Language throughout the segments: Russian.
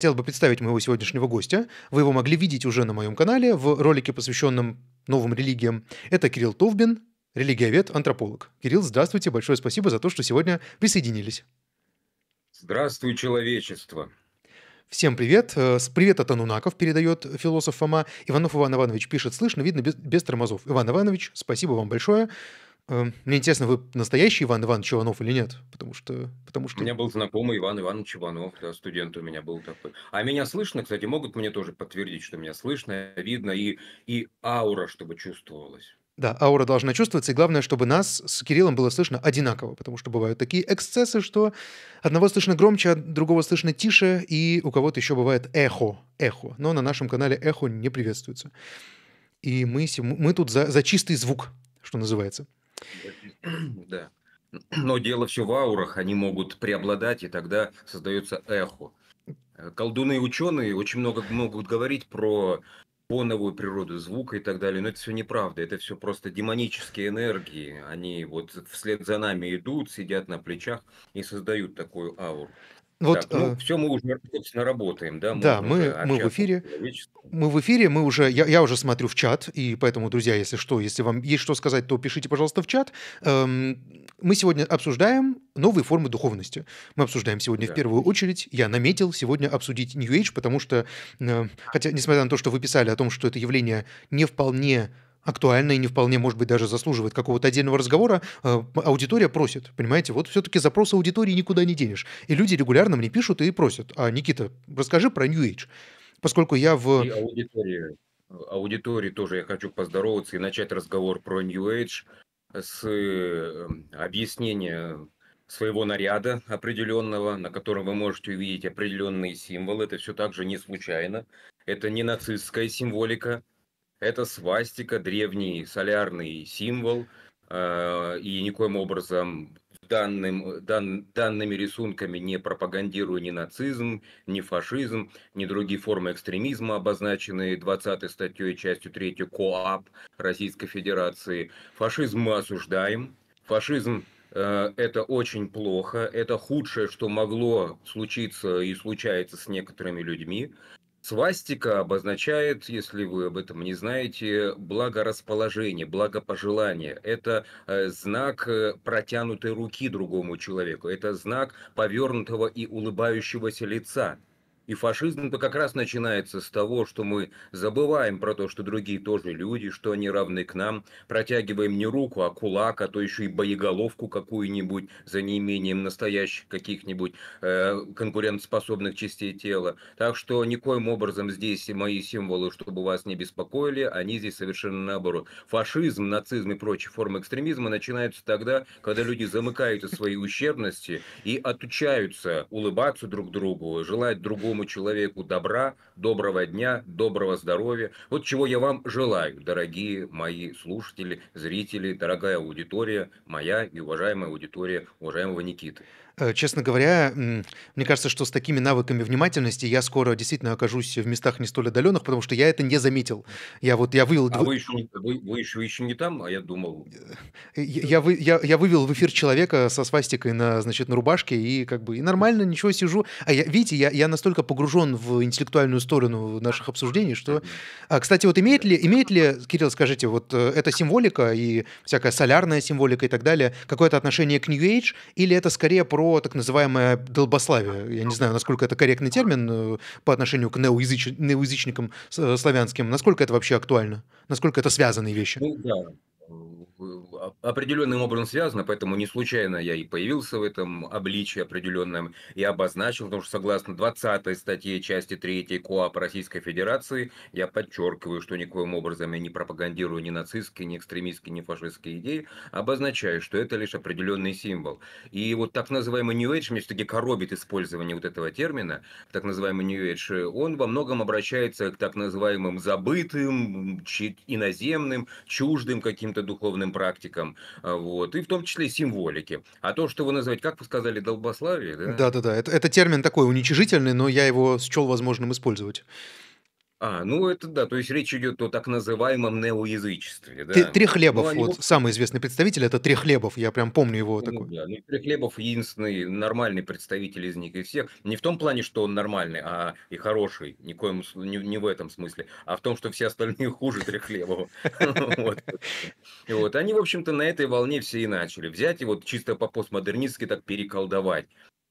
Хотел бы представить моего сегодняшнего гостя. Вы его могли видеть уже на моем канале в ролике, посвященном новым религиям. Это Кирилл Тувбин, религиовед, антрополог. Кирилл, здравствуйте, большое спасибо за то, что сегодня присоединились. Здравствуй, человечество. Всем привет. Э, привет от Анунаков передает философ Фома. Иванов Иван Иванович пишет, слышно, видно, без, без тормозов. Иван Иванович, спасибо вам большое. Эм, мне интересно, вы настоящий Иван Иванович Иванов или нет? Потому что, потому что... У меня был знакомый Иван Иванович Иванов, да, студент у меня был такой. А меня слышно, кстати, могут мне тоже подтвердить, что меня слышно, видно, и, и аура, чтобы чувствовалась. Да, аура должна чувствоваться, и главное, чтобы нас с Кириллом было слышно одинаково, потому что бывают такие эксцессы, что одного слышно громче, а другого слышно тише, и у кого-то еще бывает эхо, эхо. Но на нашем канале эхо не приветствуется. И мы, мы тут за, за чистый звук, что называется. Да. Но дело все в аурах, они могут преобладать, и тогда создается эхо. Э, колдуны и ученые очень много могут говорить про фоновую природу звука и так далее, но это все неправда, это все просто демонические энергии, они вот вслед за нами идут, сидят на плечах и создают такую ауру. Вот, так, ну, э, все, мы уже, собственно, работаем, да? Мы да, мы, мы в эфире. Мы в эфире, мы уже, я, я уже смотрю в чат, и поэтому, друзья, если что, если вам есть что сказать, то пишите, пожалуйста, в чат. Эм, мы сегодня обсуждаем новые формы духовности. Мы обсуждаем сегодня да. в первую очередь, я наметил сегодня обсудить New Age, потому что, э, хотя, несмотря на то, что вы писали о том, что это явление не вполне актуально и не вполне, может быть, даже заслуживает какого-то отдельного разговора, а, аудитория просит, понимаете? Вот все-таки запрос аудитории никуда не денешь. И люди регулярно мне пишут и просят, а, Никита, расскажи про New Age, поскольку я в... аудитории, аудитории тоже я хочу поздороваться и начать разговор про New Age с эм, объяснения своего наряда определенного, на котором вы можете увидеть определенные символы. Это все также не случайно. Это не нацистская символика, это свастика, древний солярный символ, а, и никоим образом данным, дан, данными рисунками не пропагандирую ни нацизм, ни фашизм, ни другие формы экстремизма, обозначенные 20 статьей частью 3 КОАП Российской Федерации. Фашизм мы осуждаем. Фашизм э, это очень плохо, это худшее, что могло случиться и случается с некоторыми людьми. Свастика обозначает, если вы об этом не знаете, благорасположение, благопожелание. Это э, знак э, протянутой руки другому человеку. Это знак повернутого и улыбающегося лица. И фашизм-то как раз начинается с того, что мы забываем про то, что другие тоже люди, что они равны к нам, протягиваем не руку, а кулак, а то еще и боеголовку какую-нибудь за неимением настоящих каких-нибудь э, конкурентоспособных частей тела. Так что никоим образом здесь мои символы, чтобы вас не беспокоили, они здесь совершенно наоборот. Фашизм, нацизм и прочие формы экстремизма начинаются тогда, когда люди замыкают своей ущербности и отучаются улыбаться друг другу, желать другому каждому человеку добра, доброго дня, доброго здоровья. Вот чего я вам желаю, дорогие мои слушатели, зрители, дорогая аудитория моя и уважаемая аудитория уважаемого Никиты. Э, честно говоря, мне кажется, что с такими навыками внимательности я скоро действительно окажусь в местах не столь отдаленных, потому что я это не заметил. Я вот я вывел. А вы еще, вы, вы еще, еще не там, а я думал. Э, я, я, вы, я, я вывел в эфир человека со свастикой на, значит, на рубашке и как бы и нормально ничего сижу. А я, видите, я, я настолько погружен в интеллектуальную сторону наших обсуждений, что. А, кстати, вот имеет ли имеет ли Кирилл, скажите, вот э, эта символика и всякая солярная символика и так далее какое-то отношение к New Age или это скорее про так называемое долбославие. Я не знаю, насколько это корректный термин э, по отношению к неоязыч... неоязычникам э, славянским. Насколько это вообще актуально? Насколько это связанные вещи? Ну, да. А, определенным образом связано, поэтому не случайно я и появился в этом обличии определенном и обозначил, потому что согласно 20 статье части 3 КОАП Российской Федерации, я подчеркиваю, что никоим образом я не пропагандирую ни нацистские, ни экстремистские, ни фашистские идеи, обозначаю, что это лишь определенный символ. И вот так называемый New Age, меня все-таки коробит использование вот этого термина, так называемый New Age, он во многом обращается к так называемым забытым, иноземным, чуждым каким-то духовным практикам, праздникам, а, вот, и в том числе символики. А то, что вы называете, как вы сказали, долбославие, да? Да-да-да, это, это термин такой уничижительный, но я его счел возможным использовать. А, ну это да, то есть речь идет о так называемом неоязычестве, да. Трехлебов, ну, они... А вот самый известный представитель, это Трехлебов, я прям помню его ну, такой. Да, ну Трехлебов единственный нормальный представитель из них и всех, не в том плане, что он нормальный, а и хороший, никоим, не, не в этом смысле, а в том, что все остальные хуже Трехлебова. Вот, они, в общем-то, на этой волне все и начали взять и вот чисто по-постмодернистски так переколдовать.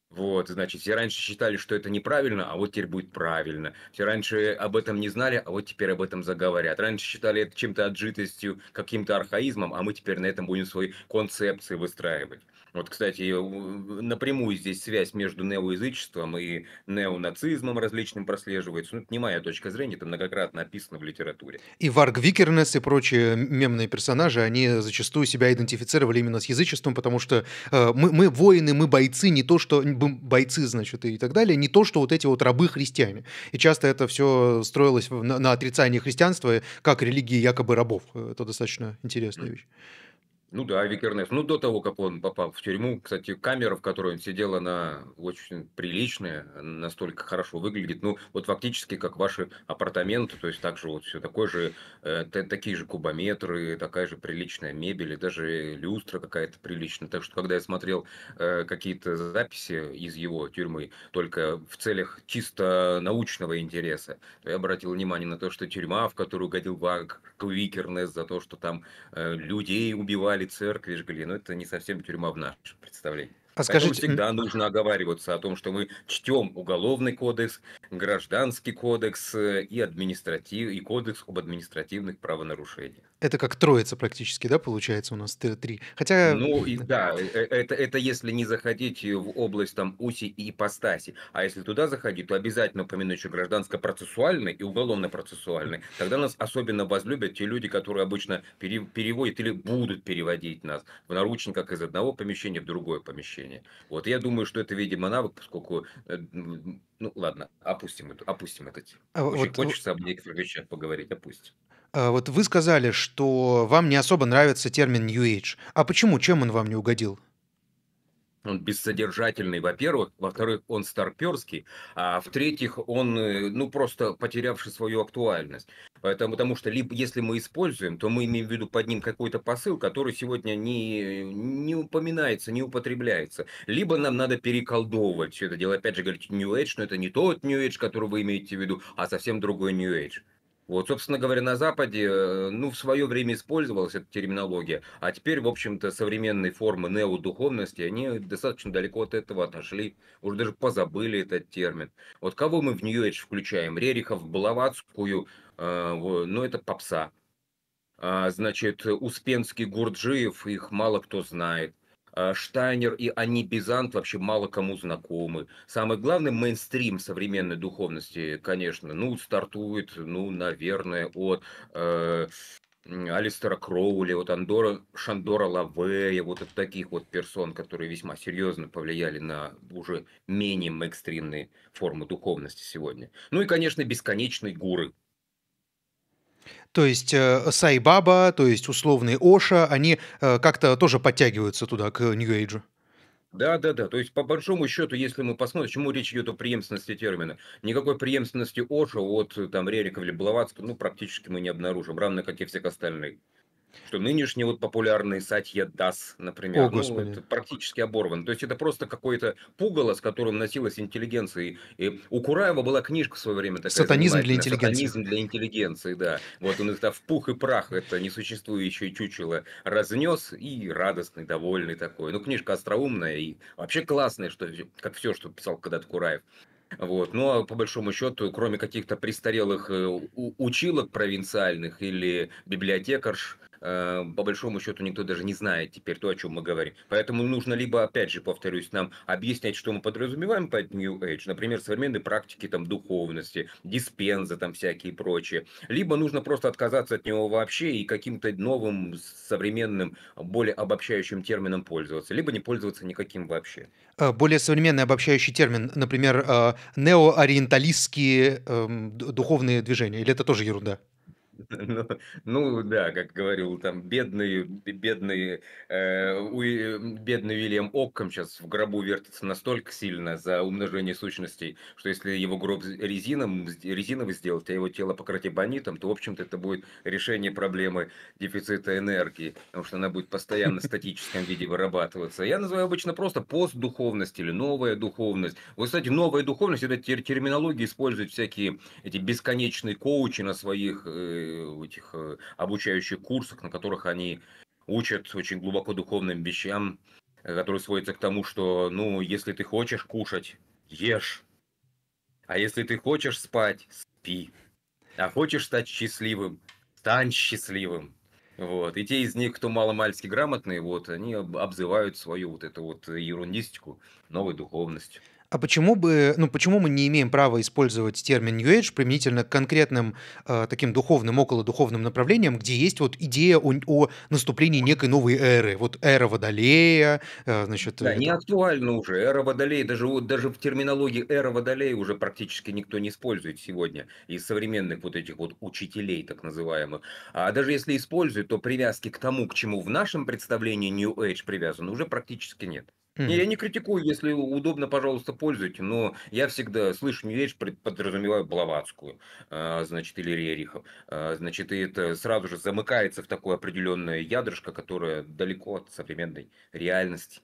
Вот, значит, все раньше считали, что это неправильно, а вот теперь будет правильно. Все раньше об этом не знали, а вот теперь об этом заговорят. Раньше считали это чем-то отжитостью, каким-то архаизмом, а мы теперь на этом будем свои концепции выстраивать. Вот, кстати, э, напрямую здесь связь между неоязычеством и неонацизмом различным прослеживается. Ну, это не моя точка зрения, это многократно описано в литературе. И Варг Викернес и прочие мемные персонажи, они зачастую себя идентифицировали именно с язычеством, потому что э, мы, мы воины, мы бойцы, не то, что бойцы, значит, и так далее, не то, что вот эти вот рабы-христиане. И часто это все строилось на, на отрицании христианства как религии якобы рабов. Э, это достаточно интересная вещь. Ну да, Викернес. Ну, до того, как он попал в тюрьму, кстати, камера, в которой он сидел, она очень приличная, настолько хорошо выглядит. Ну, вот фактически, как ваши апартаменты, то есть также вот все такое же, э, такие же кубометры, такая же приличная мебель, и даже люстра какая-то приличная. Так что, когда я смотрел э, какие-то записи из его тюрьмы, только в целях чисто научного интереса, то я обратил внимание на то, что тюрьма, в которую угодил Вак Викернес за то, что там э, людей убивали, сжигали церкви, жгли, но ну, это не совсем тюрьма в нашем представлении. А скажите... Поэтому всегда нужно оговариваться о том, что мы чтем уголовный кодекс, гражданский кодекс э, и административ и кодекс об административных правонарушениях. Это как троица практически, да, получается у нас три. Хотя... Ну, и, да, э, э, это, это если не заходить э, в область там уси и ипостаси. А если туда заходить, то обязательно упомяну еще гражданско-процессуальный и уголовно-процессуальный. Тогда нас особенно возлюбят те люди, которые обычно пере, переводят или будут переводить нас в наручниках из одного помещения в другое помещение. Вот я думаю, что это, видимо, навык, поскольку ну ладно, опустим эту, опустим этот. А Очень вот, хочется об некоторых вещах поговорить, опустим. А, вот вы сказали, что вам не особо нравится термин New Age. А почему? Чем он вам не угодил? Он бессодержательный, во-первых. Во-вторых, он старперский. А в-третьих, он, э, ну, просто потерявший свою актуальность. Поэтому, потому что либо, если мы используем, то мы имеем в виду под ним какой-то посыл, который сегодня не, не упоминается, не употребляется. Либо нам надо переколдовывать все это дело. Опять же, говорить New Age, но это не тот New Age, который вы имеете в виду, а совсем другой New Age. Вот, собственно говоря, на Западе, э, ну, в свое время использовалась эта терминология, а теперь, в общем-то, современные формы неодуховности, они достаточно далеко от этого отошли, уже даже позабыли этот термин. Вот кого мы в нее эдж включаем? Рерихов, Блаватскую, э, ну, это попса. А, значит, Успенский, Гурджиев, их мало кто знает. А, Штайнер и Ани Бизант вообще мало кому знакомы. Самый главный мейнстрим современной духовности, конечно, ну, стартует, ну, наверное, от... Э, Алистера Кроули, вот Андора, Шандора Лавея, вот от таких вот персон, которые весьма серьезно повлияли на уже менее экстремные формы духовности сегодня. Ну и, конечно, бесконечные гуры, то есть э, Сайбаба, то есть условный Оша, они э, как-то тоже подтягиваются туда, к Нью-Эйджу. Да, да, да. То есть, по большому счету, если мы посмотрим, чему речь идет о преемственности термина, никакой преемственности Оша от там, Рерикова или Блаватского, ну, практически мы не обнаружим, равно как и всех остальных что нынешний вот популярный Сатья Дас, например, О, ну, это практически оборван. То есть это просто какое-то пугало, с которым носилась интеллигенция. И у Кураева была книжка в свое время такая. Сатанизм для интеллигенции. Сатанизм для интеллигенции, да. Вот он их там в пух и прах, это несуществующее чучело, разнес и радостный, довольный такой. Ну, книжка остроумная и вообще классная, что, как все, что писал когда-то Кураев. Вот. Ну, а по большому счету, кроме каких-то престарелых э, училок провинциальных или библиотекарш, Э, по большому счету никто даже не знает теперь то, о чем мы говорим. Поэтому нужно либо, опять же, повторюсь, нам объяснять, что мы подразумеваем под New Age, например, современные практики там духовности, диспенза там всякие и прочее, либо нужно просто отказаться от него вообще и каким-то новым, современным, более обобщающим термином пользоваться, либо не пользоваться никаким вообще. Э, более современный обобщающий термин, например, э, неоориенталистские эм, духовные движения, или это тоже ерунда? Ну, ну да, как говорил там бедный, бедный, э, Уи, э, бедный Уильям Окком сейчас в гробу вертится настолько сильно за умножение сущностей, что если его гроб резином, резиновый сделать, а его тело покрыть бонитом, то, в общем-то, это будет решение проблемы дефицита энергии, потому что она будет постоянно в статическом виде вырабатываться. Я называю обычно просто постдуховность или новая духовность. Вот, кстати, новая духовность – это терминология используют всякие эти бесконечные коучи на своих э, этих э, обучающих курсах, на которых они учат очень глубоко духовным вещам, э, которые сводятся к тому, что, ну, если ты хочешь кушать, ешь. А если ты хочешь спать, спи. А хочешь стать счастливым, стань счастливым. Вот. И те из них, кто маломальски грамотные, вот, они обзывают свою вот эту вот ерундистику новой духовностью. А почему бы, ну почему мы не имеем права использовать термин New Age применительно к конкретным э, таким духовным, около духовным направлениям, где есть вот идея о, о наступлении некой новой эры, вот эра Водолея, э, значит. Да, это... не актуально уже эра Водолея, даже вот даже в терминологии эра Водолея уже практически никто не использует сегодня из современных вот этих вот учителей так называемых. А даже если используют, то привязки к тому, к чему в нашем представлении New Age привязаны, уже практически нет. Mm. Я не критикую, если удобно, пожалуйста, пользуйте, но я всегда слышу не речь, подразумеваю Блаватскую, а, значит, или Рерихов. А, значит, и это сразу же замыкается в такое определенное ядрышко, которое далеко от современной реальности.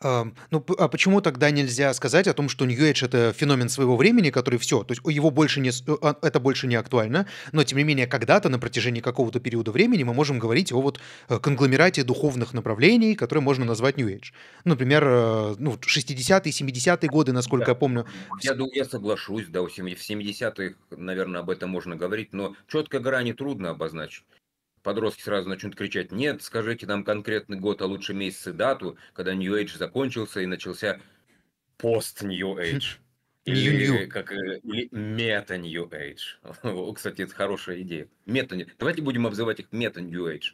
Ну, а почему тогда нельзя сказать о том, что New Age — это феномен своего времени, который все, то есть его больше не, э, а, это больше не актуально, но, тем не менее, когда-то на протяжении какого-то периода времени мы можем говорить о вот э, конгломерате духовных направлений, которые можно назвать New Age. Например, э, ну, 60-е, 70-е годы, насколько да. я помню. Я, думаю, я соглашусь, да, в 70-х, наверное, об этом можно говорить, но четко грани трудно обозначить подростки сразу начнут кричать, нет, скажите нам конкретный год, а лучше месяц и дату, когда New Age закончился и начался пост-New Age. Или как э, или мета New Age. Кстати, это хорошая идея. Мета. Давайте будем обзывать их мета New Age.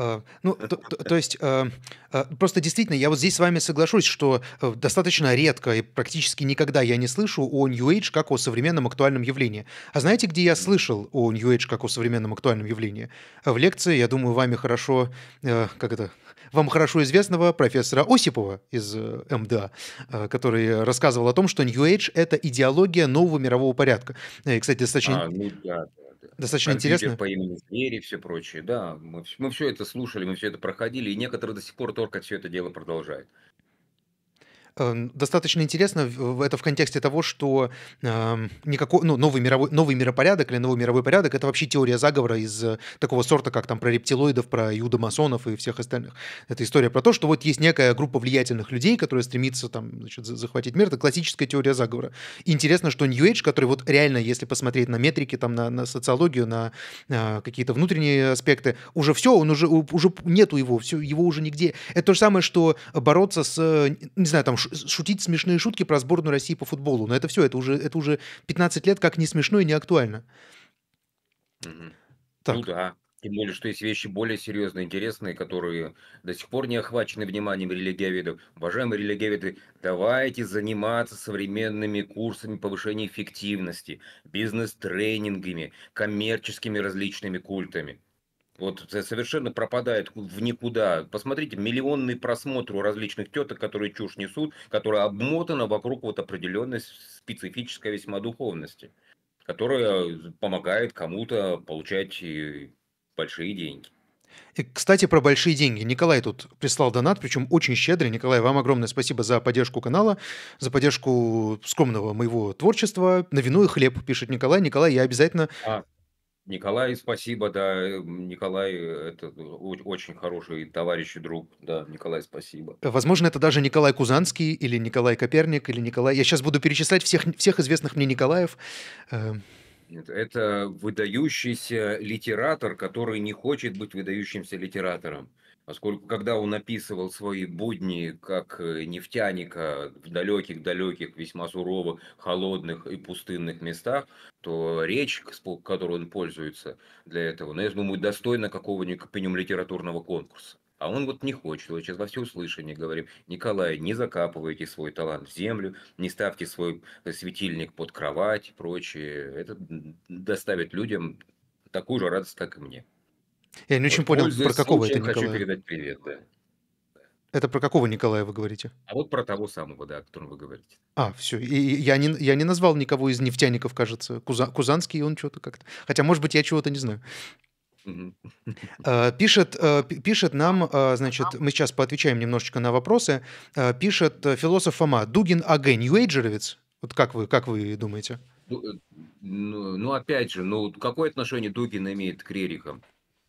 Э, ну, то, то, то есть, э, э, просто действительно, я вот здесь с вами соглашусь, что достаточно редко и практически никогда я не слышу о New Age как о современном актуальном явлении. А знаете, где я слышал о New Age как о современном актуальном явлении? В лекции, я думаю, вами хорошо, как это, вам хорошо известного профессора Осипова из МДА, который рассказывал о том, что New Age — это идеология нового мирового порядка. И, кстати, достаточно... А, ну, да, да достаточно интересно. по имени звери и все прочее. Да, мы, мы все это слушали, мы все это проходили, и некоторые до сих пор только все это дело продолжают достаточно интересно это в контексте того, что э, никакой, ну, новый, мировой, новый миропорядок или новый мировой порядок – это вообще теория заговора из э, такого сорта, как там про рептилоидов, про юдомасонов и всех остальных. Это история про то, что вот есть некая группа влиятельных людей, которая стремится там, значит, захватить мир. Это классическая теория заговора. Интересно, что New Age, который вот реально, если посмотреть на метрики, там, на, на социологию, на э, какие-то внутренние аспекты, уже все, он уже, уже нету его, все, его уже нигде. Это то же самое, что бороться с, э, не знаю, там, шутить смешные шутки про сборную России по футболу. Но это все, это уже, это уже 15 лет как не смешно и не актуально. Так. Ну да. Тем более, что есть вещи более серьезные, интересные, которые до сих пор не охвачены вниманием религиоведов. Уважаемые религиоведы, давайте заниматься современными курсами повышения эффективности, бизнес-тренингами, коммерческими различными культами вот совершенно пропадает в никуда. Посмотрите, миллионный просмотр у различных теток, которые чушь несут, которая обмотана вокруг вот определенной специфической весьма духовности, которая помогает кому-то получать большие деньги. И, кстати, про большие деньги. Николай тут прислал донат, причем очень щедрый. Николай, вам огромное спасибо за поддержку канала, за поддержку скромного моего творчества. На вино и хлеб, пишет Николай. Николай, я обязательно а. Николай, спасибо, да, э, Николай, э, это э, очень хороший товарищ и друг, да, Николай, спасибо. Возможно, это даже Николай Кузанский или Николай Коперник или Николай... Я сейчас буду перечислять всех, всех известных мне Николаев. Это выдающийся литератор, который не хочет быть выдающимся литератором. Поскольку, когда он описывал свои будни как э, нефтяника в далеких-далеких, весьма суровых, холодных и пустынных местах, то речь, которой он пользуется для этого, ну, я думаю, достойна какого-нибудь пенем литературного конкурса. А он вот не хочет, вот сейчас во всеуслышание говорим, Николай, не закапывайте свой талант в землю, не ставьте свой светильник под кровать и прочее. Это доставит людям такую же радость, как и мне. Я не вот, очень понял, про какого это Николая. хочу передать привет, да. Это про какого Николая вы говорите? А вот про того самого, да, о котором вы говорите. А, все. И, я, не, я не назвал никого из нефтяников, кажется. Куза, Кузанский, он что-то как-то. Хотя, может быть, я чего-то не знаю. Э, пишет, э, пишет нам, э, значит, мы сейчас поотвечаем немножечко на вопросы. Пишет философ Фома, Дугин Агэ, ньюэйджеровец? Вот как вы, как вы думаете? Ну, ну, опять же, ну, какое отношение Дугин имеет к Рерихам?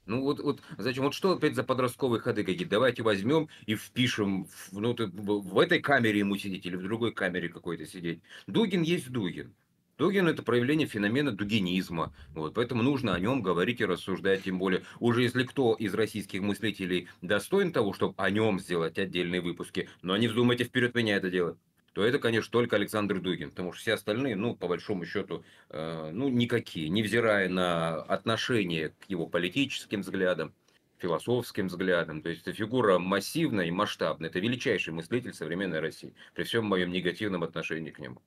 Ну вот, вот, зачем, вот что опять за подростковые ходы какие? Давайте возьмем и впишем, в, ну ты в этой камере ему сидеть или в другой камере какой-то сидеть. Дугин есть Дугин. Дугин это проявление феномена дугинизма. Вот, поэтому нужно о нем говорить и рассуждать, тем более, уже если кто из российских мыслителей достоин того, чтобы о нем сделать отдельные выпуски, но не вздумайте вперед меня это делать то это, конечно, только Александр Дугин, потому что все остальные, ну, по большому счету, э, ну, никакие, невзирая на отношение к его политическим взглядам, философским взглядам. То есть это фигура массивная и масштабная. Это величайший мыслитель современной России, при всем моем негативном отношении к нему.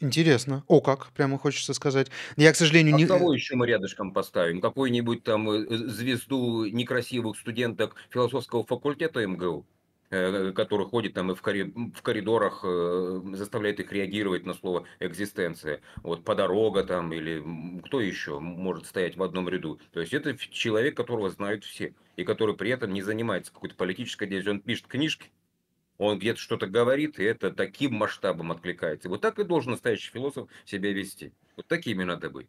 Интересно. О, как, прямо хочется сказать. Я, к сожалению, а не... кого еще мы рядышком поставим? Какую-нибудь там э, звезду некрасивых студенток философского факультета МГУ? Э, который ходит там и в, коридор, в коридорах, э, заставляет их реагировать на слово «экзистенция». Вот по дорога там или кто еще может стоять в одном ряду. То есть это человек, которого знают все, и который при этом не занимается какой-то политической деятельностью. Он пишет книжки, он где-то что-то говорит, и это таким масштабом откликается. Вот так и должен настоящий философ себя вести. Вот такими надо быть.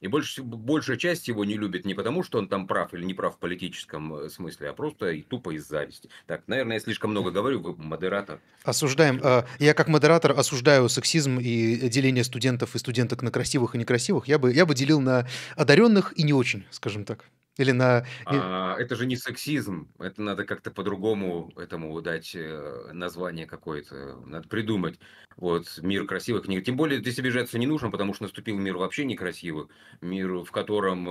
И больше, большая часть его не любит не потому, что он там прав или не прав в политическом э, смысле, а просто и тупо из зависти. Так, наверное, я слишком много говорю, вы модератор. Осуждаем. А, я как модератор осуждаю сексизм и деление студентов и студенток на красивых и некрасивых. Я бы, я бы делил на одаренных и не очень, скажем так. Или на... А, это же не сексизм, это надо как-то по-другому этому дать э, название какое-то, надо придумать. Вот, мир красивых книг. Тем более здесь обижаться не нужно, потому что наступил мир вообще некрасивый мир, в котором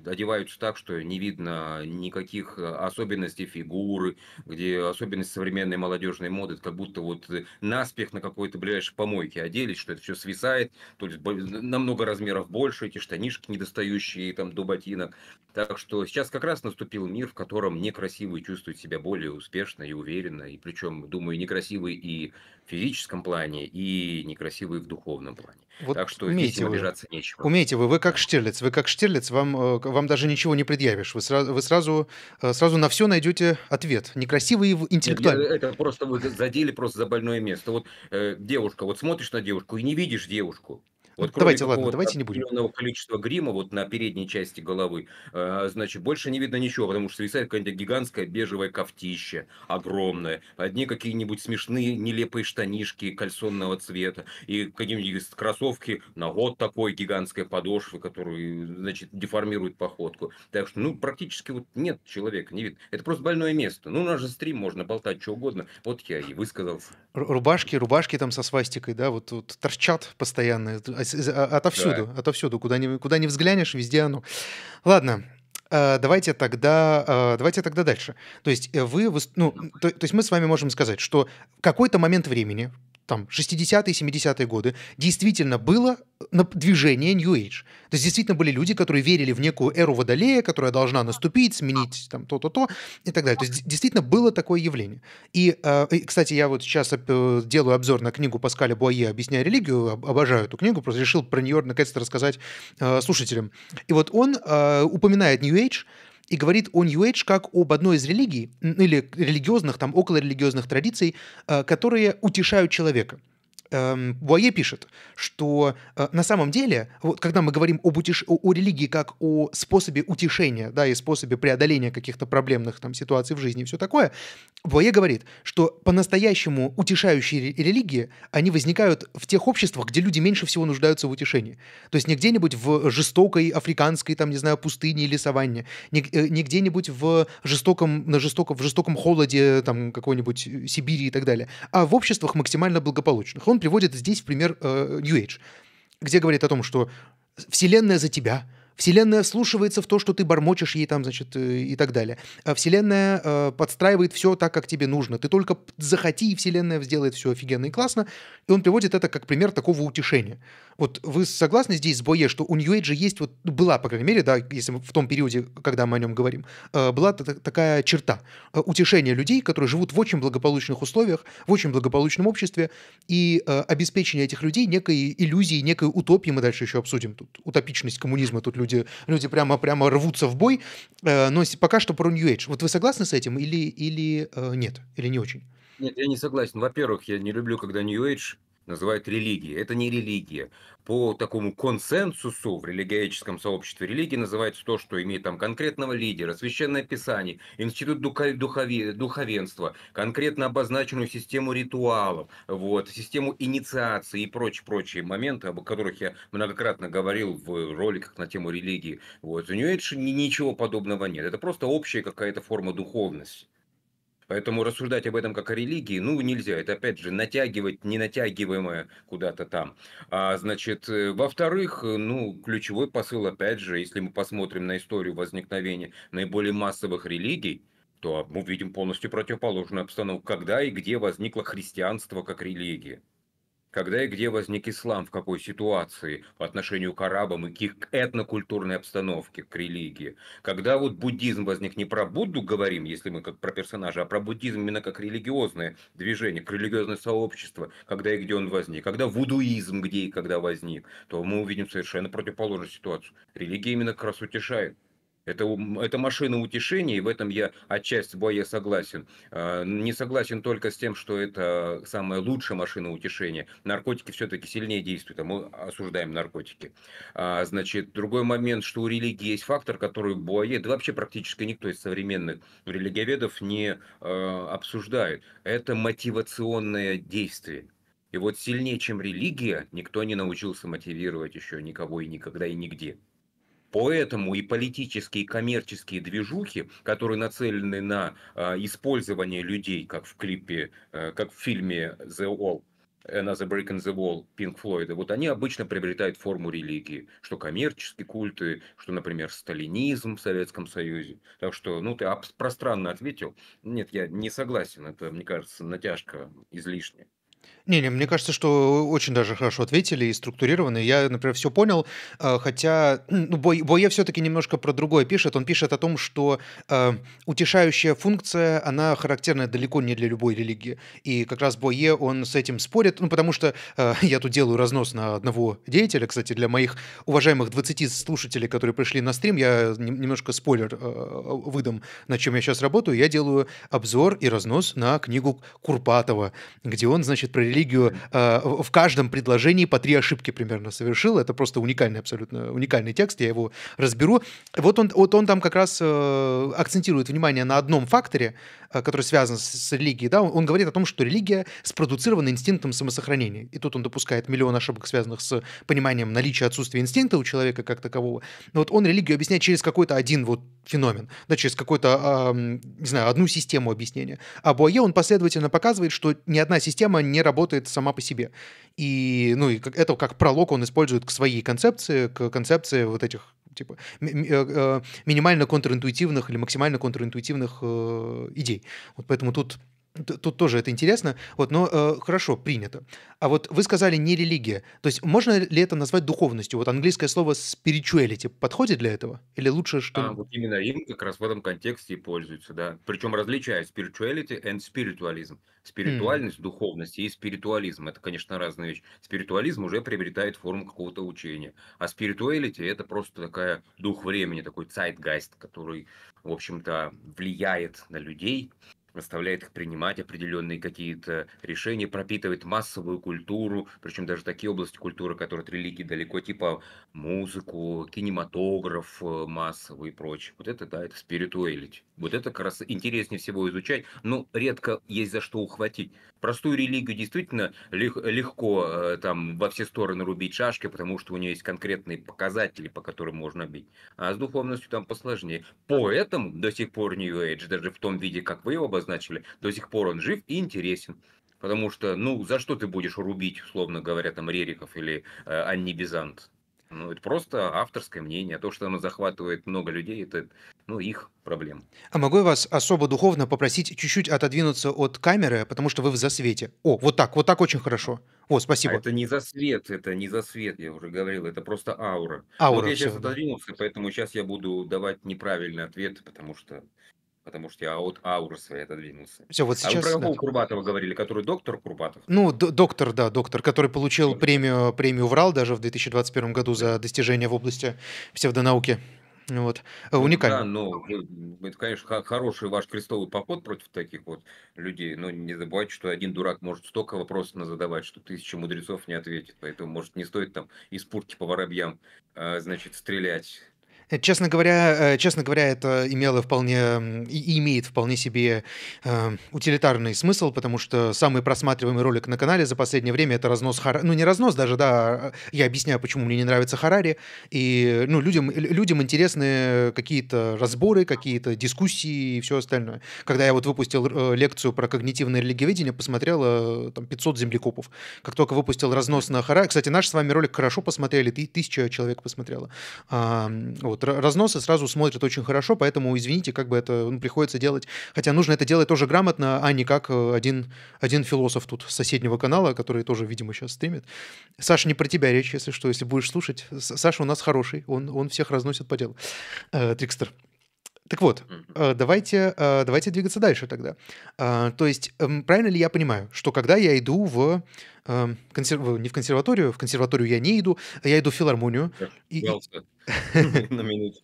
э, одеваются так, что не видно никаких э, особенностей фигуры, где особенность современной молодежной моды, как будто вот э, наспех на какой-то ближайшей помойке оделись, что это все свисает, то есть намного размеров больше, эти штанишки недостающие там до ботинок так что сейчас как раз наступил мир, в котором некрасивые чувствуют себя более успешно и уверенно, и причем, думаю, некрасивые и в физическом плане, и некрасивые в духовном плане. Вот так что здесь им обижаться вы, нечего. Умеете вы, вы как Штирлиц, вы как Штирлиц, вам, э, вам даже ничего не предъявишь, вы сразу, вы сразу, э, сразу на все найдете ответ. Некрасивые интеллектуально. Это просто вы задели просто за больное место. Вот э, девушка, вот смотришь на девушку и не видишь девушку. Вот ну, давайте, ладно, давайте не будем. количества грима вот на передней части головы, а, значит, больше не видно ничего, потому что свисает какая-нибудь гигантская бежевая кофтища, огромная, одни какие-нибудь смешные нелепые штанишки кальсонного цвета и какие-нибудь кроссовки на вот такой гигантской подошвы, которые, значит, деформируют походку. Так что, ну, практически вот нет человека, не видно. Это просто больное место. Ну, у нас же стрим, можно болтать что угодно. Вот я и высказался. Рубашки, рубашки там со свастикой, да, вот, вот торчат постоянно, а, отовсюду, да. отовсюду, куда ни, куда ни взглянешь, везде оно. Ладно, э, давайте тогда, э, давайте тогда дальше. То есть э, вы, ну, то, то есть мы с вами можем сказать, что в какой-то момент времени, там, 60-е, 70-е годы действительно было э, движение New Age. То есть действительно были люди, которые верили в некую эру Водолея, которая должна наступить, сменить там то-то, то и так далее. То есть действительно было такое явление. И, э, кстати, я вот сейчас э, делаю обзор на книгу Паскаля Буае «Объясняя религию», обожаю эту книгу, просто решил про нее наконец-то рассказать слушателям. И вот он упоминает New Age, и говорит о New Age как об одной из религий, или религиозных, там, около религиозных традиций, э, которые утешают человека – Буае эм, пишет, что э, на самом деле, вот когда мы говорим об утеш... о, о религии как о способе утешения, да, и способе преодоления каких-то проблемных там ситуаций в жизни и все такое, Буае говорит, что по-настоящему утешающие религии, они возникают в тех обществах, где люди меньше всего нуждаются в утешении. То есть не где-нибудь в жестокой африканской, там, не знаю, пустыне или саванне, не, э, не где-нибудь в жестоком, на жестоком, в жестоком холоде там какой-нибудь э, Сибири и так далее, а в обществах максимально благополучных. Он приводит здесь в пример э, New Age, где говорит о том, что Вселенная за тебя, Вселенная слушается в то, что ты бормочешь ей там, значит, э, и так далее. А вселенная э, подстраивает все так, как тебе нужно. Ты только захоти, и Вселенная сделает все офигенно и классно. И он приводит это как пример такого утешения. Вот вы согласны здесь с Бое, что у New Age есть, вот ну, была, по крайней мере, да, если в том периоде, когда мы о нем говорим, э, была такая черта э, утешения людей, которые живут в очень благополучных условиях, в очень благополучном обществе, и э, обеспечение этих людей некой иллюзией, некой утопией мы дальше еще обсудим тут, утопичность коммунизма, тут люди, люди прямо, прямо рвутся в бой, но пока что про New Age. Вот вы согласны с этим или, или нет, или не очень? Нет, я не согласен. Во-первых, я не люблю, когда New Age называют религией. Это не религия. По такому консенсусу в религиоведческом сообществе религии называется то, что имеет там конкретного лидера, священное писание, институт духови, духовенства, конкретно обозначенную систему ритуалов, вот, систему инициации и прочие-прочие моменты, об которых я многократно говорил в роликах на тему религии. Вот. У нее ничего подобного нет. Это просто общая какая-то форма духовности. Поэтому рассуждать об этом как о религии, ну, нельзя. Это, опять же, натягивать ненатягиваемое куда-то там. А, значит, э, во-вторых, э, ну, ключевой посыл, опять же, если мы посмотрим на историю возникновения наиболее массовых религий, то мы видим полностью противоположную обстановку, когда и где возникло христианство как религия. Когда и где возник ислам, в какой ситуации, по отношению к арабам и к их этнокультурной обстановке, к религии. Когда вот буддизм возник, не про Будду говорим, если мы как про персонажа, а про буддизм именно как религиозное движение, религиозное сообщество, когда и где он возник. Когда вудуизм где и когда возник, то мы увидим совершенно противоположную ситуацию. Религия именно как раз утешает. Это, это машина утешения, и в этом я отчасти я согласен. А, не согласен только с тем, что это самая лучшая машина утешения. Наркотики все-таки сильнее действуют, а мы осуждаем наркотики. А, значит, другой момент, что у религии есть фактор, который Буае, да вообще практически никто из современных религиоведов не а, обсуждает. Это мотивационное действие. И вот сильнее, чем религия, никто не научился мотивировать еще никого и никогда и нигде. Поэтому и политические и коммерческие движухи, которые нацелены на э, использование людей, как в клипе, э, как в фильме The Wall, Another э, Break in the Wall Пинк Флойда, вот они обычно приобретают форму религии, что коммерческие культы, что, например, сталинизм в Советском Союзе. Так что, ну, ты пространно ответил. Нет, я не согласен, это, мне кажется, натяжка излишняя. Не-не, мне кажется, что очень даже хорошо ответили и структурированы. Я, например, все понял, э, хотя ну, Бое все-таки немножко про другое пишет. Он пишет о том, что э, утешающая функция, она характерна далеко не для любой религии. И как раз Бое, он с этим спорит, ну, потому что э, я тут делаю разнос на одного деятеля. Кстати, для моих уважаемых 20 слушателей, которые пришли на стрим, я немножко спойлер э, выдам, над чем я сейчас работаю. Я делаю обзор и разнос на книгу Курпатова, где он, значит, значит, про религию э, в каждом предложении по три ошибки примерно совершил. Это просто уникальный, абсолютно уникальный текст, я его разберу. Вот он, вот он там как раз э, акцентирует внимание на одном факторе, э, который связан с, с религией. Да? Он, он говорит о том, что религия спродуцирована инстинктом самосохранения. И тут он допускает миллион ошибок, связанных с пониманием наличия отсутствия инстинкта у человека как такового. Но вот он религию объясняет через какой-то один вот феномен, да, через какой то э, не знаю, одну систему объяснения. А Буае он последовательно показывает, что ни одна система не не работает сама по себе. И, ну, и это как пролог он использует к своей концепции, к концепции вот этих типа э, э, минимально контринтуитивных или максимально контринтуитивных э, идей. Вот поэтому тут Тут тоже это интересно. Вот, но э, хорошо, принято. А вот вы сказали не религия. То есть можно ли это назвать духовностью? Вот английское слово spirituality подходит для этого? Или лучше что? А, вот именно им как раз в этом контексте и пользуются, да. Причем различают spirituality and spiritualism. Спиритуальность, mm. духовность и спиритуализм. Это, конечно, разная вещь. Спиритуализм уже приобретает форму какого-то учения. А spirituality это просто такая дух времени, такой zeitgeist, который, в общем-то, влияет на людей заставляет их принимать определенные какие-то решения, пропитывает массовую культуру, причем даже такие области культуры, которые от религии далеко, типа музыку, кинематограф э, массовый и прочее. Вот это, да, это спиритуэлити. Вот это как раз интереснее всего изучать, но ну, редко есть за что ухватить простую религию действительно легко э, там во все стороны рубить шашки, потому что у нее есть конкретные показатели, по которым можно бить. А с духовностью там посложнее. Поэтому до сих пор New Age, даже в том виде, как вы его обозначили, до сих пор он жив и интересен. Потому что, ну, за что ты будешь рубить, условно говоря, там Рериков или э, Анни Бизант? Ну, это просто авторское мнение. А то, что оно захватывает много людей, это ну, их проблем. А могу я вас особо духовно попросить чуть-чуть отодвинуться от камеры, потому что вы в засвете. О, вот так, вот так очень хорошо. О, спасибо. А это не засвет, это не засвет, я уже говорил, это просто аура. Аура. Вот я сейчас отодвинулся, поэтому сейчас я буду давать неправильный ответ, потому что потому что я от ауры своей отодвинулся. Все, вот сейчас... А вы про да. Курбатова говорили, который доктор Курбатов? Ну, доктор, да, доктор, который получил премию, премию ВРАЛ даже в 2021 году за достижения в области псевдонауки. Вот. Э, Уникально. Ну да, но это, конечно, хороший ваш крестовый поход против таких вот людей. Но не забывайте, что один дурак может столько вопросов задавать, что тысяча мудрецов не ответит. Поэтому, может, не стоит там из пурки по воробьям, а, значит, стрелять Э, честно говоря, э, честно говоря, это имело вполне и имеет вполне себе э, утилитарный смысл, потому что самый просматриваемый ролик на канале за последнее время это разнос Харари. Ну, не разнос даже, да, э, я объясняю, почему мне не нравится Харари. И, ну, людям, людям интересны какие-то разборы, какие-то дискуссии и все остальное. Когда я вот выпустил лекцию про когнитивное религиоведение, посмотрело там 500 землекопов. Как только выпустил разнос на Харари... Кстати, наш с вами ролик хорошо посмотрели, тысяча человек посмотрела. А, вот, вот разносы сразу смотрят очень хорошо, поэтому, извините, как бы это ну, приходится делать. Хотя нужно это делать тоже грамотно, а не как э, один, один философ тут с соседнего канала, который тоже, видимо, сейчас стримит. Саша, не про тебя речь, если что, если будешь слушать. Саша у нас хороший, он, он всех разносит по делу. Э, Трикстер. Так вот, э, давайте, давайте двигаться дальше тогда. То есть, эм, правильно ли я понимаю, что когда я иду в э, не в консерваторию, в консерваторию я не иду, я иду в филармонию. На минуту.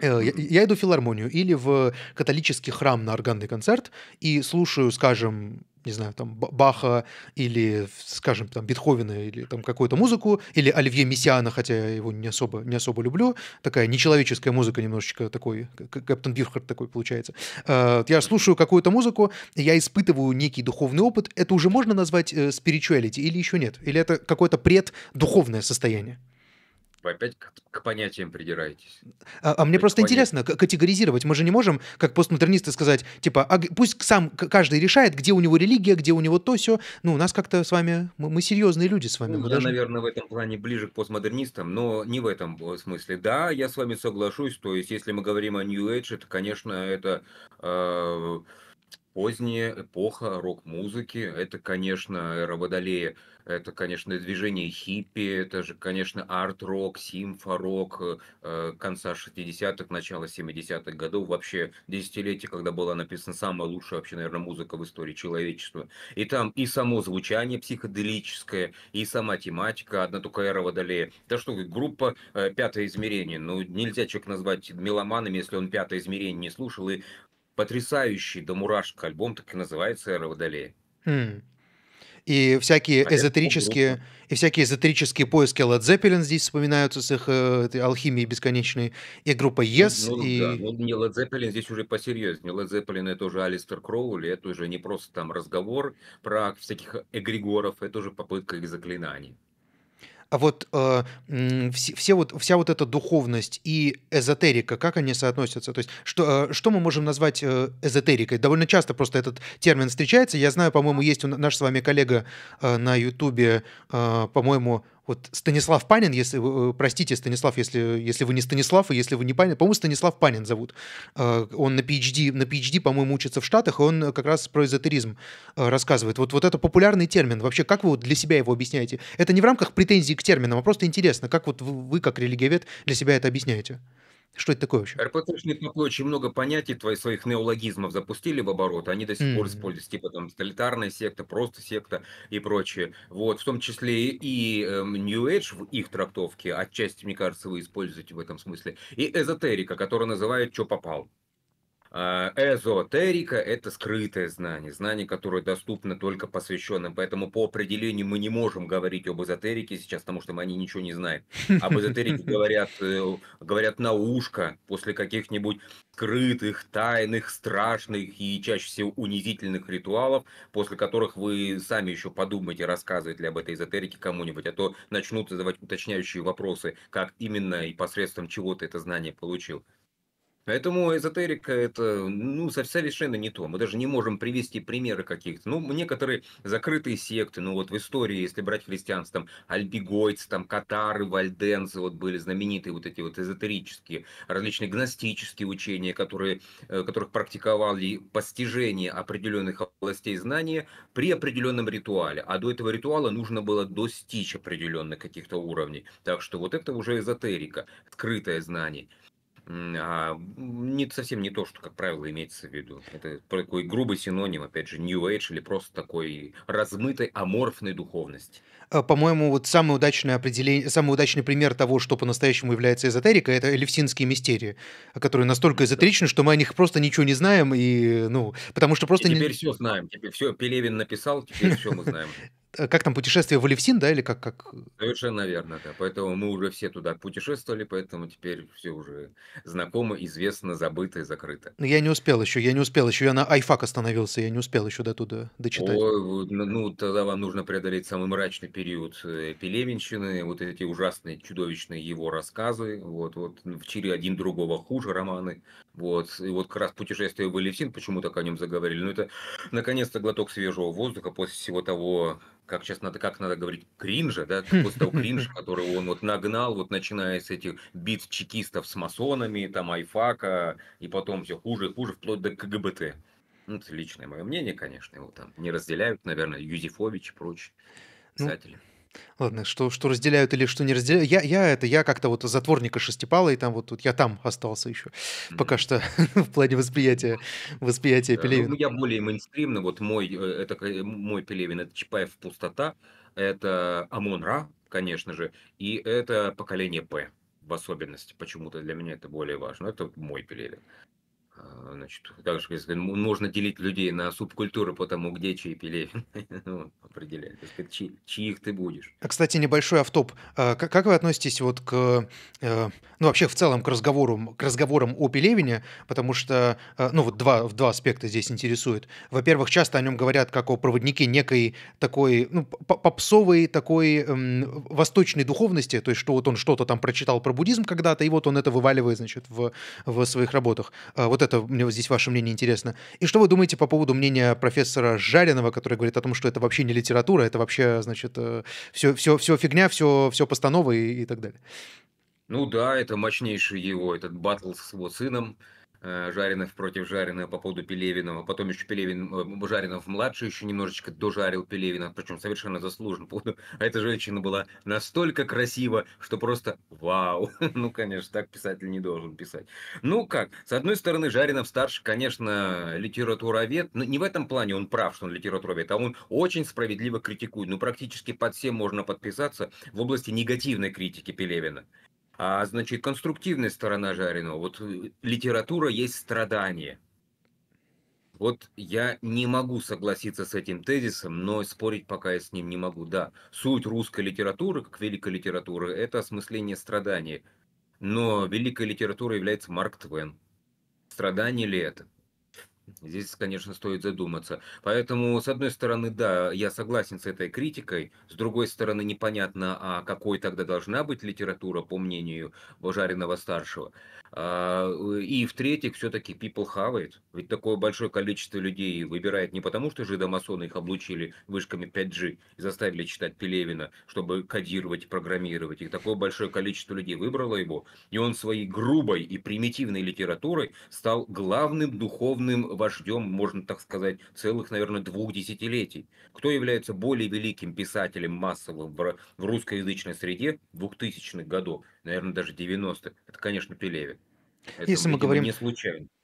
Э, я иду в филармонию или в католический храм на органный концерт и слушаю, скажем, не знаю, там Баха или, скажем, там Бетховена или там какую-то музыку, или Оливье Мессиана, хотя я его не особо, не особо люблю, такая нечеловеческая музыка немножечко такой, как Кэптон Бирхард такой получается. Э, я слушаю какую-то музыку, я испытываю некий духовный опыт, это уже можно назвать спиричуалити э, или еще нет? Или это какое-то преддуховное состояние? Вы опять к, к понятиям придираетесь. А, а мне Вы просто интересно понятиям. категоризировать. Мы же не можем, как постмодернисты, сказать, типа, а пусть сам каждый решает, где у него религия, где у него то все. Ну, у нас как-то с вами, мы, мы серьезные люди с вами. Ну, я, даже... наверное, в этом плане ближе к постмодернистам, но не в этом смысле. Да, я с вами соглашусь. То есть, если мы говорим о New Age, это, конечно, это... Э, поздняя эпоха рок-музыки. Это, конечно, эра Водолея, это, конечно, движение хиппи, это же, конечно, арт-рок, симфорок э, э, конца 60-х, начала 70-х годов, вообще десятилетие, когда была написана самая лучшая вообще, наверное, музыка в истории человечества. И там и само звучание психоделическое, и сама тематика, одна только эра Водолея. Да что, группа э, «Пятое измерение», ну нельзя человек назвать меломанами, если он «Пятое измерение» не слушал и потрясающий до мурашек альбом, так и называется «Эра Водолея». Хм. И всякие, а эзотерические, и всякие эзотерические поиски Led Zeppelin здесь вспоминаются с их э, этой алхимией бесконечной, и группа ну Yes. ну, и... Да, ну, не Led Zeppelin здесь уже посерьезнее. Led Zeppelin это уже Алистер Кроули, это уже не просто там разговор про всяких эгрегоров, это уже попытка их заклинаний. А вот э, все, все вот, вся вот эта духовность и эзотерика, как они соотносятся? То есть что, э, что мы можем назвать э, эзотерикой? Довольно часто просто этот термин встречается. Я знаю, по-моему, есть у наш с вами коллега э, на Ютубе, э, по-моему, вот Станислав Панин, если, э, простите, Станислав, если, если вы не Станислав, и если вы не Панин, по-моему, Станислав Панин зовут. Э, он на PhD, на PhD, по-моему, учится в Штатах, и он как раз про эзотеризм э, рассказывает. Вот, вот это популярный термин. Вообще, как вы вот для себя его объясняете? Это не в рамках претензий к терминам, а просто интересно, как вот вы, как религиовед, для себя это объясняете? Что это такое вообще? РПЦшник такой очень много понятий твоих своих неологизмов запустили в оборот, они до сих mm. пор используются, типа там тоталитарная секта, просто секта и прочее. Вот, в том числе и эм, New Age в их трактовке, отчасти, мне кажется, вы используете в этом смысле, и эзотерика, которая называют «Чё попал». А, эзотерика – это скрытое знание, знание, которое доступно только посвященным. Поэтому по определению мы не можем говорить об эзотерике сейчас, потому что мы они ничего не знают. Об эзотерике говорят, э, говорят на ушко после каких-нибудь скрытых, тайных, страшных и чаще всего унизительных ритуалов, после которых вы сами еще подумайте, рассказывать ли об этой эзотерике кому-нибудь, а то начнут задавать уточняющие вопросы, как именно и посредством чего ты это знание получил. Поэтому эзотерика это ну, совершенно не то. Мы даже не можем привести примеры каких-то. Ну, некоторые закрытые секты, ну вот в истории, если брать христианство, там альбигойцы, там катары, вальденцы, вот были знаменитые вот эти вот эзотерические, различные гностические учения, которые, э, которых практиковали постижение определенных областей знания при определенном ритуале. А до этого ритуала нужно было достичь определенных каких-то уровней. Так что вот это уже эзотерика, открытое знание а, не, совсем не то, что, как правило, имеется в виду. Это такой грубый синоним, опять же, New Age или просто такой размытой аморфной духовности. А, по-моему, вот самое удачное определение, самый удачный пример того, что по-настоящему является эзотерика, это элевсинские мистерии, которые настолько эзотеричны, что мы о них просто ничего не знаем, и, ну, потому что просто... И теперь не... все знаем, теперь все Пелевин написал, теперь все мы знаем. Э, как там путешествие в Алевсин, да, или как? как? Совершенно верно, да. Поэтому мы уже все туда путешествовали, поэтому теперь все уже знакомо, известно, забыто и закрыто. Но ну, я не успел еще, я не успел еще, я на Айфак остановился, я не успел еще до туда дочитать. О, ну, тогда вам нужно преодолеть самый мрачный период э, Пелевинщины, вот эти ужасные, чудовищные его рассказы, вот, вот в Чире один другого хуже романы, вот. И вот как раз путешествие в Элевсин, почему так о нем заговорили. Ну, это, наконец-то, глоток свежего воздуха после всего того, как сейчас надо, как надо говорить, кринжа, да, после того кринжа, который он вот нагнал, вот начиная с этих бит чекистов с масонами, там, айфака, и потом все хуже и хуже, вплоть до КГБТ. Ну, это личное мое мнение, конечно, его там не разделяют, наверное, Юзефович и прочие ну, писатели. Ну Ладно, что, что разделяют или что не разделяют. Я, я это, я как-то вот затворника шестипала, и там вот тут, я там остался еще. Mm-hmm. Пока что в плане восприятия, восприятия ну, Пелевина. Ну, я более мейнстримный, вот мой, э, это э, мой Пелевин, это Чапаев пустота, это Амон Ра, конечно же, и это поколение П в особенности. Почему-то для меня это более важно. Это мой Пелевин. А, значит, также можно делить людей на субкультуры потому где чай Пелевин. ну, определять, так чьи, чьих ты будешь. А, кстати, небольшой автоп. А, как вы относитесь вот к, э, ну, вообще в целом к разговору, к разговорам о Пелевине? Потому что, э, ну, вот два, два аспекта здесь интересуют. Во-первых, часто о нем говорят как о проводнике некой такой, ну, попсовой такой эм, восточной духовности, то есть, что вот он что-то там прочитал про буддизм когда-то, и вот он это вываливает, значит, в, в своих работах. А, вот это, мне вот здесь ваше мнение интересно. И что вы думаете по поводу мнения профессора Жаринова, который говорит о том, что это вообще не литература, это вообще, значит, все, э, все, все фигня, все, все постановы и, и так далее. Ну да, это мощнейший его, этот батл с его сыном – Э, Жаринов против жареного по поводу Пелевинова. Потом еще Пелевин, э, Жаринов младший еще немножечко дожарил Пелевина, причем совершенно заслуженно. А эта женщина была настолько красива, что просто вау. Ну, конечно, так писатель не должен писать. Ну как, с одной стороны, Жаринов старше, конечно, литературовед. Но не в этом плане он прав, что он литературовед, а он очень справедливо критикует. Ну, практически под всем можно подписаться в области негативной критики Пелевина. А, значит, конструктивная сторона жареного. Вот э, литература есть страдание. Вот я не могу согласиться с этим тезисом, но спорить пока я с ним не могу. Да, суть русской литературы, как великой литературы, это осмысление страданий. Но великой литературой является Марк Твен. Страдание ли это? Здесь, конечно, стоит задуматься. Поэтому, с одной стороны, да, я согласен с этой критикой. С другой стороны, непонятно, а какой тогда должна быть литература, по мнению Вожаринова старшего. А, и в-третьих, все-таки people хавает. Ведь такое большое количество людей выбирает не потому, что жидомасоны их облучили вышками 5G и заставили читать Пелевина, чтобы кодировать, программировать. И такое большое количество людей выбрало его. И он своей грубой и примитивной литературой стал главным духовным вождем ждем, можно так сказать, целых, наверное, двух десятилетий. Кто является более великим писателем массовым в русскоязычной среде 2000-х годов, наверное, даже 90-х? Это, конечно, Пелевин. Это, если мы говорим, не ну,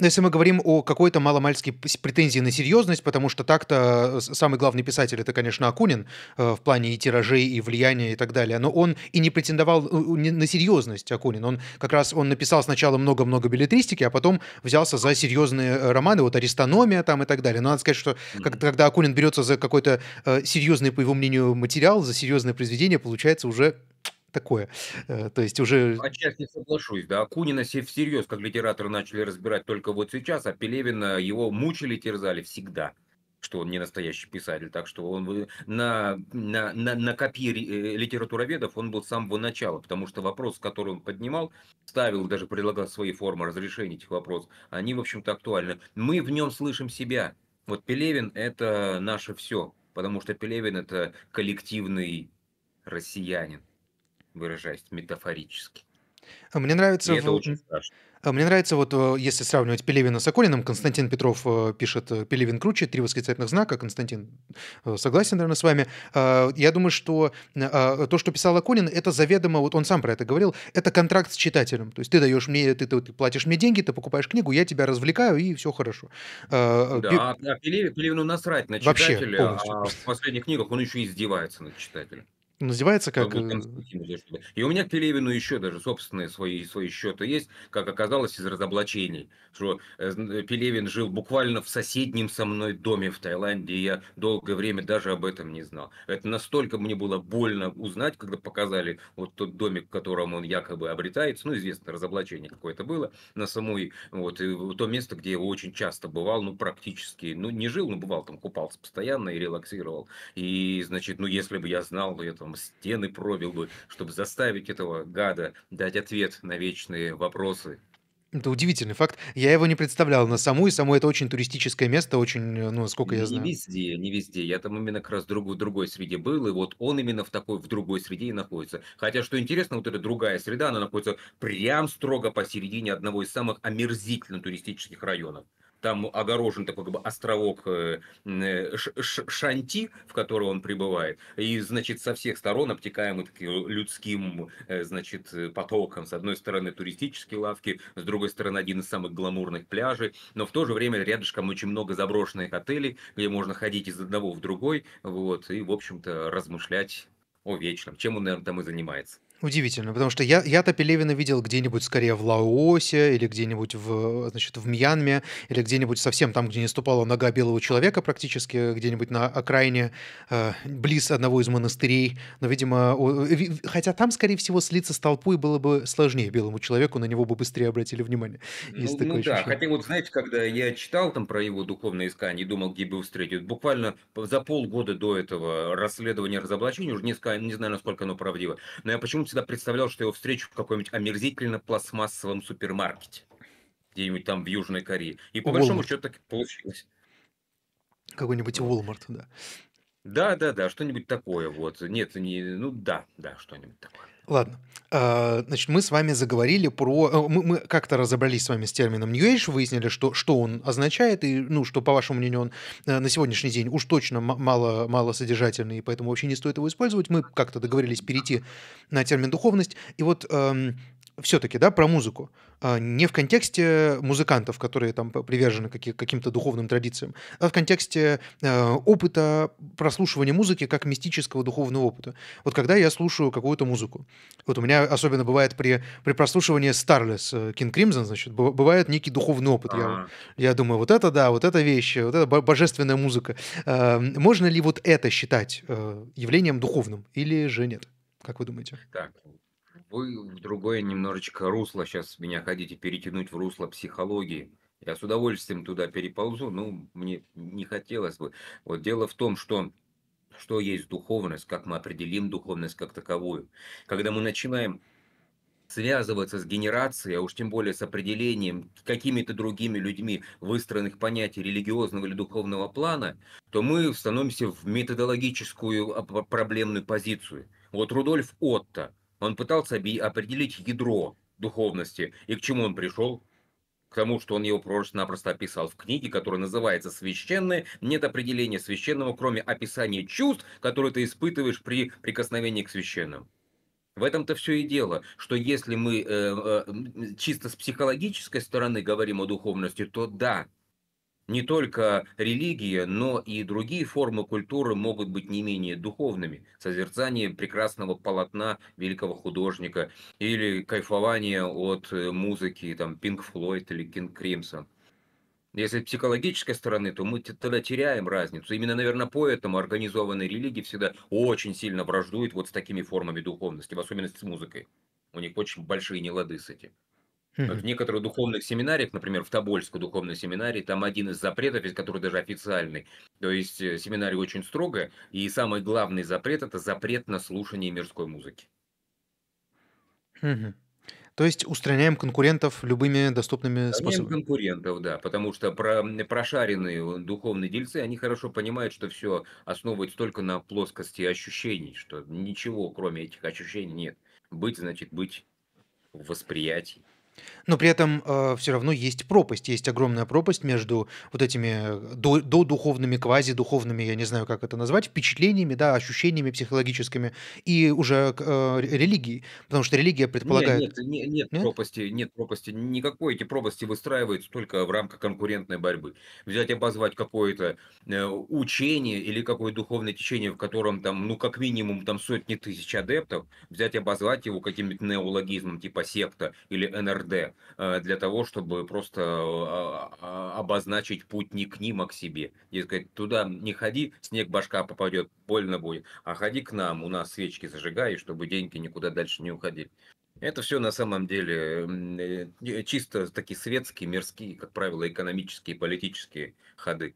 Если мы говорим о какой-то маломальской претензии на серьезность, потому что так-то э, самый главный писатель это, конечно, Акунин э, в плане и тиражей, и влияния, и так далее. Но он и не претендовал э, на серьезность Акунин. Он как раз он написал сначала много-много билетристики, а потом взялся за серьезные романы, вот аристономия там и так далее. Но надо сказать, что mm-hmm. когда Акунин берется за какой-то серьезный, по его мнению, материал, за серьезное произведение, получается уже такое. Э, то есть уже... Отчасти соглашусь, да. Акунина всерьез как литератора начали разбирать только вот сейчас, а Пелевина его мучили, терзали всегда что он не настоящий писатель, так что он на, на, на, на копии э, литературоведов он был с самого начала, потому что вопрос, который он поднимал, ставил, даже предлагал свои формы разрешения этих вопросов, они, в общем-то, актуальны. Мы в нем слышим себя. Вот Пелевин – это наше все, потому что Пелевин – это коллективный россиянин выражаясь метафорически. А мне нравится... И это в... очень страшно. А мне нравится, вот э, если сравнивать Пелевина с Акулиным, Константин Петров э, пишет э, «Пелевин круче», три восклицательных знака, Константин согласен, наверное, с вами. А, я думаю, что то, что писал Акулин, это заведомо, вот он сам про это говорил, это контракт с читателем. То есть ты даешь мне, ты, ты, ты платишь мне деньги, ты покупаешь книгу, я тебя развлекаю, и все хорошо. Да, Пи... а Пелевину насрать на читателя, Вообще, а в последних книгах он еще издевается над читателем. Называется как... Э, и у меня к Пелевину еще даже собственные свои, свои счеты есть, как оказалось из разоблачений, что э, э, Пелевин жил буквально в соседнем со мной доме в Таиланде, и я долгое время даже об этом не знал. Это настолько мне было больно узнать, когда показали вот тот домик, в котором он якобы обретается, ну, известно, разоблачение какое-то было на самой вот, и то место, где его очень часто бывал, ну, практически, ну, не жил, но бывал там, купался постоянно и релаксировал. И, значит, ну, если бы я знал, я там там стены пробил бы, чтобы заставить этого гада дать ответ на вечные вопросы. Это удивительный факт. Я его не представлял на саму, и само это очень туристическое место, очень, э, ну, сколько я знаю. Не везде, не везде. Я там именно как раз в другой, среде был, и вот он именно в такой, в другой среде и находится. Хотя, что интересно, вот эта другая среда, она находится прям строго посередине одного из самых омерзительно туристических районов там огорожен такой как бы островок э, э, Шанти, в который он прибывает. и, значит, со всех сторон обтекаемый таким людским, э, значит, потоком. С одной стороны туристические лавки, с другой стороны один из самых гламурных пляжей, но в то же время рядышком очень много заброшенных отелей, где можно ходить из одного в другой, вот, и, в общем-то, размышлять о вечном, чем он, наверное, там и занимается. Удивительно, потому что я, я-то Пелевина видел где-нибудь скорее в Лаосе или где-нибудь в, значит, в Мьянме или где-нибудь совсем там, где не ступала нога белого человека практически, где-нибудь на окраине, э, близ одного из монастырей. Но, видимо, о, хотя там, скорее всего, слиться с толпой было бы сложнее белому человеку, на него бы быстрее обратили внимание. Ну, Есть ну, такое ну да, хотя вот, знаете, когда я читал там про его духовное искание и думал, где бы его встретить, буквально за полгода до этого расследования, разоблачения, уже не, не знаю, насколько оно правдиво, но я почему всегда представлял, что я его встречу в каком-нибудь омерзительно пластмассовом супермаркете, где-нибудь там в Южной Корее. И по Walmart. большому счету так и получилось. Какой-нибудь Walmart, да. Да, да, да, что-нибудь такое вот. Нет, не, ну да, да, что-нибудь такое. Ладно. А, значит, мы с вами заговорили про... Э, мы, мы как-то разобрались с вами с термином New Age, выяснили, что, что он означает, и, ну, что, по вашему мнению, он э, на сегодняшний день уж точно мало, мало содержательный, и поэтому вообще не стоит его использовать. Мы как-то договорились перейти на термин духовность. И вот эм, все-таки, да, про музыку. А, не в контексте музыкантов, которые там привержены каким-то духовным традициям, а в контексте э, опыта прослушивания музыки как мистического духовного опыта. Вот когда я слушаю какую-то музыку, вот у меня особенно бывает при, при прослушивании Starless э, King Crimson, значит, бывает некий духовный опыт. Я, я думаю, вот это да, вот это вещь, вот это божественная музыка. А, можно ли вот это считать э, явлением духовным или же нет? Как вы думаете? Так, вы в другое немножечко русло сейчас меня хотите перетянуть в русло психологии. Я с удовольствием туда переползу, но ну, мне не хотелось бы. Вот дело в том, что что есть духовность, как мы определим духовность как таковую. Когда мы начинаем связываться с генерацией, а уж тем более с определением какими-то другими людьми выстроенных понятий религиозного или духовного плана, то мы становимся в методологическую а, проблемную позицию. Вот Рудольф Отто – он пытался определить ядро духовности. И к чему он пришел? К тому, что он его просто-напросто описал в книге, которая называется «Священное». Нет определения священного, кроме описания чувств, которые ты испытываешь при прикосновении к священному. В этом-то все и дело, что если мы э, э, чисто с психологической стороны говорим о духовности, то да, не только религия, но и другие формы культуры могут быть не менее духовными. Созерцание прекрасного полотна великого художника или кайфование от э, музыки, там, Пинк Флойд или Кинг Кримсон. Если с психологической стороны, то мы тогда теряем разницу. Именно, наверное, поэтому организованные религии всегда очень сильно враждуют вот с такими формами духовности, в особенности с музыкой. У них очень большие нелады с этим. Э, в некоторых духовных семинариях, например, в Тобольской духовной семинарии, там один из запретов, из которого даже официальный. То есть э, семинария очень строго, и самый главный запрет – это запрет на слушание мирской музыки. То есть устраняем конкурентов любыми доступными устраняем способами. конкурентов, да, потому что про, прошаренные э, духовные дельцы, они хорошо понимают, что все основывается только на плоскости ощущений, что ничего кроме этих ощущений нет. Быть значит быть в восприятии. Но при этом э, все равно есть пропасть, есть огромная пропасть между вот этими э, до, додуховными, квазидуховными, я не знаю, как это назвать, впечатлениями, да, ощущениями психологическими и уже э, религией, потому что религия предполагает... Нет, нет, нет, нет, нет? пропасти, нет пропасти никакой, эти пропасти выстраиваются только в рамках конкурентной борьбы. Взять и позвать какое-то э, учение или какое духовное течение, в котором там, ну, как минимум, там сотни тысяч адептов, взять и обозвать его каким-нибудь неологизмом, типа секта или энергия РД э, для того, чтобы просто э, а, обозначить путь не к ним, а к себе. И сказать, туда не ходи, снег башка попадет, больно будет, а ходи к нам, у нас свечки зажигай, чтобы деньги никуда дальше не уходили. Это все на самом деле э, чисто такие светские, мирские, как правило, экономические, политические ходы.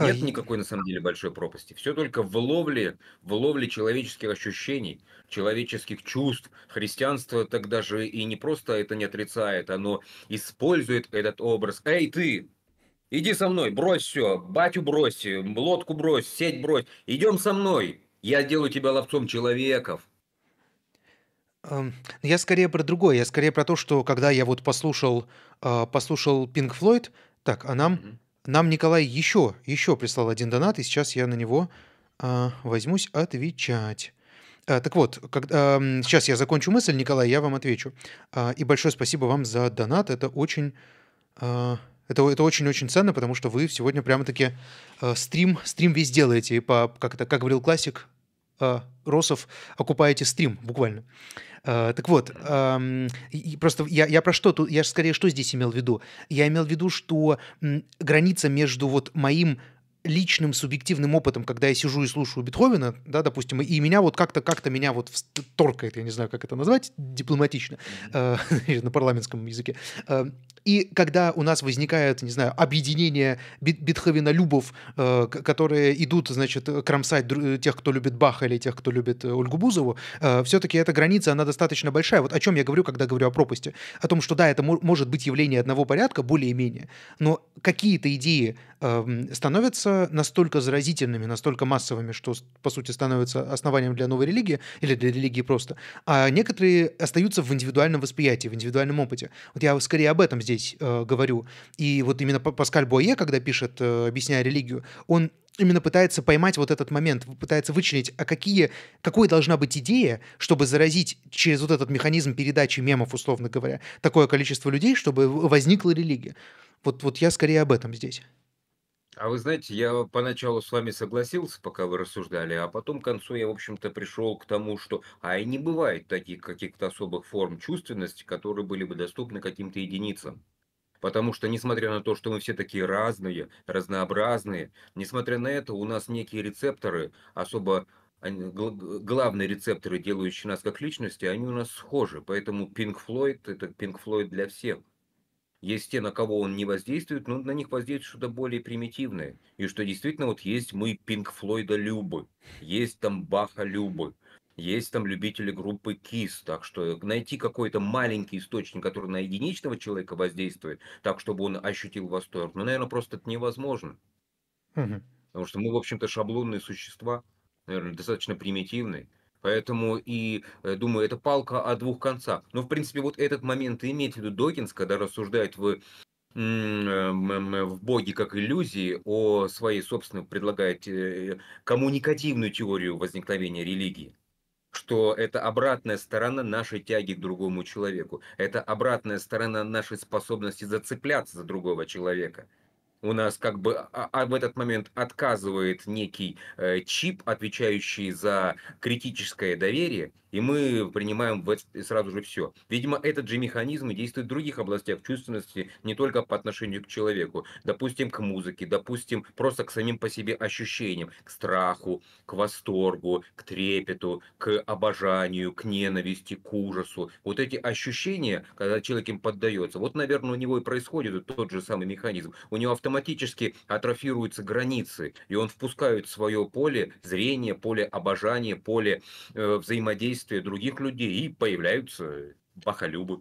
Нет никакой, на самом деле, большой пропасти. Все только в ловле, в ловле человеческих ощущений, человеческих чувств. Христианство тогда же и не просто это не отрицает, оно использует этот образ. «Эй, ты, иди со мной, брось все, батю брось, лодку брось, сеть брось, идем со мной, я делаю тебя ловцом человеков». Я скорее про другое, я скорее про то, что когда я вот послушал, а, послушал Пинг Флойд. так, а нам... Mm-hmm нам Николай еще, еще прислал один донат, и сейчас я на него а, возьмусь отвечать. А, так вот, как, а, сейчас я закончу мысль, Николай, я вам отвечу. А, и большое спасибо вам за донат, это очень... А, это, это очень-очень ценно, потому что вы сегодня прямо-таки э, стрим, стрим весь делаете. И по, как, это, как говорил классик, Э, росов окупаете стрим, буквально. Э, так вот, эм, просто я, я про что тут, я скорее что здесь имел в виду? Я имел в виду, что граница между вот моим личным субъективным опытом, когда я сижу и слушаю Бетховена, да, допустим, и меня вот как-то как-то меня вот торкает, я не знаю, как это назвать дипломатично mm-hmm. э, на парламентском языке, э, и когда у нас возникает, не знаю, объединение Бетховена любов, э, которые идут, значит, кромсать тех, кто любит Баха или тех, кто любит э, Ольгу Бузову, э, все-таки эта граница, она достаточно большая. Вот о чем я говорю, когда говорю о пропасти. О том, что да, это может быть явление одного порядка, более-менее, но какие-то идеи эм, становятся настолько заразительными, настолько массовыми, что, по сути, становятся основанием для новой религии или для религии просто, а некоторые остаются в индивидуальном восприятии, в индивидуальном опыте. Вот я скорее об этом здесь здесь э, говорю. И вот именно Паскаль Буае, когда пишет, э, объясняя религию, он именно пытается поймать вот этот момент, пытается вычленить, а какие, какой должна быть идея, чтобы заразить через вот этот механизм передачи мемов, условно говоря, такое количество людей, чтобы возникла религия. Вот, вот я скорее об этом здесь. А вы знаете, я поначалу с вами согласился, пока вы рассуждали, а потом к концу я, в общем-то, пришел к тому, что... А и не бывает таких каких-то особых форм чувственности, которые были бы доступны каким-то единицам. Потому что, несмотря на то, что мы все такие разные, разнообразные, несмотря на это, у нас некие рецепторы, особо главные рецепторы, делающие нас как личности, они у нас схожи. Поэтому Pink Floyd – это Pink Floyd для всех есть те, на кого он не воздействует, но на них воздействует что-то более примитивное. И что действительно вот есть мы Пинк Флойда Любы, есть там Баха Любы, есть там любители группы КИС, так что найти какой-то маленький источник, который на единичного человека воздействует, так, чтобы он ощутил восторг, ну, наверное, просто это невозможно. Угу. Потому что мы, в общем-то, шаблонные существа, наверное, достаточно примитивные. Поэтому и, э, думаю, это палка о двух концах. Но, в принципе, вот этот момент и имеет в виду Докинс, когда рассуждает в э, э, в боге как иллюзии о своей собственной предлагает коммуникативную теорию возникновения религии что это обратная сторона нашей тяги к другому человеку. Это обратная сторона нашей способности зацепляться за другого человека у нас как бы а, а в этот момент отказывает некий э, чип, отвечающий за критическое доверие, и мы принимаем в это, сразу же все. Видимо, этот же механизм действует в других областях чувственности, не только по отношению к человеку, допустим, к музыке, допустим, просто к самим по себе ощущениям, к страху, к восторгу, к трепету, к обожанию, к ненависти, к ужасу. Вот эти ощущения, когда человек им поддается, вот, наверное, у него и происходит тот же самый механизм. У него автоматически автоматически атрофируются границы, и он впускает в свое поле зрения поле обожания, поле э, взаимодействия других людей, и появляются бахолюбы.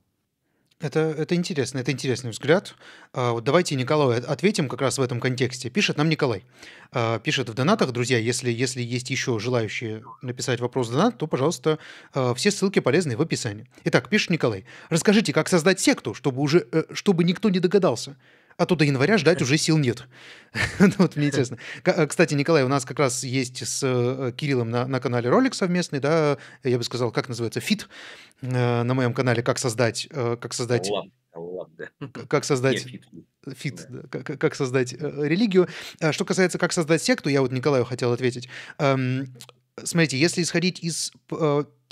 Это, это интересно, это интересный взгляд. А, вот давайте Николаю ответим как раз в этом контексте. Пишет нам Николай. А, пишет в донатах, друзья, если, если есть еще желающие написать вопрос в донат, то, пожалуйста, а, все ссылки полезны в описании. Итак, пишет Николай. Расскажите, как создать секту, чтобы, уже, э, чтобы никто не догадался а то до января ждать уже сил нет. Ну, вот мне интересно. Э, кстати, Николай, у нас как раз есть с э, Кириллом на, канале ролик совместный, да, я бы сказал, как называется, фит э, на моем канале, как создать, как создать... Как создать фит, как создать религию. А что касается, как создать секту, я вот Николаю хотел ответить. Эм, смотрите, если исходить из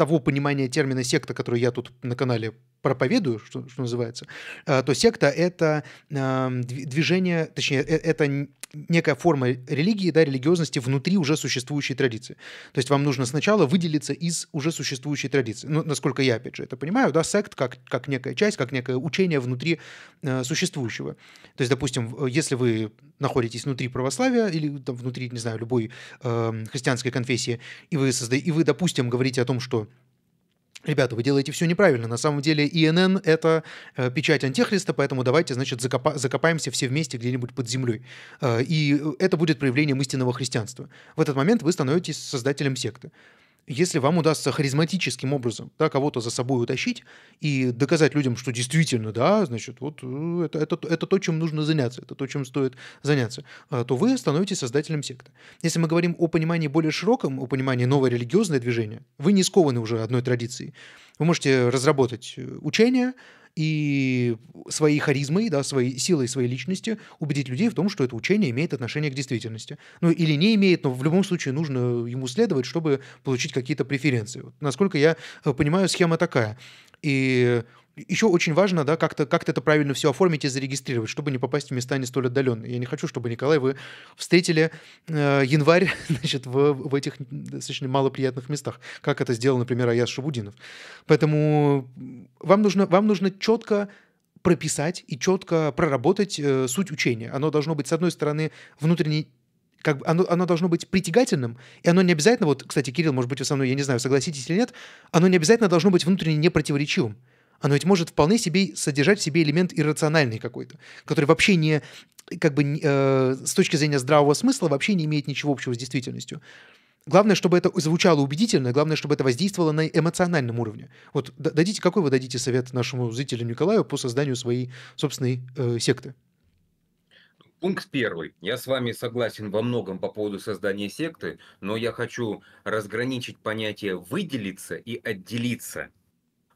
того понимания термина секта, который я тут на канале проповедую, что, что называется, э, то секта — это эм, движение, точнее, э, это некая форма религии, да, религиозности внутри уже существующей традиции. То есть вам нужно сначала выделиться из уже существующей традиции. Ну, насколько я, опять же, это понимаю, да, сект как, как некая часть, как некое учение внутри э, существующего. То есть, допустим, если вы находитесь внутри православия или там, внутри, не знаю, любой э, христианской конфессии, и вы, созда... и вы, допустим, говорите о том, что Ребята, вы делаете все неправильно. На самом деле ИНН — это э, печать Антихриста, поэтому давайте, значит, закопа- закопаемся все вместе где-нибудь под землей. Э, и э, это будет проявлением истинного христианства. В этот момент вы становитесь создателем секты если вам удастся харизматическим образом да, кого-то за собой утащить и доказать людям, что действительно, да, значит, вот э, это, это, это то, чем нужно заняться, это то, чем стоит заняться, э, то вы становитесь создателем секты. Если мы говорим о понимании более широком, о понимании новое религиозное движение, вы не скованы уже одной традицией. Вы можете разработать э, учение, и своей харизмой, да, своей силой, своей личностью убедить людей в том, что это учение имеет отношение к действительности. Ну или не имеет, но в любом случае нужно ему следовать, чтобы получить какие-то преференции. Вот, насколько я э, понимаю, схема такая. И еще очень важно, да, как-то как это правильно все оформить и зарегистрировать, чтобы не попасть в места не столь отдаленные. Я не хочу, чтобы, Николай, вы встретили э, январь, значит, в, в этих достаточно малоприятных местах, как это сделал, например, Аяс Шабудинов. Поэтому вам нужно, вам нужно четко прописать и четко проработать э, суть учения. Оно должно быть, с одной стороны, внутренне как бы оно, оно должно быть притягательным, и оно не обязательно, вот, кстати, Кирилл, может быть, вы со мной, я не знаю, согласитесь или нет, оно не обязательно должно быть внутренне непротиворечивым оно ведь может вполне себе содержать в себе элемент иррациональный какой-то, который вообще не, как бы, э, с точки зрения здравого смысла вообще не имеет ничего общего с действительностью. Главное, чтобы это звучало убедительно, главное, чтобы это воздействовало на эмоциональном уровне. Вот дадите, какой вы дадите совет нашему зрителю Николаю по созданию своей собственной э, секты? Пункт первый. Я с вами согласен во многом по поводу создания секты, но я хочу разграничить понятие «выделиться» и «отделиться»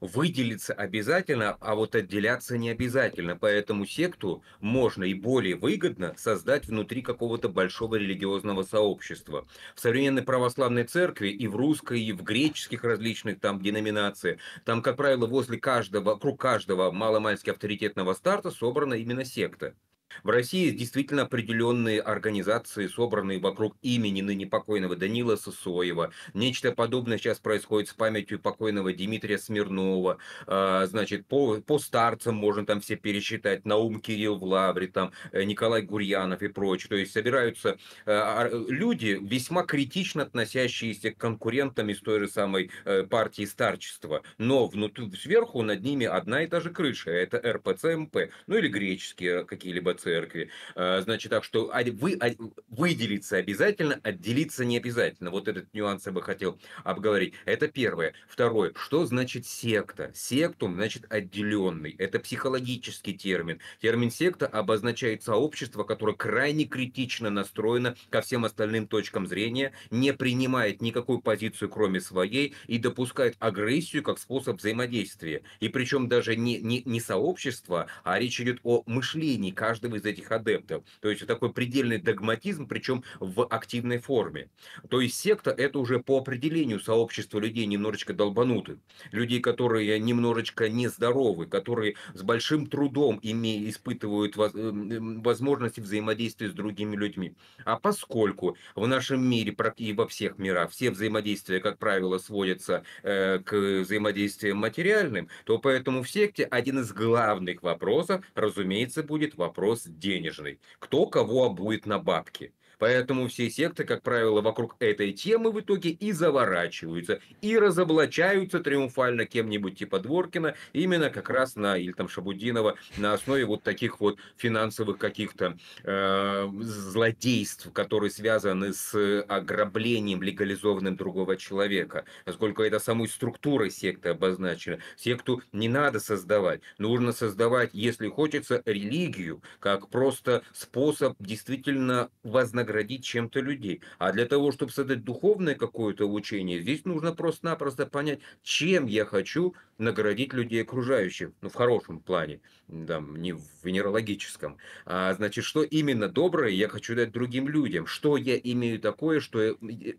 выделиться обязательно, а вот отделяться не обязательно. Поэтому секту можно и более выгодно создать внутри какого-то большого религиозного сообщества. В современной православной церкви и в русской, и в греческих различных там деноминациях, там, как правило, возле каждого, вокруг каждого маломальски авторитетного старта собрана именно секта. В России действительно определенные организации, собранные вокруг имени ныне покойного Данила Сосоева. Нечто подобное сейчас происходит с памятью покойного Дмитрия Смирнова. А, значит, по, по старцам можно там все пересчитать. Наум Кирилл в Лавре, там э, Николай Гурьянов и прочее. То есть собираются э, люди, весьма критично относящиеся к конкурентам из той же самой э, партии старчества. Но внутри, сверху над ними одна и та же крыша. Это РПЦ, МП, эм ну или греческие какие-либо церкви. Э, значит, так что вы, выделиться обязательно, отделиться не обязательно. Вот этот нюанс я бы хотел обговорить. Это первое. Второе. Что значит секта? Сектум значит отделенный. Это психологический термин. Термин секта обозначает сообщество, которое крайне критично настроено ко всем остальным точкам зрения, не принимает никакую позицию, кроме своей, и допускает агрессию как способ взаимодействия. И причем даже не, не, не сообщество, а речь идет о мышлении каждого каждого из этих адептов. То есть такой предельный догматизм, причем в активной форме. То есть секта это уже по определению сообщество людей немножечко долбануты, Людей, которые немножечко нездоровы, которые с большим трудом ими испытывают эм, эм, возможности взаимодействия с другими людьми. А поскольку в нашем мире и во всех мирах все взаимодействия, как правило, сводятся э, к взаимодействиям материальным, то поэтому в секте один из главных вопросов, разумеется, будет вопрос вопрос денежный. Кто кого обует на бабки? Поэтому все секты, как правило, вокруг этой темы в итоге и заворачиваются, и разоблачаются триумфально кем-нибудь типа Дворкина, именно как раз на, или там Шабудинова, на основе вот таких вот финансовых каких-то э, злодейств, которые связаны с ограблением легализованным другого человека, поскольку это самой структурой секты обозначено. Секту не надо создавать, нужно создавать, если хочется, религию, как просто способ действительно вознаграждения наградить чем-то людей. А для того, чтобы создать духовное какое-то учение, здесь нужно просто-напросто понять, чем я хочу наградить людей окружающих, ну, в хорошем плане, там, не в венерологическом. А, значит, что именно доброе я хочу дать другим людям, что я имею такое, что я, э,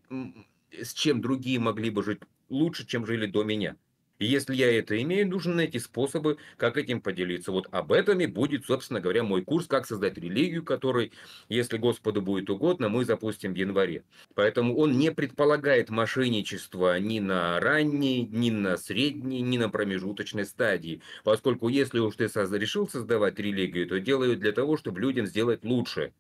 с чем другие могли бы жить лучше, чем жили до меня. И если я это имею, нужно найти способы, как этим поделиться. Вот об этом и будет, собственно говоря, мой курс «Как создать религию», который, если Господу будет угодно, мы запустим в январе. Поэтому он не предполагает мошенничество ни на ранней, ни на средней, ни на промежуточной стадии. Поскольку если уж ты решил создавать религию, то делаю для того, чтобы людям сделать лучше.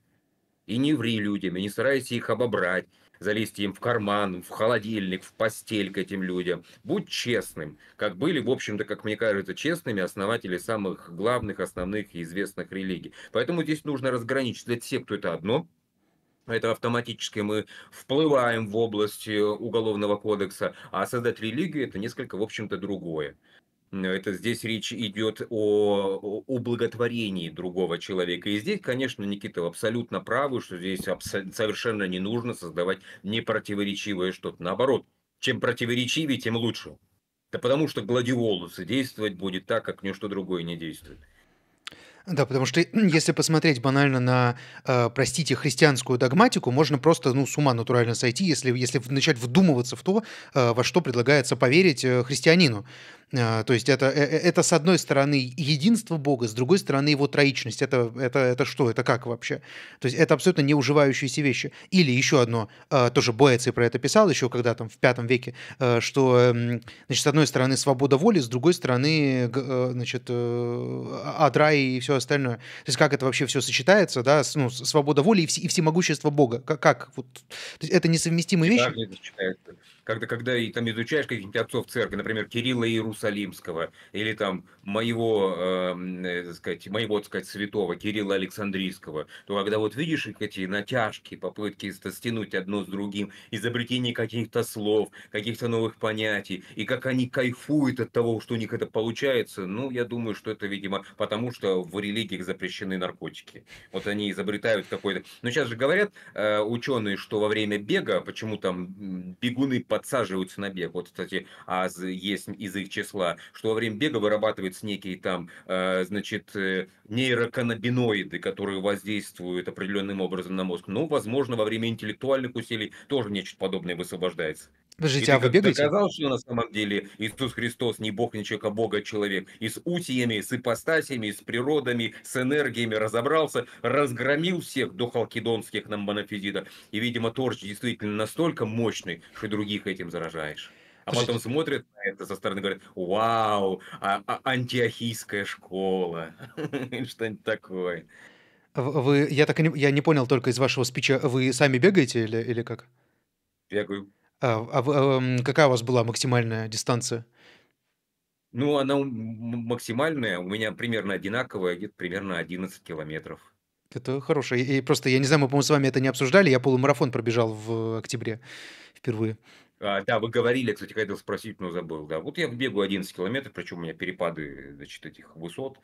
И не ври людям, и не старайся их обобрать, залезть им в карман, в холодильник, в постель к этим людям. Будь честным, как были, в общем-то, как мне кажется, честными основатели самых главных, основных и известных религий. Поэтому здесь нужно разграничить. Для сект это одно, это автоматически мы вплываем в область э, уголовного кодекса, а создать религию это несколько, в общем-то, другое. Это здесь речь идет о, о благотворении другого человека. И здесь, конечно, Никита абсолютно правы, что здесь совершенно не нужно создавать непротиворечивое что-то. Наоборот, чем противоречивее, тем лучше. Да потому что гладиолусы действовать будет так, как ничто другое не действует. Да, потому что если посмотреть банально на, э, простите, христианскую догматику, можно просто ну, с ума натурально сойти, если, если начать вдумываться в то, э, во что предлагается поверить э, христианину. А, то есть это, э, э, это с одной стороны единство Бога, с другой стороны его троичность. Это, это, это что? Это как вообще? То есть это абсолютно не уживающиеся вещи. Или еще одно, а, тоже Боэций про это писал еще когда там в пятом веке, э, что, эм, значит, с одной стороны свобода воли, с другой стороны, значит, адра и все остальное. То есть как это вообще все сочетается, да, ну, свобода воли и, и всемогущество Бога. Как? как? Вот, это несовместимые и вещи? когда, когда и там изучаешь каких-нибудь отцов церкви, например, Кирилла Иерусалимского, или там моего, эм, э, так сказать, моего, так сказать, святого Кирилла Александрийского, то когда вот видишь их эти натяжки, попытки стянуть одно с другим, изобретение каких-то слов, каких-то новых понятий, и как они кайфуют от того, что у них это получается, ну, я думаю, что это, видимо, потому что в религиях запрещены наркотики. Вот они изобретают какой-то... Но сейчас же говорят э, ученые, что во время бега, почему там бегуны по подсаживаются на бег. Вот, кстати, АЗ есть из их числа, что во время бега вырабатываются некие там, э, значит, э, нейроканабиноиды, которые воздействуют определенным образом на мозг. Ну, возможно, во время интеллектуальных усилий тоже нечто подобное высвобождается. Подождите, а вы бегаете? доказал, что на самом деле Иисус Христос не Бог, не человек, а Бога а человек. И с утиями, с ипостасями, с природами, с энергиями разобрался, разгромил всех до халкидонских нам монофизитов. И, видимо, торч действительно настолько мощный, что других этим заражаешь. А Подождите. потом смотрят на это со стороны и говорят, вау, а, а антиохийская школа, что-нибудь такое. А вы, я так и не, я не понял только из вашего спича, вы сами бегаете или, или как? Я а, а, а какая у вас была максимальная дистанция? Ну, она максимальная, у меня примерно одинаковая, где-то примерно 11 километров. Это хорошее. И просто, я не знаю, мы, по-моему, с вами это не обсуждали, я полумарафон пробежал в э, октябре впервые. А, да, вы говорили, кстати, хотел спросить, но забыл. Да, вот я бегу 11 километров, причем у меня перепады, значит, этих высот.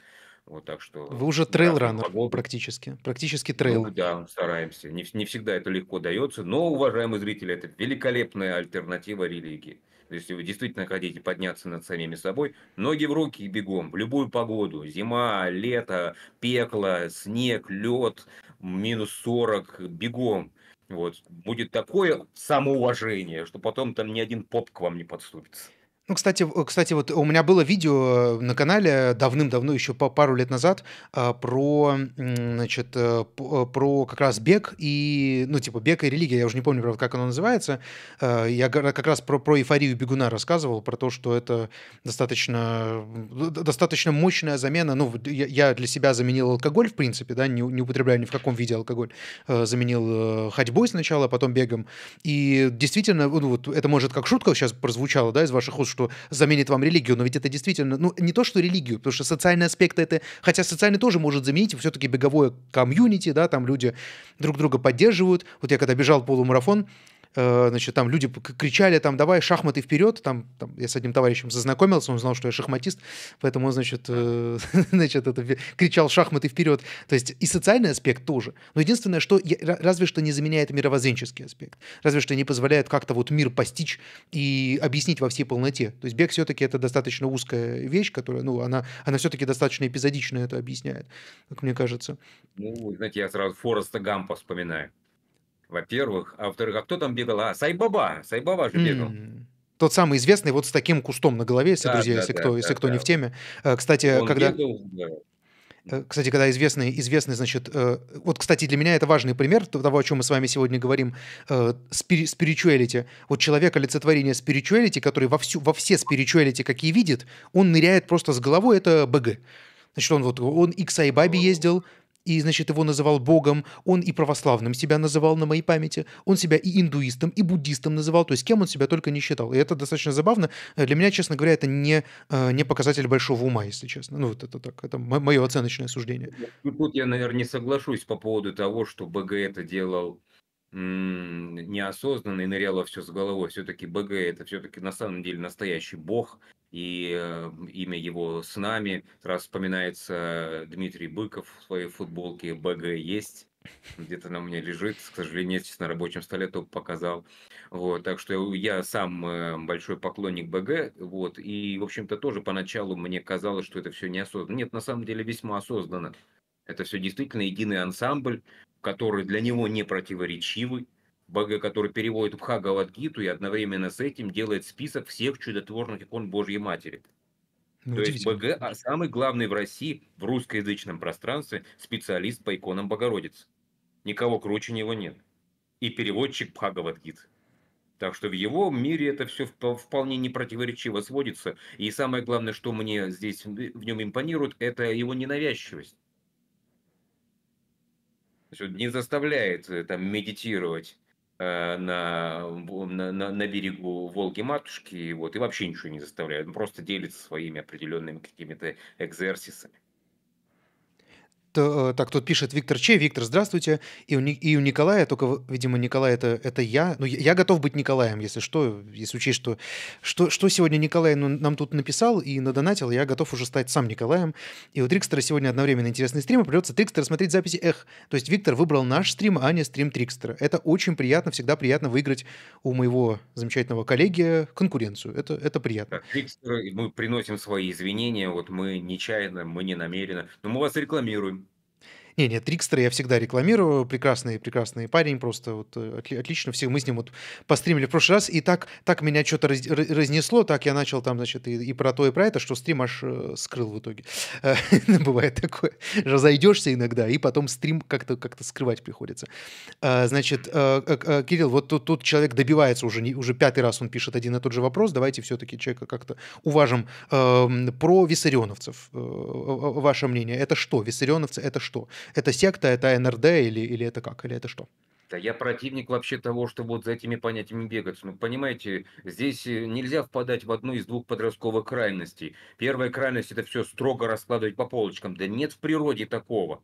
Вот так что... Вы уже трейл-раннер да, погоду, практически, практически ну трейл. Ну, да, стараемся. Не, не всегда это легко дается, но, уважаемые зрители, это великолепная альтернатива религии. Если вы действительно хотите подняться над самими собой, ноги в руки и бегом, в любую погоду, зима, лето, пекло, снег, лед, минус 40, бегом. Вот. Будет такое самоуважение, что потом там ни один поп к вам не подступится. Ну, кстати, кстати, вот у меня было видео э, на канале давным-давно, еще пару лет назад, э, про, значит, э, про как раз бег и, ну, типа, бег и религия. Я уже не помню, правда, как оно называется. Я как раз про, про эйфорию бегуна рассказывал, про то, что это достаточно, достаточно мощная замена. Ну, я для себя заменил алкоголь, в принципе, да, не, не употребляю ни в каком виде алкоголь. Заменил ходьбой сначала, а потом бегом. И действительно, ну, вот это может как шутка сейчас прозвучала, да, из ваших уст, что что заменит вам религию, но ведь это действительно, ну, не то, что религию, потому что социальный аспект это, хотя социальный тоже может заменить, все-таки беговое комьюнити, да, там люди друг друга поддерживают. Вот я когда бежал полумарафон, Э, значит, там люди кричали, там, давай шахматы вперед, там, там я с одним товарищем зазнакомился, он знал, что я шахматист, поэтому, значит, э, значит это, кричал шахматы вперед. То есть и социальный аспект тоже. Но единственное, что я, разве что не заменяет мировоззренческий аспект, разве что не позволяет как-то вот мир постичь и объяснить во всей полноте. То есть бег все-таки это достаточно узкая вещь, которая, ну, она, она все-таки достаточно эпизодично это объясняет, как мне кажется. Ну, знаете, я сразу Фореста Гампа вспоминаю во-первых. А во-вторых, а кто там бегал? А, Сайбаба. Сайбаба же бегал. Mm. Тот самый известный вот с таким кустом на голове, если, да, друзья, да, если да, кто, да, если да, кто да. не в теме. Э, кстати, Он когда... Бегал, да. Э, кстати, когда известный, известный, значит, э, вот, кстати, для меня это важный пример того, о чем мы с вами сегодня говорим, э, спири, спиричуэлити. Вот человек олицетворение спиричуэлити, который во, всю, во все спиричуэлити, какие видит, он ныряет просто с головой, это БГ. Значит, он вот, он и к Сайбабе ездил, и, значит, его называл богом, он и православным себя называл на моей памяти, он себя и индуистом, и буддистом называл, то есть кем он себя только не считал. И это достаточно забавно. Э, для меня, честно говоря, это не, э, не показатель большого ума, если честно. Ну, вот это так, это мое оценочное суждение. Ну, тут я, наверное, не соглашусь по поводу того, что БГ это делал неосознанно и ныряло все с головой. Все-таки БГ это все-таки на самом деле настоящий бог, и э, имя его с нами. Раз вспоминается Дмитрий Быков в своей футболке «БГ есть», где-то она у меня лежит, к сожалению, нет, на рабочем столе то показал. Вот, так что я сам э, большой поклонник БГ, вот, и, в общем-то, тоже поначалу мне казалось, что это все неосознанно. Нет, на самом деле весьма осознанно. Это все действительно единый ансамбль, который для него не противоречивый, который переводит Бхагавадгиту и одновременно с этим делает список всех чудотворных икон Божьей Матери. Ну, То есть БГ а самый главный в России, в русскоязычном пространстве, специалист по иконам Богородицы. Никого круче него нет. И переводчик Бхагавадгит. Так что в его мире это все вполне непротиворечиво сводится. И самое главное, что мне здесь в нем импонирует, это его ненавязчивость. Не заставляет э, там медитировать Э, на, на, на берегу Волги Матушки, вот, и вообще ничего не заставляют, просто делится своими определенными какими-то экзерсисами. Э, так, тут пишет Виктор Че. Виктор, здравствуйте. И у, и у Николая, только, видимо, Николай это, это я. Ну, я, я готов быть Николаем, если что, если учесть, что, что, что сегодня Николай ну, нам тут написал и надонатил, я готов уже стать сам Николаем. И у Трикстера сегодня одновременно интересный стрим, и придется Трикстера смотреть записи «Эх». То есть Виктор выбрал наш стрим, а не стрим Трикстера. Это очень приятно, всегда приятно выиграть у моего замечательного коллеги конкуренцию. Это, это приятно. Так, Трикстер, мы приносим свои извинения, вот мы нечаянно, мы не намеренно, но мы вас рекламируем. Не, нет, Трикстера я всегда рекламирую. Прекрасный, прекрасный парень. Просто вот э, отлично. Все мы с ним вот постримили в прошлый раз. И так, так меня что-то раз, разнесло. Так я начал там, значит, и, и про то, и про это, что стрим аж э, скрыл в итоге. Э, бывает такое. Разойдешься иногда, и потом стрим как-то как скрывать приходится. Э, значит, Кирилл, вот тут, человек добивается уже, не, уже пятый раз он пишет один и тот же вопрос. Давайте все-таки человека как-то уважим. Эм, про виссарионовцев. Ваше мнение. Это что? Виссарионовцы — это что? это секта, это НРД или, или это как, или это что? Да я противник вообще того, чтобы вот за этими понятиями бегать. Ну, понимаете, здесь э, нельзя впадать в одну из двух подростковых крайностей. Первая крайность – это все строго раскладывать по полочкам. Да нет в природе такого.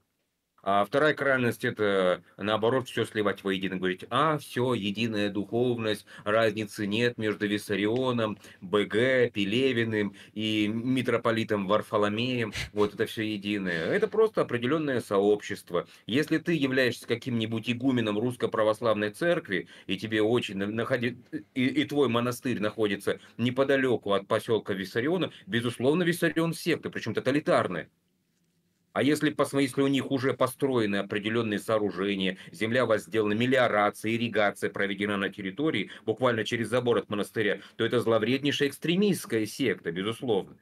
А вторая крайность – это, наоборот, все сливать воедино, говорить, а, все, единая духовность, разницы нет между Виссарионом, БГ, Пелевиным и митрополитом Варфоломеем, вот это все единое. Это просто определенное сообщество. Если ты являешься каким-нибудь игуменом русско-православной церкви, и тебе очень находит, и, и твой монастырь находится неподалеку от поселка Виссариона, безусловно, Виссарион секта, причем тоталитарная. А если посмотреть, если у них уже построены определенные сооружения, земля возделана, мелиорация, ирригация проведена на территории, буквально через забор от монастыря, то это зловреднейшая экстремистская секта, безусловно.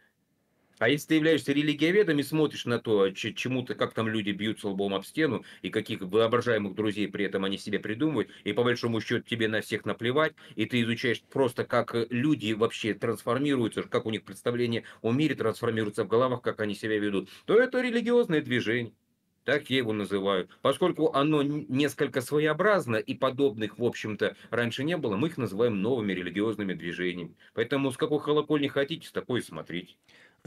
А если ты являешься религиоведом и смотришь на то, чему-то, как там люди бьются лбом об стену, и каких воображаемых друзей при этом они себе придумывают, и по большому счету тебе на всех наплевать, и ты изучаешь просто, как э, люди вообще трансформируются, как у них представление о мире трансформируется в головах, как они себя ведут, то это религиозное движение. Так я его называю. Поскольку оно несколько своеобразно, и подобных, в общем-то, раньше не было, мы их называем новыми религиозными движениями. Поэтому с какой колокольни хотите, с такой и смотрите.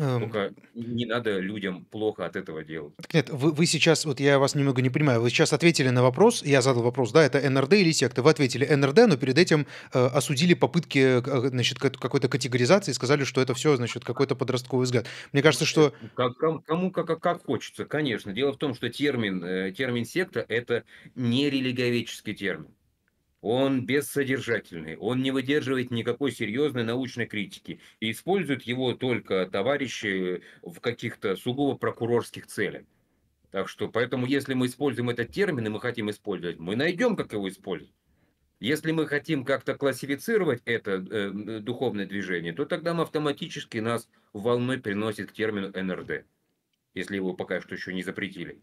Эм, Только не надо людям плохо от этого делать. Так нет, вы, вы сейчас, вот я вас немного не понимаю, вы сейчас ответили на вопрос, я задал вопрос, да, это НРД или секта, вы ответили НРД, но перед этим э, осудили попытки, э, э, значит, какой-то категоризации, сказали, что это все, значит, какой-то подростковый взгляд. Мне кажется, что... Ну, э, как, кому как, как хочется, конечно. Дело в том, что термин, термин секта – это не религиоведческий термин. Он бессодержательный, он не выдерживает никакой серьезной научной критики. И используют его только товарищи в каких-то сугубо прокурорских целях. Так что, поэтому, если мы используем этот термин, и мы хотим использовать, мы найдем, как его использовать. Если мы хотим как-то классифицировать это э, духовное движение, то тогда мы автоматически нас волной приносит к термину НРД, если его пока что еще не запретили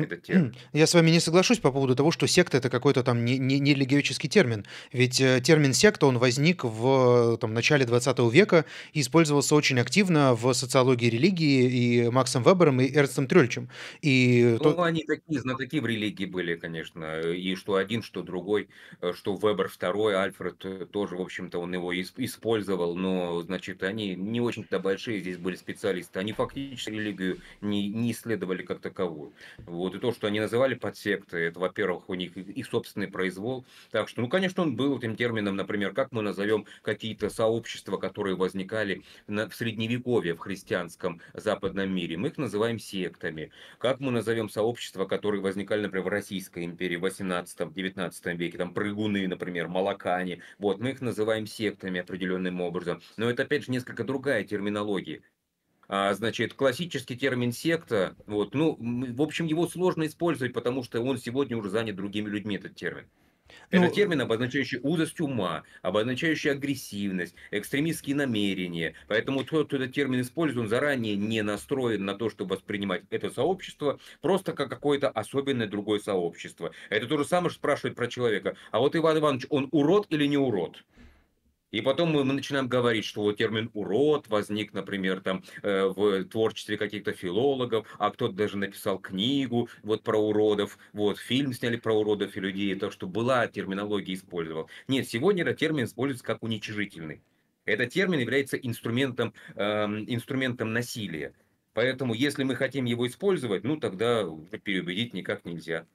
это термин. Я с вами не соглашусь по поводу того, что секта это какой-то там нелегиотический не, не термин. Ведь э, термин секта, он возник в э, там, начале 20 века и использовался очень активно в социологии религии и Максом Вебером, и Эрнстом Трёльчем. И ну, то... они такие знатоки в религии были, конечно. И что один, что другой, э, что Вебер второй, Альфред тоже, в общем-то, он его использовал. Но, значит, они не очень-то большие здесь были специалисты. Они фактически религию не, не исследовали как таковую. Вот, и то, что они называли подсектой, это, во-первых, у них их собственный произвол. Так что, ну, конечно, он был этим термином, например, как мы назовем какие-то сообщества, которые возникали на, в Средневековье в христианском западном мире. Мы их называем сектами. Как мы назовем сообщества, которые возникали, например, в Российской империи в 18-19 веке, там прыгуны, например, молокане. Вот, мы их называем сектами определенным образом. Но это, опять же, несколько другая терминология. А, значит, классический термин секта, вот, ну, в общем, его сложно использовать, потому что он сегодня уже занят другими людьми, этот термин. Это ну, э, термин, обозначающий узость ума, обозначающий агрессивность, экстремистские намерения. Поэтому тот, кто этот термин использует, он заранее не настроен на то, чтобы воспринимать это сообщество просто как какое-то особенное другое сообщество. Это то же самое, что спрашивать про человека. А вот Иван Иванович, он урод или не урод? И потом мы, начинаем говорить, что вот термин «урод» возник, например, там э, в творчестве каких-то филологов, а кто-то даже написал книгу вот про уродов, вот фильм сняли про уродов и людей, то, что была терминология использовал. Нет, сегодня этот термин используется как уничижительный. Этот термин является инструментом, э, инструментом насилия. Поэтому, если мы хотим его использовать, ну тогда переубедить никак нельзя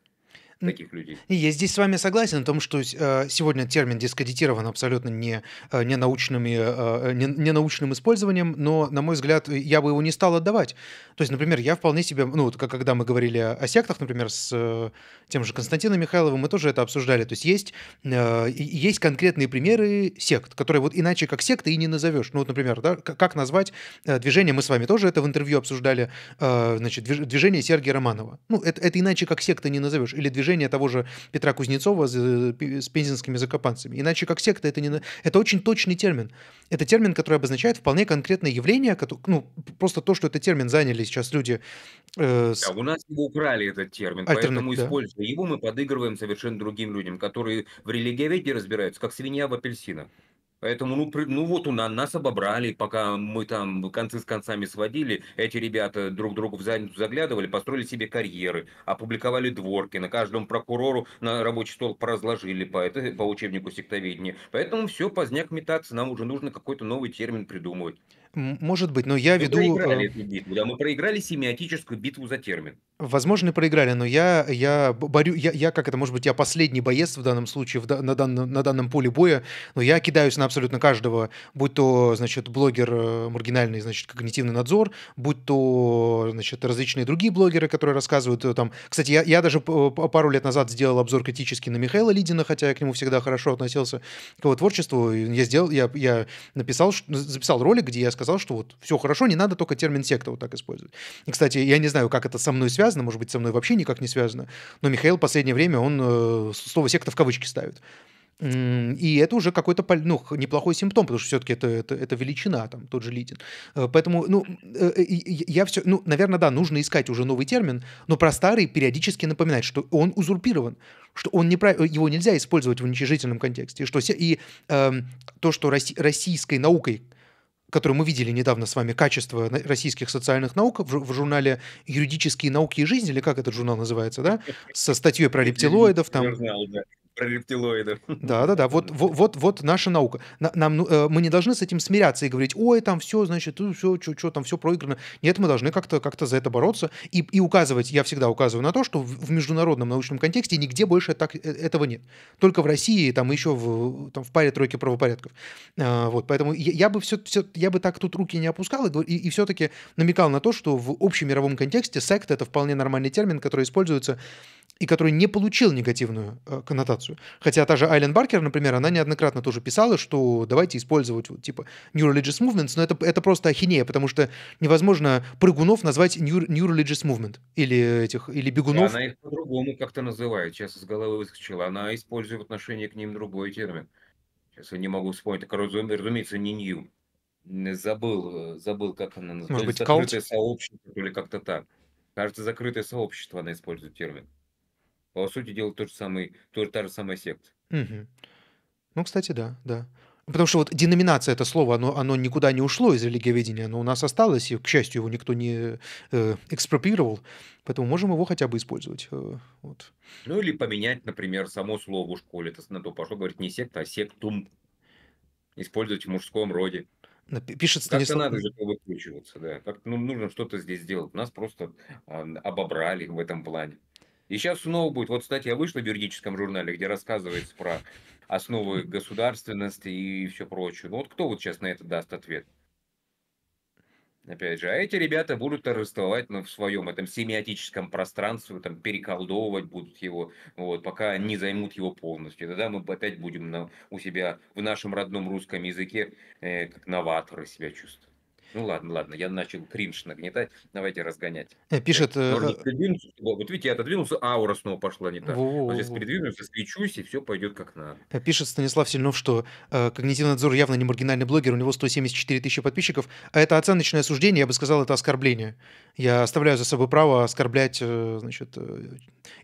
таких людей. Я здесь с вами согласен о том, что э, сегодня термин дискредитирован абсолютно не, э, не, научными, э, не, не научным использованием, но, на мой взгляд, я бы его не стал отдавать. То есть, например, я вполне себе, ну, вот, когда мы говорили о сектах, например, с тем же Константином Михайловым, мы тоже это обсуждали. То есть есть, есть конкретные примеры сект, которые вот иначе как секты и не назовешь. Ну, вот, например, да, как назвать движение, мы с вами тоже это в интервью обсуждали, значит, движение Сергея Романова. Ну, это, это иначе как секта не назовешь. Или движение сопряжение того же Петра Кузнецова с, с пензенскими закопанцами. Иначе как секта это не... Это очень точный термин. Это термин, который обозначает вполне конкретное явление, который, ну, просто то, что этот термин заняли сейчас люди. Э, с... да, у нас его украли, этот термин, поэтому, да. используя его, мы подыгрываем совершенно другим людям, которые в религиоведении разбираются, как свинья в апельсинах. Поэтому, ну, ну вот у нас, нас обобрали, пока мы там концы с концами сводили, эти ребята друг другу в задницу заглядывали, построили себе карьеры, опубликовали дворки, на каждом прокурору на рабочий стол поразложили по, это, по учебнику сектоведения. Поэтому все, поздняк метаться, нам уже нужно какой-то новый термин придумывать. Может быть, но я мы веду... проиграли э, эту битву, да, мы проиграли семиотическую битву за термин. Возможно, и проиграли, но я, я борю, я, я, как это, может быть, я последний боец в данном случае, в, на, данном, на данном поле боя, но я кидаюсь на абсолютно каждого, будь то, значит, блогер э, маргинальный, значит, когнитивный надзор, будь то, значит, различные другие блогеры, которые рассказывают э, там... Кстати, я, я даже пару лет назад сделал обзор критический на Михаила Лидина, хотя я к нему всегда хорошо относился, к его творчеству, я сделал, я, я написал, записал ролик, где я сказал, сказал, что вот все хорошо, не надо только термин секта вот так использовать. И, кстати, я не знаю, как это со мной связано, может быть, со мной вообще никак не связано, но Михаил в последнее время, он э, слово секта в кавычки ставит. И это уже какой-то ну, неплохой симптом, потому что все-таки это, это, это величина, там, тот же Литин. Э, поэтому, ну, э, я все, ну, наверное, да, нужно искать уже новый термин, но про старый периодически напоминать, что он узурпирован, что он не прав... его нельзя использовать в уничижительном контексте, что и э, то, что росси... российской наукой которую мы видели недавно с вами, «Качество российских социальных наук» в, в журнале «Юридические науки и жизнь», или как этот журнал называется, да? Со статьей про рептилоидов. Там... Журнал, да про рептилоидов. Да, да, да. Вот, вот, вот, вот наша наука. Нам, ну, э, мы не должны с этим смиряться и говорить, ой, там все, значит, ну, все, что, что там все проиграно. Нет, мы должны как-то как за это бороться и, и указывать, я всегда указываю на то, что в, международном научном контексте нигде больше так, э, этого нет. Только в России, там еще в, там, в паре тройки правопорядков. А, вот, поэтому я, я бы все, все, я бы так тут руки не опускал и, и, и все-таки намекал на то, что в общем мировом контексте секта это вполне нормальный термин, который используется и который не получил негативную э, коннотацию. Хотя та же Айлен Баркер, например, она неоднократно тоже писала, что давайте использовать вот, типа New Religious Movements, но это, это просто ахинея, потому что невозможно прыгунов назвать New, New Religious Movement или этих, или бегунов. И она их по-другому как-то называет, сейчас с головы выскочила. Она использует в отношении к ним другой термин. Сейчас я не могу вспомнить. Разумеется, не New забыл, э, забыл, как она называется. Может быть, закрытое cult? сообщество, или как-то так. Кажется, закрытое сообщество она использует термин. По сути дела, тот же самый, тот, та же самая секта. Угу. Ну, кстати, да, да. Потому что вот деноминация, это слово, оно, оно никуда не ушло из религиоведения, оно у нас осталось, и, к счастью, его никто не э, экспроприировал, поэтому можем его хотя бы использовать. Э, вот. Ну или поменять, например, само слово в школе, это на то пошло, говорить не секта, а сектум, использовать в мужском роде. Пишет Станислав. Как-то надо из этого выкручиваться, да. Как ну, нужно что-то здесь сделать. Нас просто а, обобрали в этом плане. И сейчас снова будет. Вот статья вышла в юридическом журнале, где рассказывается про основы государственности и все прочее. Ну вот кто вот сейчас на это даст ответ? Опять же, а эти ребята будут торжествовать ну, в своем этом семиотическом пространстве, там, переколдовывать будут его, вот, пока не займут его полностью. Тогда мы опять будем на, у себя в нашем родном русском языке э, как новаторы себя чувствовать. Ну ладно, ладно, я начал кринж нагнетать, давайте разгонять. Э, пишет... Э, Может, э, передвинуться? Вот видите, я отодвинулся, аура снова пошла не так. Во-во-во. Вот здесь передвинусь, свечусь, и все пойдет как надо. Пишет Станислав Сильнов, что э, когнитивный надзор явно не маргинальный блогер, у него 174 тысячи подписчиков, а это оценочное суждение, я бы сказал, это оскорбление. Я оставляю за собой право оскорблять э, значит, э,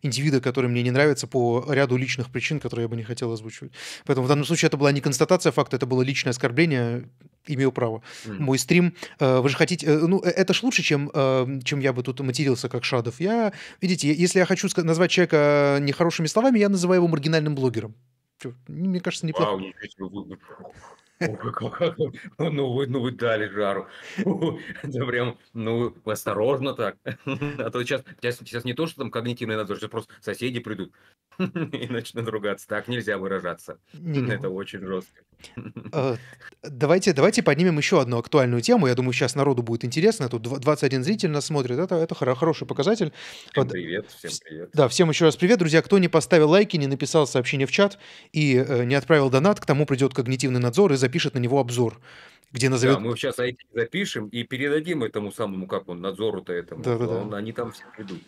индивида, который мне не нравится, по ряду личных причин, которые я бы не хотел озвучивать. Поэтому в данном случае это была не констатация факта, это было личное оскорбление имею право. Mm. Мой стрим. Э, вы же хотите... Э, ну, э, это ж лучше, чем, чем я бы тут матерился, как Шадов. Я, видите, если я хочу назвать человека нехорошими словами, я называю его маргинальным блогером. Мне кажется, неплохо. Вау, ну, ну вы, ну вы дали жару. Это прям, ну, осторожно так. А то сейчас, сейчас не то, что там когнитивный надзор, сейчас просто соседи придут и начнут ругаться. Так нельзя выражаться. Это ну, очень жестко. Э, давайте, давайте поднимем еще одну актуальную тему. Я думаю, сейчас народу будет интересно. Тут 21 зритель нас смотрит. Это, это хороший показатель. Всем привет, всем привет. Да, всем еще раз привет, друзья. Кто не поставил лайки, не написал сообщение в чат и э, не отправил донат, к тому придет когнитивный надзор и запишет напишет на него обзор где назовет... Да, мы сейчас запишем и передадим этому самому, как он, надзору-то этому. Да, да, да. они там все придут.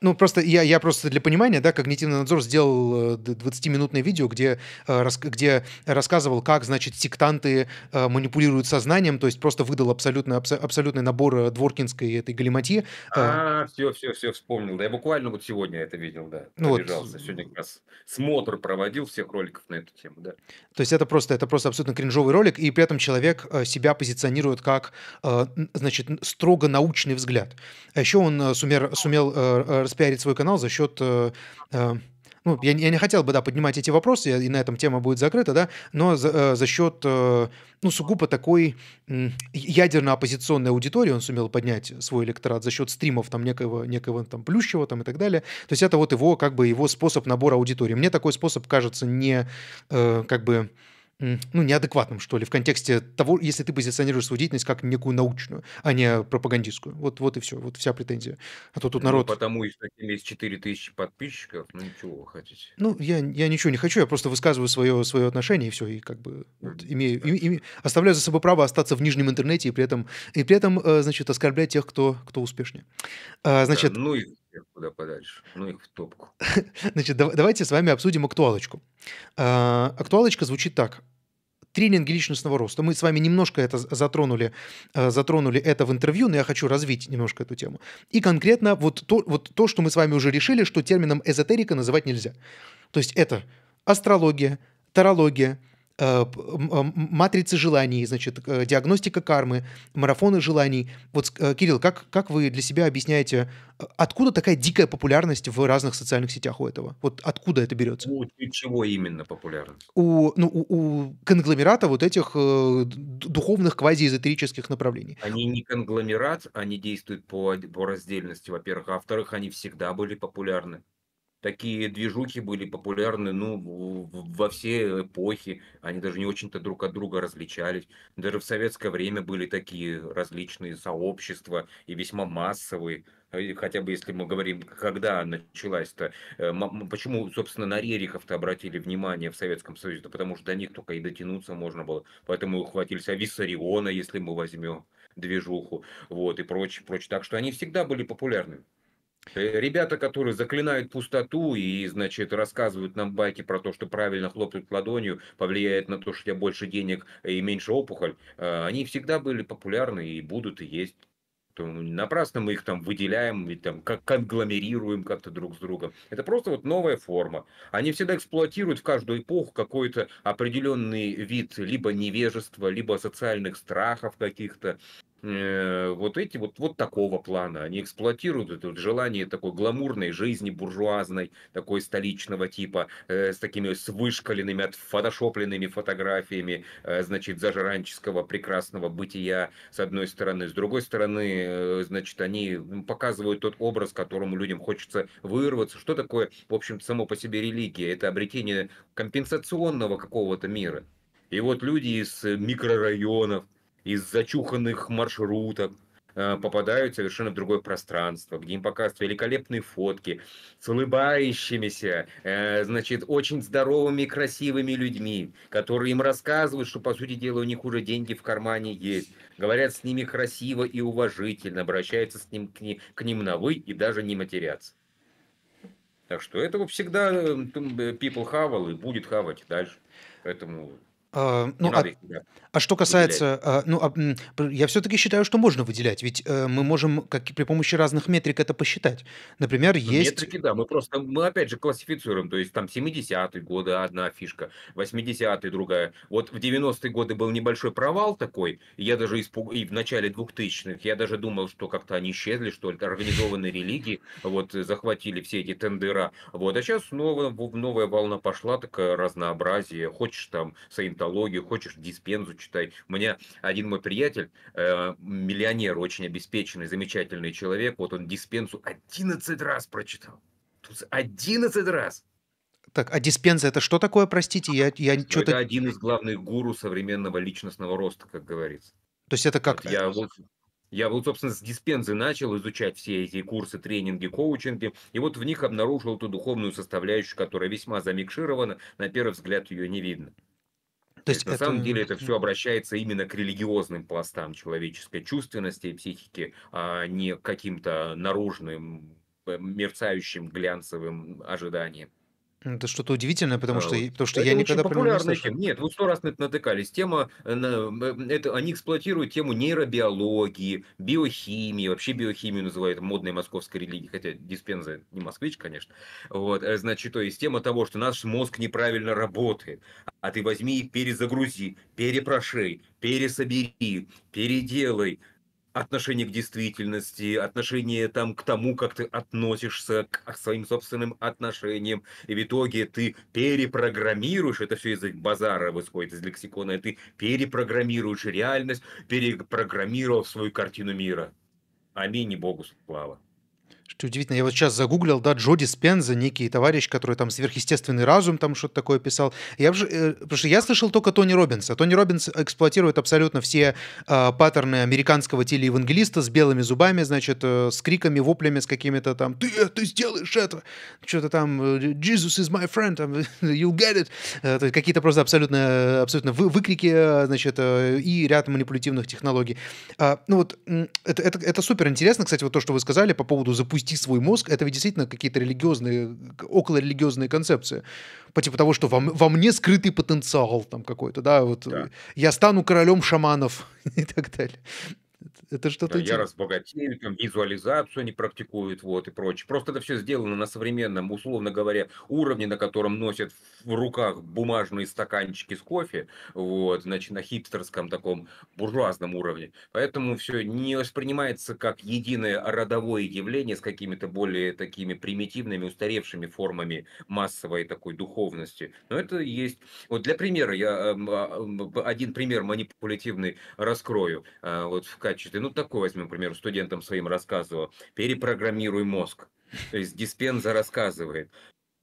Ну, просто я, я просто для понимания, да, когнитивный надзор сделал 20-минутное э, видео, где, э, где рассказывал, как, значит, сектанты э, манипулируют сознанием, то есть просто выдал абсолютно, абсолютный набор дворкинской этой галиматьи. А, все, все, все вспомнил. Да, я буквально вот сегодня это видел, да. Ну вот. Сегодня как раз смотр проводил всех роликов на эту тему, да. То есть это просто, это просто абсолютно кринжовый ролик, и при этом человек себя позиционирует как, значит, строго научный взгляд. А еще он сумер, сумел распиарить свой канал за счет... Э, э, ну, я, я не хотел бы, да, поднимать эти вопросы, и на этом тема будет закрыта, да, но за, э, за счет, э, ну, сугубо такой э, ядерно-оппозиционной аудитории он сумел поднять свой электорат за счет стримов там некого, некого там Плющего там и так далее. То есть это вот его, как бы, его способ набора аудитории. Мне такой способ кажется не, э, как бы, ну, неадекватным, что ли, в контексте того, если ты позиционируешь свою деятельность как некую научную, а не пропагандистскую. Вот, вот и все, вот вся претензия. А то тут ну, народ... Ну, потому и что есть тысячи подписчиков, ну, ничего вы хотите. Ну, я, я ничего не хочу, я просто высказываю свое, свое отношение, и все, и как бы вот, имею, и, и, оставляю за собой право остаться в нижнем интернете и при этом, и при этом э, значит, оскорблять тех, кто, кто успешнее. А, значит... Да, ну, и куда подальше. Ну их в топку. Значит, давайте с вами обсудим актуалочку. А, актуалочка звучит так тренинги личностного роста. Мы с вами немножко это затронули, а, затронули это в интервью, но я хочу развить немножко эту тему. И конкретно вот то, вот то, что мы с вами уже решили, что термином эзотерика называть нельзя. То есть это астрология, тарология, Э, э, матрицы желаний, значит, э, диагностика кармы, марафоны желаний. Вот, Кирилл, как, как вы для себя объясняете, откуда такая дикая популярность в разных социальных сетях у этого? Вот откуда это берется? У чего именно популярность? У, ну, у, у конгломерата вот этих духовных квазиэзотерических направлений. Они не конгломерат, они действуют по, по раздельности, во-первых. А во-вторых, они всегда были популярны такие движухи были популярны, ну, во все эпохи, они даже не очень-то друг от друга различались. Даже в советское время были такие различные сообщества и весьма массовые. А хотя бы если мы говорим, когда началась-то, э, почему, собственно, на Рерихов-то обратили внимание в Советском Союзе, да потому что до них только и дотянуться можно было, поэтому ухватились, а Виссариона, если мы возьмем движуху, вот, и прочее, прочее. Так что они всегда были популярны. Э, ребята, которые заклинают пустоту и, значит, рассказывают нам байки про то, что правильно хлопнуть ладонью повлияет на то, что у тебя больше денег и меньше опухоль, э, они всегда были популярны и будут и есть. Напрасно мы их там выделяем и там как конгломерируем как-то друг с другом. Это просто вот новая форма. Они всегда эксплуатируют в каждую эпоху какой-то определенный вид либо невежества, либо социальных страхов каких-то. Э, вот эти вот, вот такого плана. Они эксплуатируют это вот желание такой гламурной жизни, буржуазной, такой столичного типа, э, с такими с вышкаленными, отфотошопленными фотографиями, э, значит, зажранческого прекрасного бытия, с одной стороны. С другой стороны, э, значит, они показывают тот образ, которому людям хочется вырваться. Что такое, в общем само по себе религия? Это обретение компенсационного какого-то мира. И вот люди из микрорайонов, из зачуханных маршруток, э, попадают совершенно в другое пространство, где им показывают великолепные фотки с улыбающимися, э, значит, очень здоровыми, красивыми людьми, которые им рассказывают, что, по сути дела, у них уже деньги в кармане есть, говорят с ними красиво и уважительно, обращаются с ним, к, ним, к ним на «вы» и даже не матерятся. Так что этого всегда э, people хавал и будет хавать дальше. Поэтому а, ну, а, а что касается, а, ну, а, я все-таки считаю, что можно выделять, ведь а, мы можем как при помощи разных метрик это посчитать. Например, ну, есть... Метрики, да, мы просто, мы опять же классифицируем, то есть там 70-е годы одна фишка, 80-е другая. Вот в 90-е годы был небольшой провал такой, я даже испуг... и в начале 2000-х, я даже думал, что как-то они исчезли, что ли, организованные религии, вот, э, захватили все эти тендера, вот, а сейчас снова новая волна пошла, такое разнообразие, хочешь там Saint культурологию, хочешь диспензу читай. У меня один мой приятель, э, миллионер, очень обеспеченный, замечательный человек, вот он диспензу 11 раз прочитал. 11 раз. Так, а диспенза это что такое, простите? Я, я что Это один из главных гуру современного личностного роста, как говорится. То есть это как? я, вот, я вот, собственно, с диспензы начал изучать все эти курсы, тренинги, коучинги, и вот в них обнаружил ту духовную составляющую, которая весьма замикширована, на первый взгляд ее не видно. То есть, То это... на самом деле это все обращается именно к религиозным пластам человеческой чувственности и психики, а не к каким-то наружным мерцающим глянцевым ожиданиям. Это что-то удивительное, потому а, что, потому что я никогда про не слышал. Тема. Нет, вы сто раз на это натыкались. Тема, э, э, это, они эксплуатируют тему нейробиологии, биохимии, вообще биохимию называют модной московской религией, хотя Диспенза не москвич, конечно. Вот, э, значит, то есть тема того, что наш мозг неправильно работает, а ты возьми и перезагрузи, перепрошей, пересобери, переделай, отношение к действительности, отношение там к тому, как ты относишься к, своим собственным отношениям, и в итоге ты перепрограммируешь, это все из базара выходит, из лексикона, и ты перепрограммируешь реальность, перепрограммировав свою картину мира. Аминь и Богу слава удивительно. Я вот сейчас загуглил, да, Джоди Спенза, некий товарищ, который там сверхъестественный разум, там что-то такое писал. Я, же, э, потому что я слышал только Тони Робинса. Тони Робинс эксплуатирует абсолютно все э, паттерны американского телеевангелиста с белыми зубами, значит, э, с криками, воплями, с какими-то там «Ты, ты сделаешь это!» Что-то там э, «Jesus is my friend!» you'll get it!» э, Какие-то просто абсолютно, абсолютно вы, выкрики, э, значит, э, и ряд манипулятивных технологий. Э, ну вот, это, это, это супер интересно, кстати, вот то, что вы сказали по поводу запустить защити свой мозг, это ведь действительно какие-то религиозные, околорелигиозные концепции. По типу того, что во, во мне скрытый потенциал там какой-то, да, вот да. я стану королем шаманов и так далее. Это что-то да, Я разбогатею, там, визуализацию они практикуют, вот, и прочее. Просто это все сделано на современном, условно говоря, уровне, на котором носят в руках бумажные стаканчики с кофе, вот, значит, на хипстерском таком буржуазном уровне. Поэтому все не воспринимается как единое родовое явление с какими-то более такими примитивными, устаревшими формами массовой такой духовности. Но это есть... Вот для примера я эм, а, эм, один пример манипулятивный раскрою э, вот в качестве работы. Ну, такой, возьмем, например, студентам своим рассказывал. Перепрограммируй мозг. То есть Диспенза рассказывает.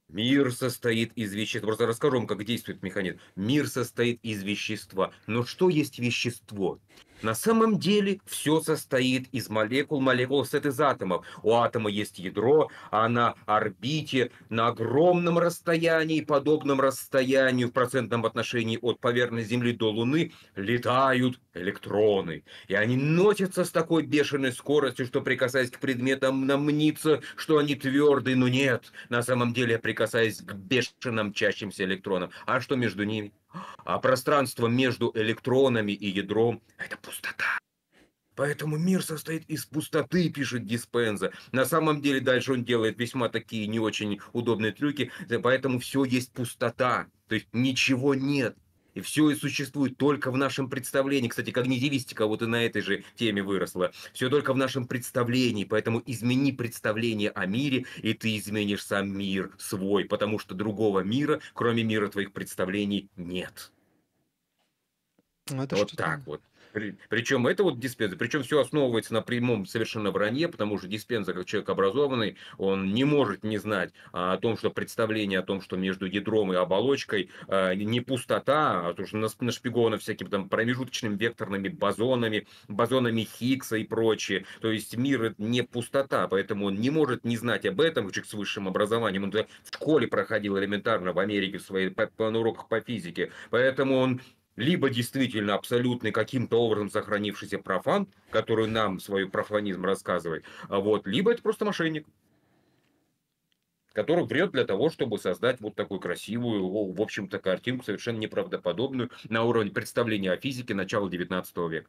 Мир состоит из веществ. Просто расскажу вам, как действует механизм. Мир состоит из вещества. Но что есть вещество? На самом деле все состоит из молекул, молекул состоит из атомов. У атома есть ядро, а на орбите, на огромном расстоянии, подобном расстоянию в процентном отношении от поверхности Земли до Луны, летают электроны. И они носятся с такой бешеной скоростью, что прикасаясь к предметам, намнится, что они твердые, но нет. На самом деле, прикасаясь к бешеным чащимся электронам. А что между ними? а пространство между электронами и ядром – это пустота. Поэтому мир состоит из пустоты, пишет Диспенза. На самом деле дальше он делает весьма такие не очень удобные трюки, поэтому все есть пустота, то есть ничего нет. И все и существует только в нашем представлении. Кстати, когнитивистика вот и на этой же теме выросла. Все только в нашем представлении, поэтому измени представление о мире, и ты изменишь сам мир свой, потому что другого мира, кроме мира твоих представлений, нет. Ну, это вот так вот. Причем это вот Диспенза, причем все основывается на прямом совершенно вранье, потому что Диспенза, как человек образованный, он не может не знать а, о том, что представление о том, что между ядром и оболочкой а, не пустота, а то, что нашпиговано всякими там промежуточными векторными бозонами, бозонами Хиггса и прочее. То есть мир не пустота, поэтому он не может не знать об этом, человек с высшим образованием, он в школе проходил элементарно в Америке в своей, на уроках по физике, поэтому он либо действительно абсолютный каким-то образом сохранившийся профан, который нам свой профанизм рассказывает, а вот, либо это просто мошенник, который врет для того, чтобы создать вот такую красивую, в общем-то, картинку, совершенно неправдоподобную на уровне представления о физике начала 19 века.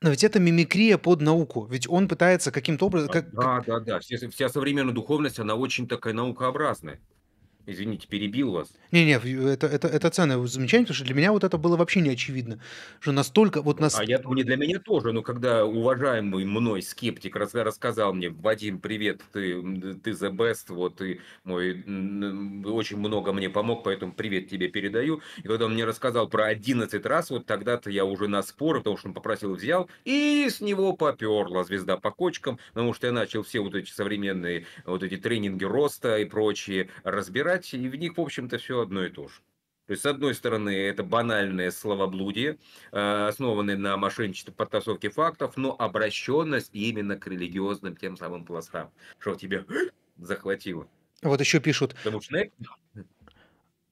Но ведь это мимикрия под науку, ведь он пытается каким-то образом... Да, да, да, вся, вся современная духовность, она очень такая наукообразная. Извините, перебил вас. Не-не, это, это, это ценное замечание, потому что для меня вот это было вообще не очевидно. Что настолько вот нас... А я не для меня тоже, но когда уважаемый мной скептик раз, рассказал мне, Вадим, привет, ты, ты the best, вот ты мой, очень много мне помог, поэтому привет тебе передаю. И когда он мне рассказал про 11 раз, вот тогда-то я уже на спор, потому что он попросил, взял, и с него поперла звезда по кочкам, потому что я начал все вот эти современные вот эти тренинги роста и прочие разбирать, брать, и в них, в общем-то, все одно и то же. То есть, с одной стороны, это банальное словоблудие, э, основанное на мошенничестве, подтасовке фактов, но обращенность именно к религиозным тем самым пластам, что тебя захватило. Вот еще пишут. Потому что...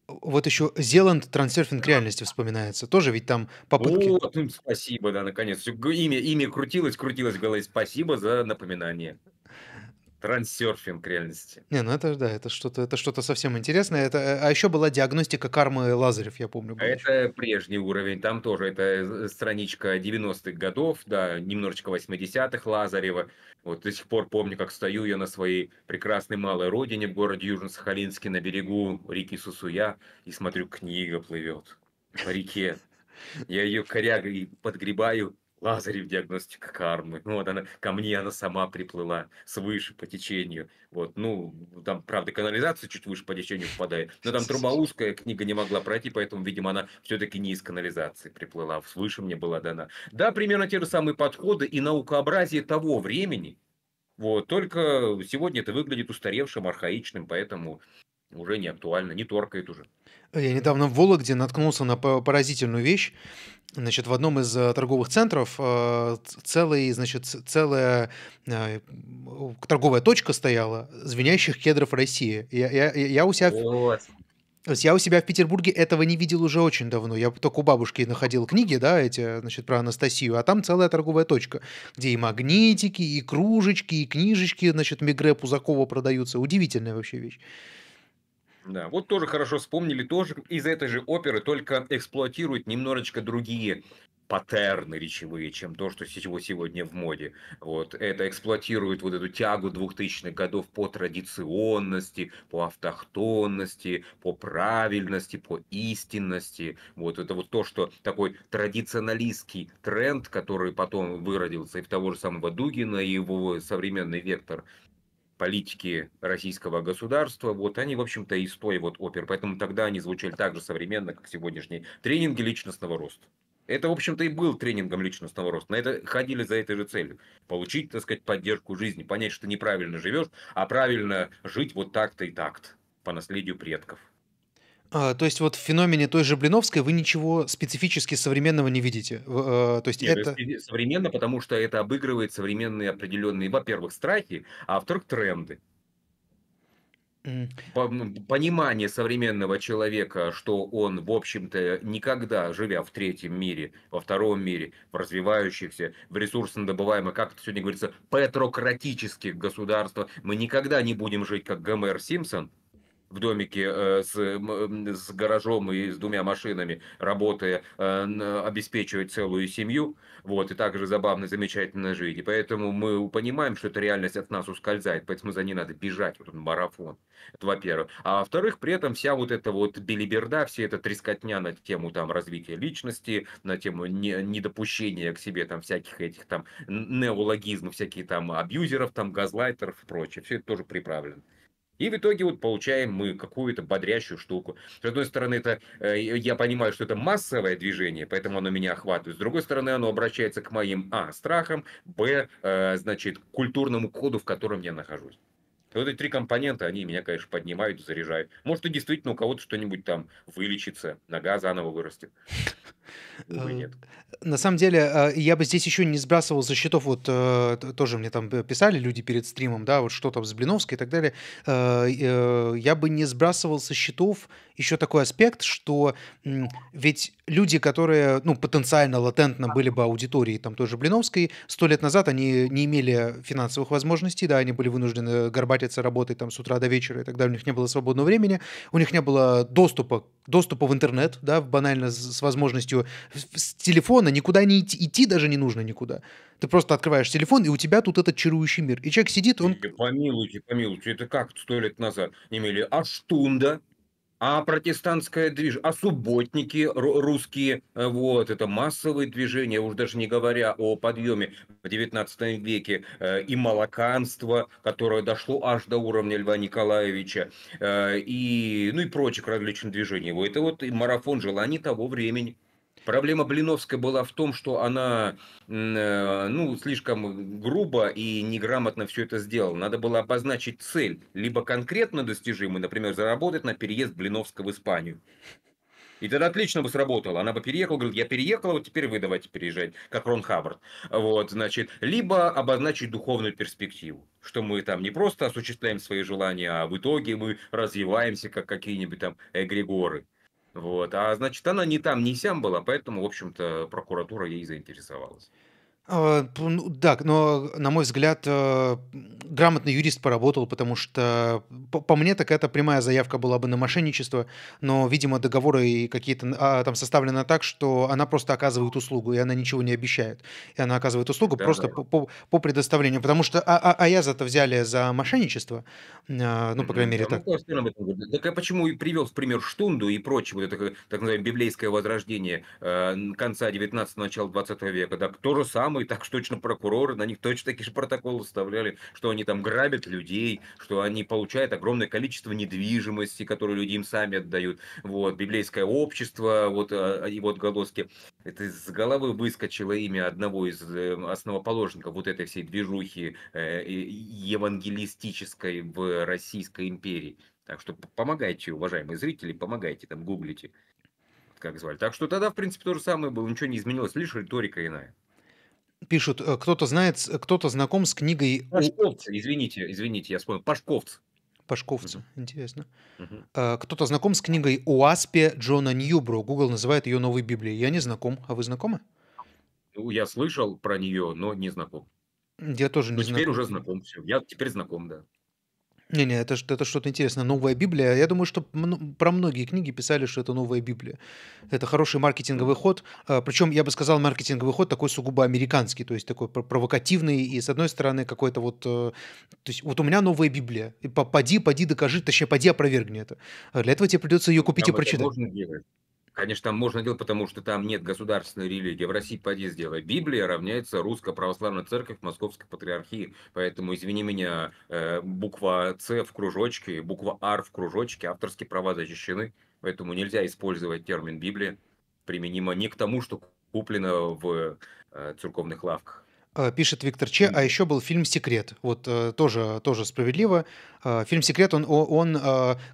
Вот еще Зеланд трансерфинг реальности вспоминается. Тоже ведь там попытки... Вот, спасибо, да, наконец. Имя, имя крутилось, крутилось в голове. Спасибо за напоминание. Трансерфинг реальности. Не, ну это да, это что-то, это что-то совсем интересное. Это, э, а еще была диагностика кармы Лазарев, я помню. А это прежний уровень, там тоже это э, страничка 90-х годов, да, немножечко 80-х Лазарева. Вот до сих пор помню, как стою я на своей прекрасной малой родине в городе Южно-Сахалинске на берегу реки Сусуя и смотрю, книга плывет по реке. Я ее корягой подгребаю, Лазарев диагностика кармы. Ну, вот она, ко мне она сама приплыла свыше по течению. Вот, ну, там, правда, канализация чуть выше по течению впадает, но там труба узкая, книга не могла пройти, поэтому, видимо, она все-таки не из канализации приплыла, свыше мне была дана. Да, примерно те же самые подходы и наукообразие того времени, вот, только сегодня это выглядит устаревшим, архаичным, поэтому уже не актуально, не торкает уже. Я недавно в Вологде наткнулся на поразительную вещь. Значит, в одном из э, торговых центров э, целый, значит, целая э, торговая точка стояла звенящих кедров России. Я, я, я у себя... Вот. я у себя в Петербурге этого не видел уже очень давно. Я только у бабушки находил книги, да, эти, значит, про Анастасию, а там целая торговая точка, где и магнитики, и кружечки, и книжечки, значит, Мегре Пузакова продаются. Удивительная вообще вещь. Да, вот тоже хорошо вспомнили, тоже из этой же оперы, только эксплуатирует немножечко другие паттерны речевые, чем то, что сегодня в моде. Вот. Это эксплуатирует вот эту тягу 2000-х годов по традиционности, по автохтонности, по правильности, по истинности. Вот это вот то, что такой традиционалистский тренд, который потом выродился и в того же самого Дугина, и его современный вектор – политики российского государства. Вот они, в общем-то, и из той вот оперы. Поэтому тогда они звучали так же современно, как сегодняшние тренинги личностного роста. Это, в общем-то, и был тренингом личностного роста. На это ходили за этой же целью. Получить, так сказать, поддержку жизни, понять, что ты неправильно живешь, а правильно жить вот так-то и так-то, по наследию предков. А, то есть вот в феномене той же Блиновской вы ничего специфически современного не видите? А, то есть Нет, ну, это... Современно, потому что это обыгрывает современные определенные, во-первых, страхи, а во-вторых, тренды. Понимание современного человека, что он, в общем-то, никогда, живя в третьем мире, во втором мире, в развивающихся, в ресурсно-добываемых, как это сегодня говорится, петрократических государствах, мы никогда не будем жить, как Гомер Симпсон – в домике э, с, с гаражом и с двумя машинами, работая, э, обеспечивать целую семью, вот, и также забавно, замечательно жить. И поэтому мы понимаем, что эта реальность от нас ускользает, поэтому за ней надо бежать, вот он марафон, это во-первых. А во-вторых, при этом вся вот эта вот белиберда, вся эта трескотня на тему там развития личности, на тему не, недопущения к себе там всяких этих там неологизмов, всякие там абьюзеров, там газлайтеров и прочее, все это тоже приправлено. И в итоге вот получаем мы какую-то бодрящую штуку. С одной стороны, это, э, я понимаю, что это массовое движение, поэтому оно меня охватывает. С другой стороны, оно обращается к моим, а, страхам, б, э, значит, культурному коду, в котором я нахожусь. Вот эти три компонента, они меня, конечно, поднимают заряжают. Может, и действительно у кого-то что-нибудь там вылечится, нога заново вырастет. Э, нет. На самом деле, э, я бы здесь еще не сбрасывал со счетов, вот э, тоже мне там писали люди перед стримом, да, вот что там с Блиновской и так далее. Я бы не сбрасывал со счетов еще такой аспект, что ведь люди, которые, ну, потенциально, латентно были бы аудиторией там той же Блиновской, сто лет назад они не имели финансовых возможностей, да, они были вынуждены горбать занимается работой там с утра до вечера и так далее, у них не было свободного времени, у них не было доступа, доступа в интернет, да, банально с возможностью с телефона никуда не идти, идти даже не нужно никуда. Ты просто открываешь телефон, и у тебя тут этот чарующий мир. И человек сидит, он... Помилуйте, помилуйте, это как сто лет назад имели Аштунда, а протестантское движение, а субботники русские, э, вот, это массовые движения, уж даже не говоря о подъеме в XIX веке э, и молоканство, которое дошло аж до уровня Льва Николаевича, э, и, ну и прочих различных движений. Это вот марафон желаний того времени. Проблема Блиновской была в том, что она э, ну, слишком грубо и неграмотно все это сделала. Надо было обозначить цель, либо конкретно достижимую, например, заработать на переезд Блиновского в Испанию. И тогда отлично бы сработало. Она бы переехала, говорит, я переехала, вот теперь вы давайте переезжать, как Рон Хаббард. Вот, значит, либо обозначить духовную перспективу, что мы там не просто осуществляем свои желания, а в итоге мы развиваемся, как какие-нибудь там эгрегоры. Вот. А значит, она не там, не сям была, поэтому, в общем-то, прокуратура ей заинтересовалась. А, ну, да, но, на мой взгляд, э, грамотный юрист поработал, потому что, по мне, так это прямая заявка была бы на мошенничество, но, видимо, договоры и какие-то а, там составлены так, что она просто оказывает услугу, и она ничего не обещает. И она оказывает услугу да, просто да. По, по, предоставлению, потому что а, а, Аяза-то взяли за мошенничество, а, ну, по крайней мере, да, так. Так я почему и привел в пример Штунду и прочее, вот это так называемое библейское возрождение э, конца 19-го, начала 20 века, так то же самое самые, так уж точно прокуроры, на них точно такие же протоколы составляли, что они там грабят людей, что они получают огромное количество недвижимости, которую люди им сами отдают. Вот, библейское общество, вот его а, а, отголоски. Это из головы выскочило имя одного из э, основоположников вот этой всей движухи э, евангелистической в Российской империи. Так что помогайте, уважаемые зрители, помогайте, там гуглите, как звали. Так что тогда, в принципе, то же самое было, ничего не изменилось, лишь риторика иная. Пишут, э, кто-то знает, кто-то знаком с книгой... Пашковцы, извините, извините, я вспомнил. Пашковцы. Пашковцы, угу. интересно. Угу. Кто-то знаком с книгой «О аспе» Джона Ньюбро. Google называет ее новой Библией. Я не знаком. А вы знакомы? Ну, я слышал про нее, но не знаком. Я тоже не но знаком. теперь уже знаком. Все. Я теперь знаком, да. Не-не, это, это что-то интересное. Новая Библия. Я думаю, что про многие книги писали, что это новая Библия. Это хороший маркетинговый ход. А, Причем, я бы сказал, маркетинговый ход такой сугубо американский, то есть такой провокативный. И, с одной стороны, какой-то вот... Э, то есть вот у меня новая Библия. И поди, поди, докажи, точнее, поди, опровергни это. А для этого тебе придется ее купить а и прочитать. Конечно, там можно делать, потому что там нет государственной религии. В России поди сделай. Библия равняется Русская Православной Церковь Московской Патриархии. Поэтому, извини меня, э, буква «С» в кружочке, буква «Р» в кружочке, авторские права защищены. Поэтому нельзя использовать термин «Библия» применимо не к тому, что куплено в э, церковных лавках. Э, пишет Виктор Че, а еще был фильм «Секрет». Вот э, тоже, тоже справедливо. Э, фильм «Секрет», он, он...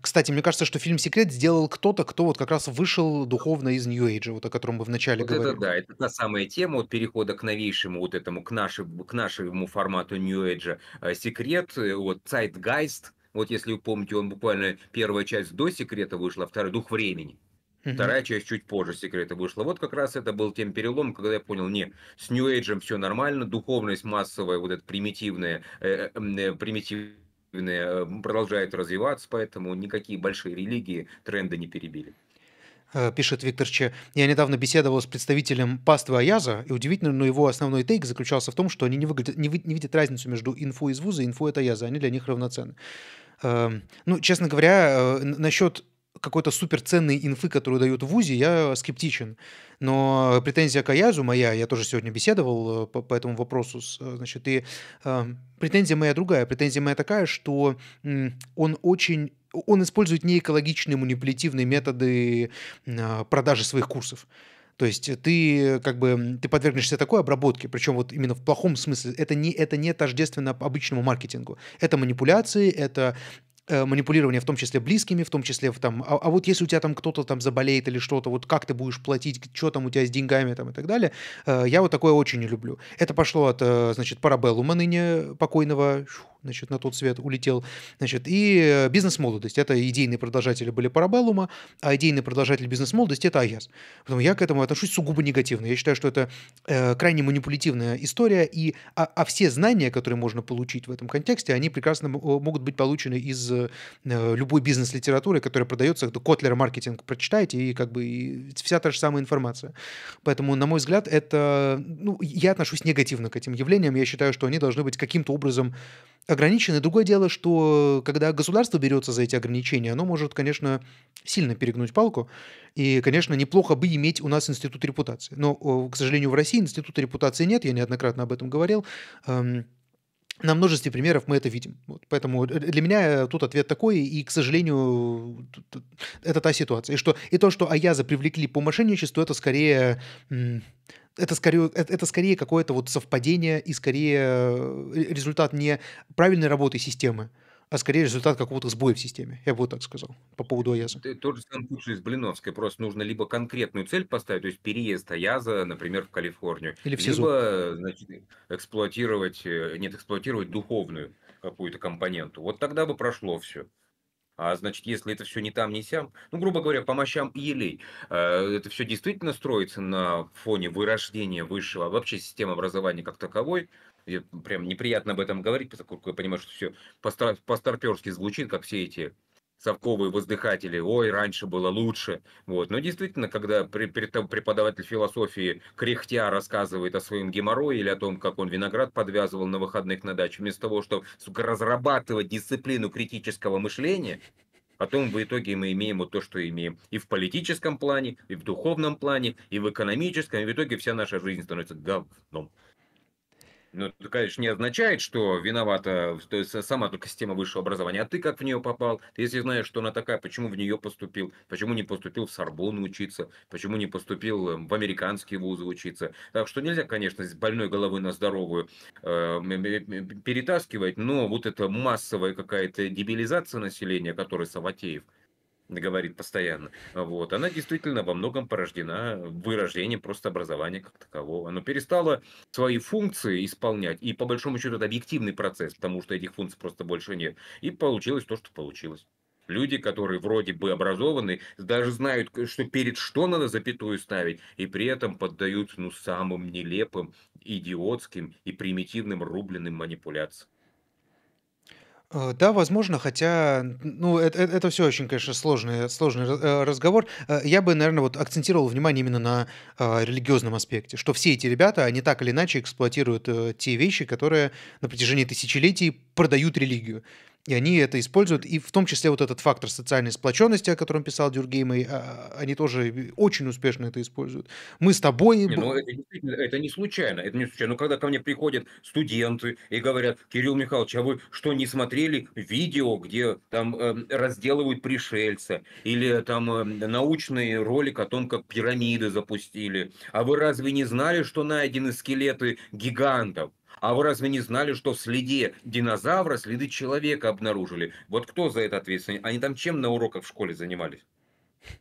Кстати, мне кажется, что фильм «Секрет» сделал кто-то, кто вот как раз вышел духовно из Нью-Эйджа, вот о котором мы вначале вот говорили. Это, да, это та самая тема вот перехода к новейшему вот этому, к нашему, к нашему формату Нью-Эйджа. «Секрет», вот «Zeitgeist», вот если вы помните, он буквально первая часть до «Секрета» вышла, а вторая «Дух времени». Угу. Вторая часть чуть позже секрета вышла. Вот как раз это был тем перелом, когда я понял, не, с New Age все нормально, духовность массовая, вот эта примитивная, э, э, э примитивная э, продолжает развиваться, поэтому никакие большие религии тренды не перебили э, пишет Виктор Че. Я недавно беседовал с представителем паствы Аяза, и удивительно, но его основной тейк заключался в том, что они не, выглядят, не, не видят разницу между инфу из вуза и инфу от Аяза, они для них равноценны. Эм, ну, честно говоря, насчет какой-то суперценной инфы, которую дают в ВУЗе, я скептичен. Но претензия к Аязу моя, я тоже сегодня беседовал э, по, по этому вопросу, э, значит, и э, претензия моя другая. Претензия моя такая, что он очень он использует неэкологичные манипулятивные методы э, продажи своих курсов. То есть ты как бы ты подвергнешься такой обработке, причем вот именно в плохом смысле. Это не это не тождественно обычному маркетингу. Это манипуляции, это Э, манипулирование, в том числе близкими, в том числе в там, а, а вот если у тебя там кто-то там заболеет или что-то, вот как ты будешь платить, что там у тебя с деньгами там и так далее, э, я вот такое очень не люблю. Это пошло от, э, значит, Парабеллума ныне покойного, значит, на тот свет улетел, значит, и бизнес-молодость, это идейные продолжатели были Парабеллума, а идейный продолжатель бизнес-молодости это Аяс. Поэтому я к этому отношусь сугубо негативно. Я считаю, что это э, крайне манипулятивная история, и, а, а все знания, которые можно получить в этом контексте, они прекрасно могут быть получены из Э, любой бизнес-литературы, которая продается, Котлер маркетинг прочитайте, и как бы и вся та же самая информация. Поэтому, на мой взгляд, это... Ну, я отношусь негативно к этим явлениям, я считаю, что они должны быть каким-то образом ограничены. Другое дело, что когда государство берется за эти ограничения, оно может, конечно, сильно перегнуть палку. И, конечно, неплохо бы иметь у нас институт репутации. Но, к сожалению, в России института репутации нет, я неоднократно об этом говорил. Эм, на множестве примеров мы это видим. Вот. Поэтому э, для меня э, тут ответ такой, и, к сожалению, это та ситуация. И, что, и то, что Аяза привлекли по мошенничеству, это скорее... Это скорее, э, это скорее какое-то вот совпадение и скорее результат не правильной работы системы, а скорее результат какого-то сбоя в системе. Я бы вот так сказал по поводу АЯЗа. Ты тот же самый случай с Блиновской. Просто нужно либо конкретную цель поставить, то есть переезд АЯЗа, например, в Калифорнию. Или в СИЗО. Либо значит, эксплуатировать, э, нет, эксплуатировать духовную какую-то компоненту. Вот тогда бы прошло все. А значит, если это все не там, не сям, ну, грубо говоря, по мощам и елей, э, это все действительно строится на фоне вырождения высшего, а вообще системы образования как таковой, прям неприятно об этом говорить, поскольку я понимаю, что все по по-старперски звучит, как все эти совковые воздыхатели, ой, раньше было лучше. Вот. Но действительно, когда преподаватель философии кряхтя рассказывает о своем геморрое или о том, как он виноград подвязывал на выходных на даче, вместо того, чтобы сука, разрабатывать дисциплину критического мышления, потом в итоге мы имеем вот то, что имеем и в политическом плане, и в духовном плане, и в экономическом, и в итоге вся наша жизнь становится говном. Ну, это, конечно, не означает, что виновата то есть, э, сама только система высшего образования. А ты как в нее попал? Ты если знаешь, что она такая, почему в нее поступил? Почему не поступил в Сорбонну учиться? Почему не поступил эм, в американские вузы учиться? Так что нельзя, конечно, с больной головы на здоровую э, перетаскивать, но вот эта массовая какая-то дебилизация населения, которой Саватеев – говорит постоянно. Вот. Она действительно во многом порождена вырождением просто образования как такового. Оно перестало свои функции исполнять, и по большому счету это объективный процесс, потому что этих функций просто больше нет. И получилось то, что получилось. Люди, которые вроде бы образованы, даже знают, что перед что надо запятую ставить, и при этом поддаются ну, самым нелепым, идиотским и примитивным рубленным манипуляциям. Э, да, возможно, хотя, ну, это, это, все очень, конечно, сложный, сложный э, разговор. Э, я бы, наверное, вот акцентировал внимание именно на а, религиозном аспекте, что все эти ребята, они так или иначе эксплуатируют те вещи, которые на протяжении тысячелетий продают религию. И они это используют, и в том числе вот этот фактор социальной сплоченности, о котором писал Дюргейм, и, а, они тоже очень успешно это используют. Мы с тобой... Не, ну, это, это не случайно, это не случайно. Но ну, когда ко мне приходят студенты и говорят, Кирилл Михайлович, а вы что, не смотрели видео, где там э, разделывают пришельца, или там э, научный ролик о том, как пирамиды запустили, а вы разве не знали, что найдены скелеты гигантов? А вы разве не знали, что в следе динозавра следы человека обнаружили? Вот кто за это ответственный? Они там чем на уроках в школе занимались?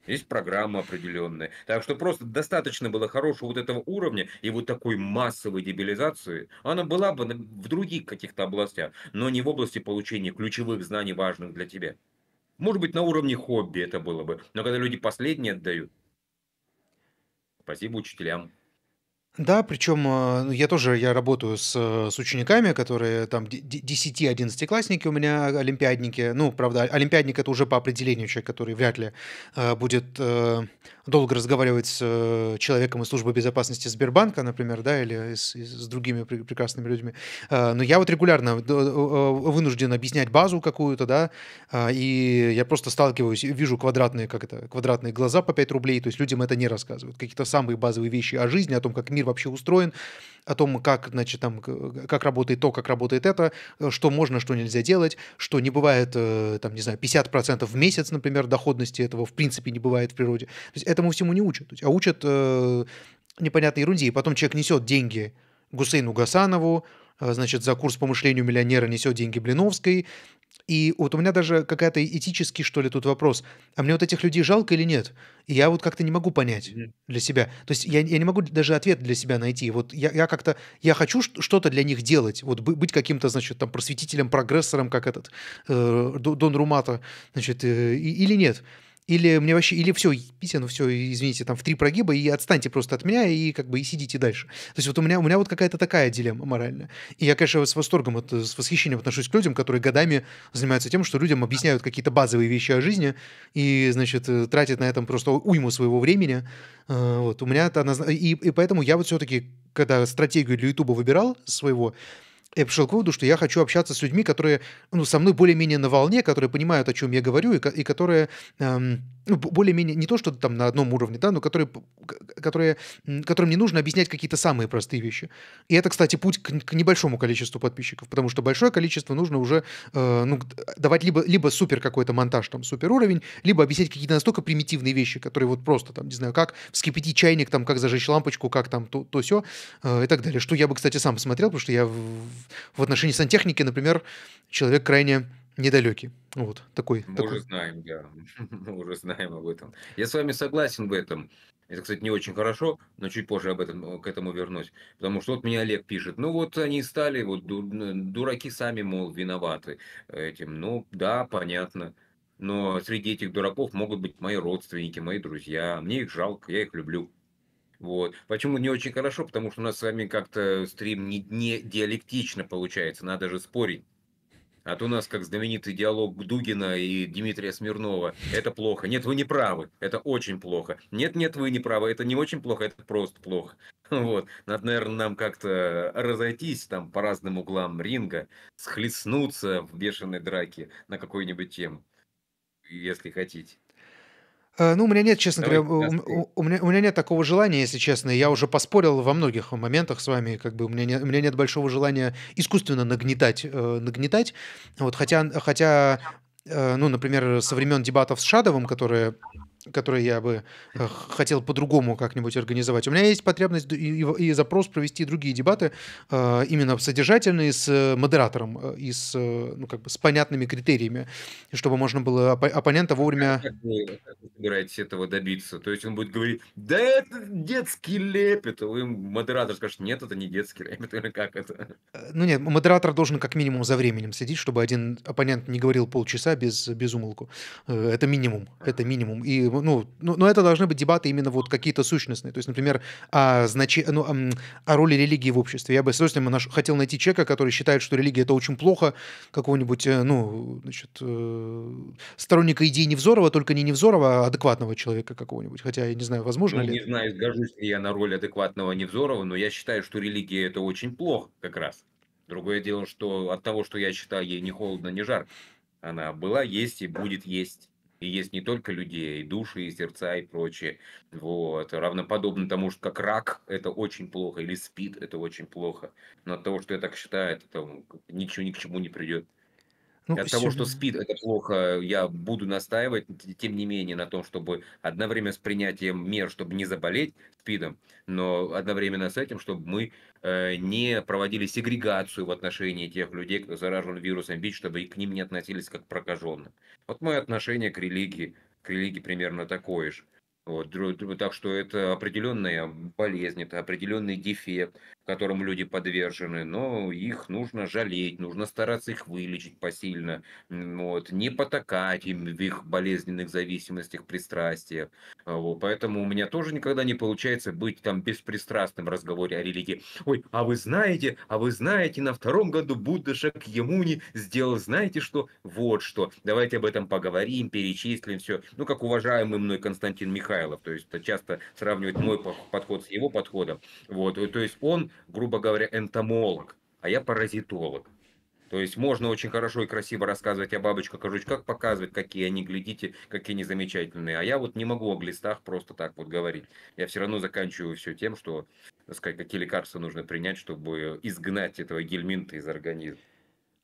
Есть программа определенная. Так что просто достаточно было хорошего вот этого уровня и вот такой массовой дебилизации. Она была бы в других каких-то областях, но не в области получения ключевых знаний, важных для тебя. Может быть, на уровне хобби это было бы. Но когда люди последние отдают, спасибо учителям. Да, причем а, ну, я тоже я работаю с, э, с учениками, которые там 10-11-классники у меня а, олимпиадники. Ну, правда, олимпиадник это уже по определению человек, который вряд ли э, будет э, долго разговаривать с э, человеком из службы безопасности Сбербанка, например, да, или с, с другими прекрасными людьми. Но я вот регулярно вынужден объяснять базу какую-то, да, а, и я просто сталкиваюсь, вижу квадратные, как это, квадратные глаза по 5 рублей, то есть людям это не рассказывают. Какие-то самые базовые вещи о жизни, о том, как мир мир вообще устроен, о том, как, значит, там, как работает то, как работает это, э, что можно, что нельзя делать, что не бывает, э, там, не знаю, 50% в месяц, например, доходности этого в принципе не бывает в природе. То есть этому всему не учат, а учат э, непонятной ерунде. И потом человек несет деньги Гусейну Гасанову, а, значит, за курс по мышлению миллионера несет деньги Блиновской. И вот у меня даже какая-то этический, что ли, тут вопрос. А мне вот этих людей жалко или нет? И я вот как-то не могу понять для себя. То есть я, я не могу даже ответ для себя найти. Вот я, я как-то, я хочу что-то для них делать. Вот быть каким-то, значит, там просветителем, прогрессором, как этот э, Дон Румата, значит, э, или нет или мне вообще, или все, пите, ну все, извините, там в три прогиба, и отстаньте просто от меня, и как бы и сидите дальше. То есть вот у меня, у меня вот какая-то такая дилемма моральная. И я, конечно, с восторгом, вот с восхищением отношусь к людям, которые годами занимаются тем, что людям объясняют какие-то базовые вещи о жизни, и, значит, э, тратят на этом просто уйму своего времени. Э, вот, у меня это, и, и поэтому я вот все-таки, когда стратегию для Ютуба выбирал своего, я пришел к выводу, что я хочу общаться с людьми, которые ну, со мной более-менее на волне, которые понимают, о чем я говорю, и, и которые эм, ну, более-менее не то, что там на одном уровне, да, но которые, которые, которым не нужно объяснять какие-то самые простые вещи. И это, кстати, путь к, к небольшому количеству подписчиков, потому что большое количество нужно уже э, ну, давать либо, либо супер какой-то монтаж, там, супер уровень, либо объяснять какие-то настолько примитивные вещи, которые вот просто, там, не знаю, как вскипятить чайник, там, как зажечь лампочку, как там то, то все э, и так далее. Что я бы, кстати, сам посмотрел, потому что я в в отношении сантехники, например, человек крайне недалекий. Вот такой. Мы такой. уже знаем, да. Мы уже знаем об этом. Я с вами согласен в этом. Это, кстати, не очень хорошо, но чуть позже об этом, к этому вернусь. Потому что вот мне Олег пишет, ну вот они стали, вот дураки сами, мол, виноваты этим. Ну да, понятно. Но среди этих дураков могут быть мои родственники, мои друзья. Мне их жалко, я их люблю. Вот. Почему не очень хорошо? Потому что у нас с вами как-то стрим не, не диалектично получается, надо же спорить. А то у нас как знаменитый диалог Дугина и Дмитрия Смирнова. Это плохо. Нет, вы не правы. Это очень плохо. Нет, нет, вы не правы. Это не очень плохо, это просто плохо. Вот. Надо, наверное, нам как-то разойтись там по разным углам ринга, схлестнуться в бешеной драке на какую-нибудь тему, если хотите. Э, ну, у меня нет, честно Давай говоря, у, у, у, меня, у меня нет такого желания, если честно. Я уже поспорил во многих моментах с вами, как бы у меня нет, у меня нет большого желания искусственно нагнетать, э, нагнетать. Вот хотя, хотя, э, ну, например, со времен дебатов с Шадовым, которые которые я бы э, хотел по-другому как-нибудь организовать. У меня есть потребность и, и, и запрос провести другие дебаты, э, именно содержательные, с э, модератором, э, и с, ну, как бы, с понятными критериями, чтобы можно было оп- оппонента вовремя... Как вы, как вы собираетесь этого добиться? То есть он будет говорить, да это детский лепет, и а модератор скажет, нет, это не детский лепет, или как это? Ну нет, модератор должен как минимум за временем следить, чтобы один оппонент не говорил полчаса без, без умолку. Это минимум, это минимум. И ну, ну, но это должны быть дебаты именно вот какие-то сущностные. То есть, например, о, а, значи, ну, о роли религии в обществе. Я бы собственно, наш... хотел найти человека, который считает, что религия это очень плохо, какого-нибудь, э, ну, значит, э, сторонника идеи Невзорова, только не Невзорова, а адекватного человека какого-нибудь. Хотя я не знаю, возможно ну, ли. Не знаю, сгожусь ли я на роль адекватного Невзорова, но я считаю, что религия это очень плохо как раз. Другое дело, что от того, что я считаю, ей не холодно, не жарко. Она была, есть и будет есть. И есть не только людей, и души, и сердца, и прочее. Вот. Равноподобно тому, что как рак – это очень плохо, или спит – это очень плохо. Но от того, что я так считаю, это там, ничего ни к чему не придет. Ну, От сегодня... того, что СПИД это плохо, я буду настаивать, тем не менее, на том, чтобы одновременно с принятием мер, чтобы не заболеть СПИДом, но одновременно с этим, чтобы мы э, не проводили сегрегацию в отношении тех людей, кто заражен вирусом ВИЧ, чтобы и к ним не относились как к прокаженным. Вот мое отношение к религии, к религии примерно такое же. Вот, так что это определенная болезнь, это определенный дефект, которым люди подвержены, но их нужно жалеть, нужно стараться их вылечить посильно, вот, не потакать им в их болезненных зависимостях, пристрастиях. А вот, поэтому у меня тоже никогда не получается быть там беспристрастным в разговоре о религии. Ой, а вы знаете, а вы знаете, на втором году Будда Шакьямуни сделал, знаете что? Вот что. Давайте об этом поговорим, перечислим все. Ну, как уважаемый мной Константин Михайлов, то есть э, часто сравнивать мой подход с его подходом. Вот, э, то есть он грубо говоря, энтомолог, а я паразитолог. То есть можно очень хорошо и красиво рассказывать о бабочках-кожучках, показывать, какие они, глядите, какие они замечательные. А я вот не могу о глистах просто так вот говорить. Я все равно заканчиваю все тем, что, так сказать, какие лекарства нужно принять, чтобы изгнать этого гельминта из организма.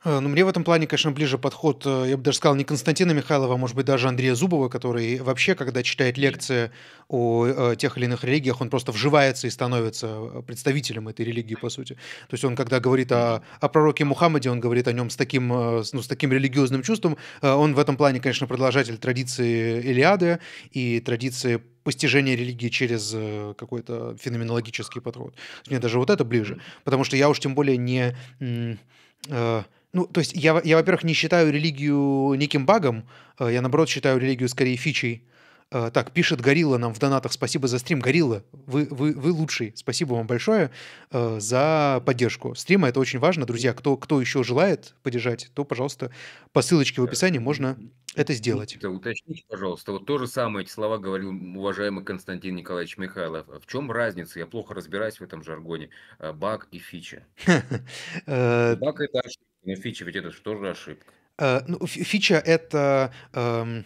Э, ну, мне в этом плане, конечно, ближе подход, э, я бы даже сказал, не Константина Михайлова, а, может быть, даже Андрея Зубова, который вообще, когда читает лекции о э, тех или иных религиях, он просто вживается и становится представителем этой религии, по сути. То есть он, когда говорит о, о пророке Мухаммаде, он говорит о нем с таким, ну, с таким религиозным чувством. Он в этом плане, конечно, продолжатель традиции Илиады и традиции постижение религии через какой-то феноменологический подход. Мне даже вот это ближе, потому что я уж тем более не э, ну, то есть я, я во-первых, не считаю религию неким багом, э, я, наоборот, считаю религию скорее фичей. Э, так, пишет Горилла нам в донатах. Спасибо за стрим, Горилла. Вы, вы, вы лучший. Спасибо вам большое э, за поддержку стрима. Это очень важно, друзья. Кто, кто еще желает поддержать, то, пожалуйста, по ссылочке в описании можно это сделать. Уточните, пожалуйста, вот то же самое эти слова говорил уважаемый Константин Николаевич Михайлов. А в чем разница? Я плохо разбираюсь в этом жаргоне. Баг и фича. Баг это ну, фича ведь это же тоже ошибка. Э, ну, фича это... Э,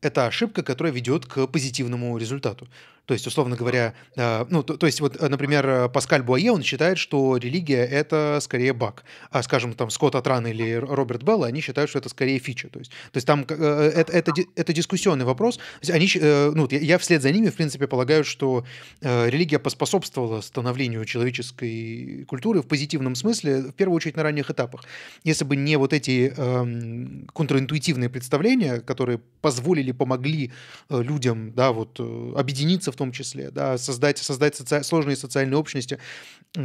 это ошибка, которая ведет к позитивному результату. То есть, условно говоря, э, ну, то, то есть, вот, э, например, э, Паскаль Буае, он считает, что религия — это скорее баг. А, скажем, там, Скотт Атран или Роберт Белл, они считают, что это скорее фича. То есть, то есть там это, это, это дискуссионный вопрос. Они, ну, я вслед за ними, в принципе, полагаю, что религия поспособствовала становлению человеческой культуры в позитивном смысле, в первую очередь на ранних этапах. Если бы не вот эти эм, контринтуитивные представления, которые позволили, помогли людям, да, вот, объединиться в том числе, да, создать, создать соци... сложные социальные общности, то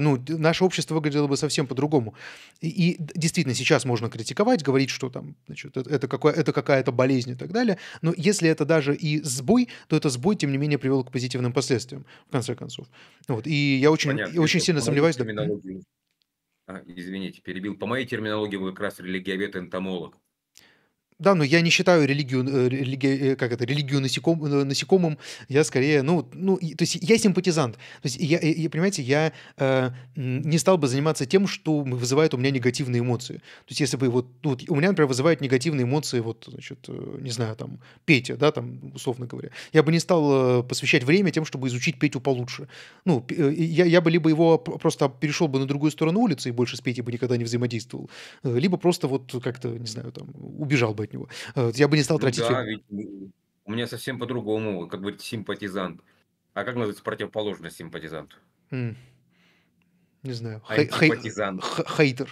ну, наше общество выглядело бы совсем по-другому. И, и действительно, сейчас можно критиковать, говорить, что там, значит, это, какое, это какая-то болезнь и так далее, но если это даже и сбой, то это сбой, тем не менее, привел к позитивным последствиям, в конце концов. Вот. И я очень, Понятно, очень сильно сомневаюсь... Да... А, извините, перебил. По моей терминологии вы как раз религиовед-энтомолог. Да, но я не считаю религию, э, религи, э, как это, религию насеком, э, насекомым. Я скорее, ну, ну, то есть я симпатизант. То есть я, я понимаете, я э, не стал бы заниматься тем, что вызывает у меня негативные эмоции. То есть если бы вот, ну, вот у меня, например, вызывает негативные эмоции, вот, значит, не знаю, там, Петя, да, там, условно говоря. Я бы не стал посвящать время тем, чтобы изучить Петю получше. Ну, я, я бы либо его просто перешел бы на другую сторону улицы и больше с Петей бы никогда не взаимодействовал, либо просто вот как-то, не знаю, там, убежал бы от него. Э, я бы не стал ну тратить... Ну, да, ведь у меня совсем по-другому, как бы симпатизант. А как называется противоположность симпатизанту? Mm. Не знаю. Антипатизант. Хейтер.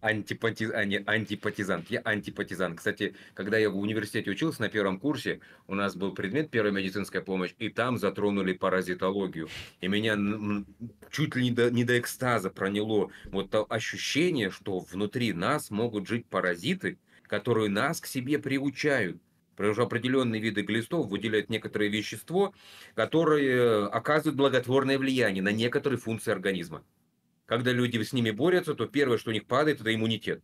Антипатиз... А, не, антипатизант. Я антипатизант. Кстати, когда я в университете учился на первом курсе, у нас был предмет первая медицинская помощь, и там затронули паразитологию. И меня чуть ли не до, не до экстаза проняло вот то ощущение, что внутри нас могут жить паразиты, которую нас к себе приучают. потому что определенные виды глистов выделяют некоторое вещество, которое оказывает благотворное влияние на некоторые функции организма. Когда люди с ними борются, то первое, что у них падает, это иммунитет.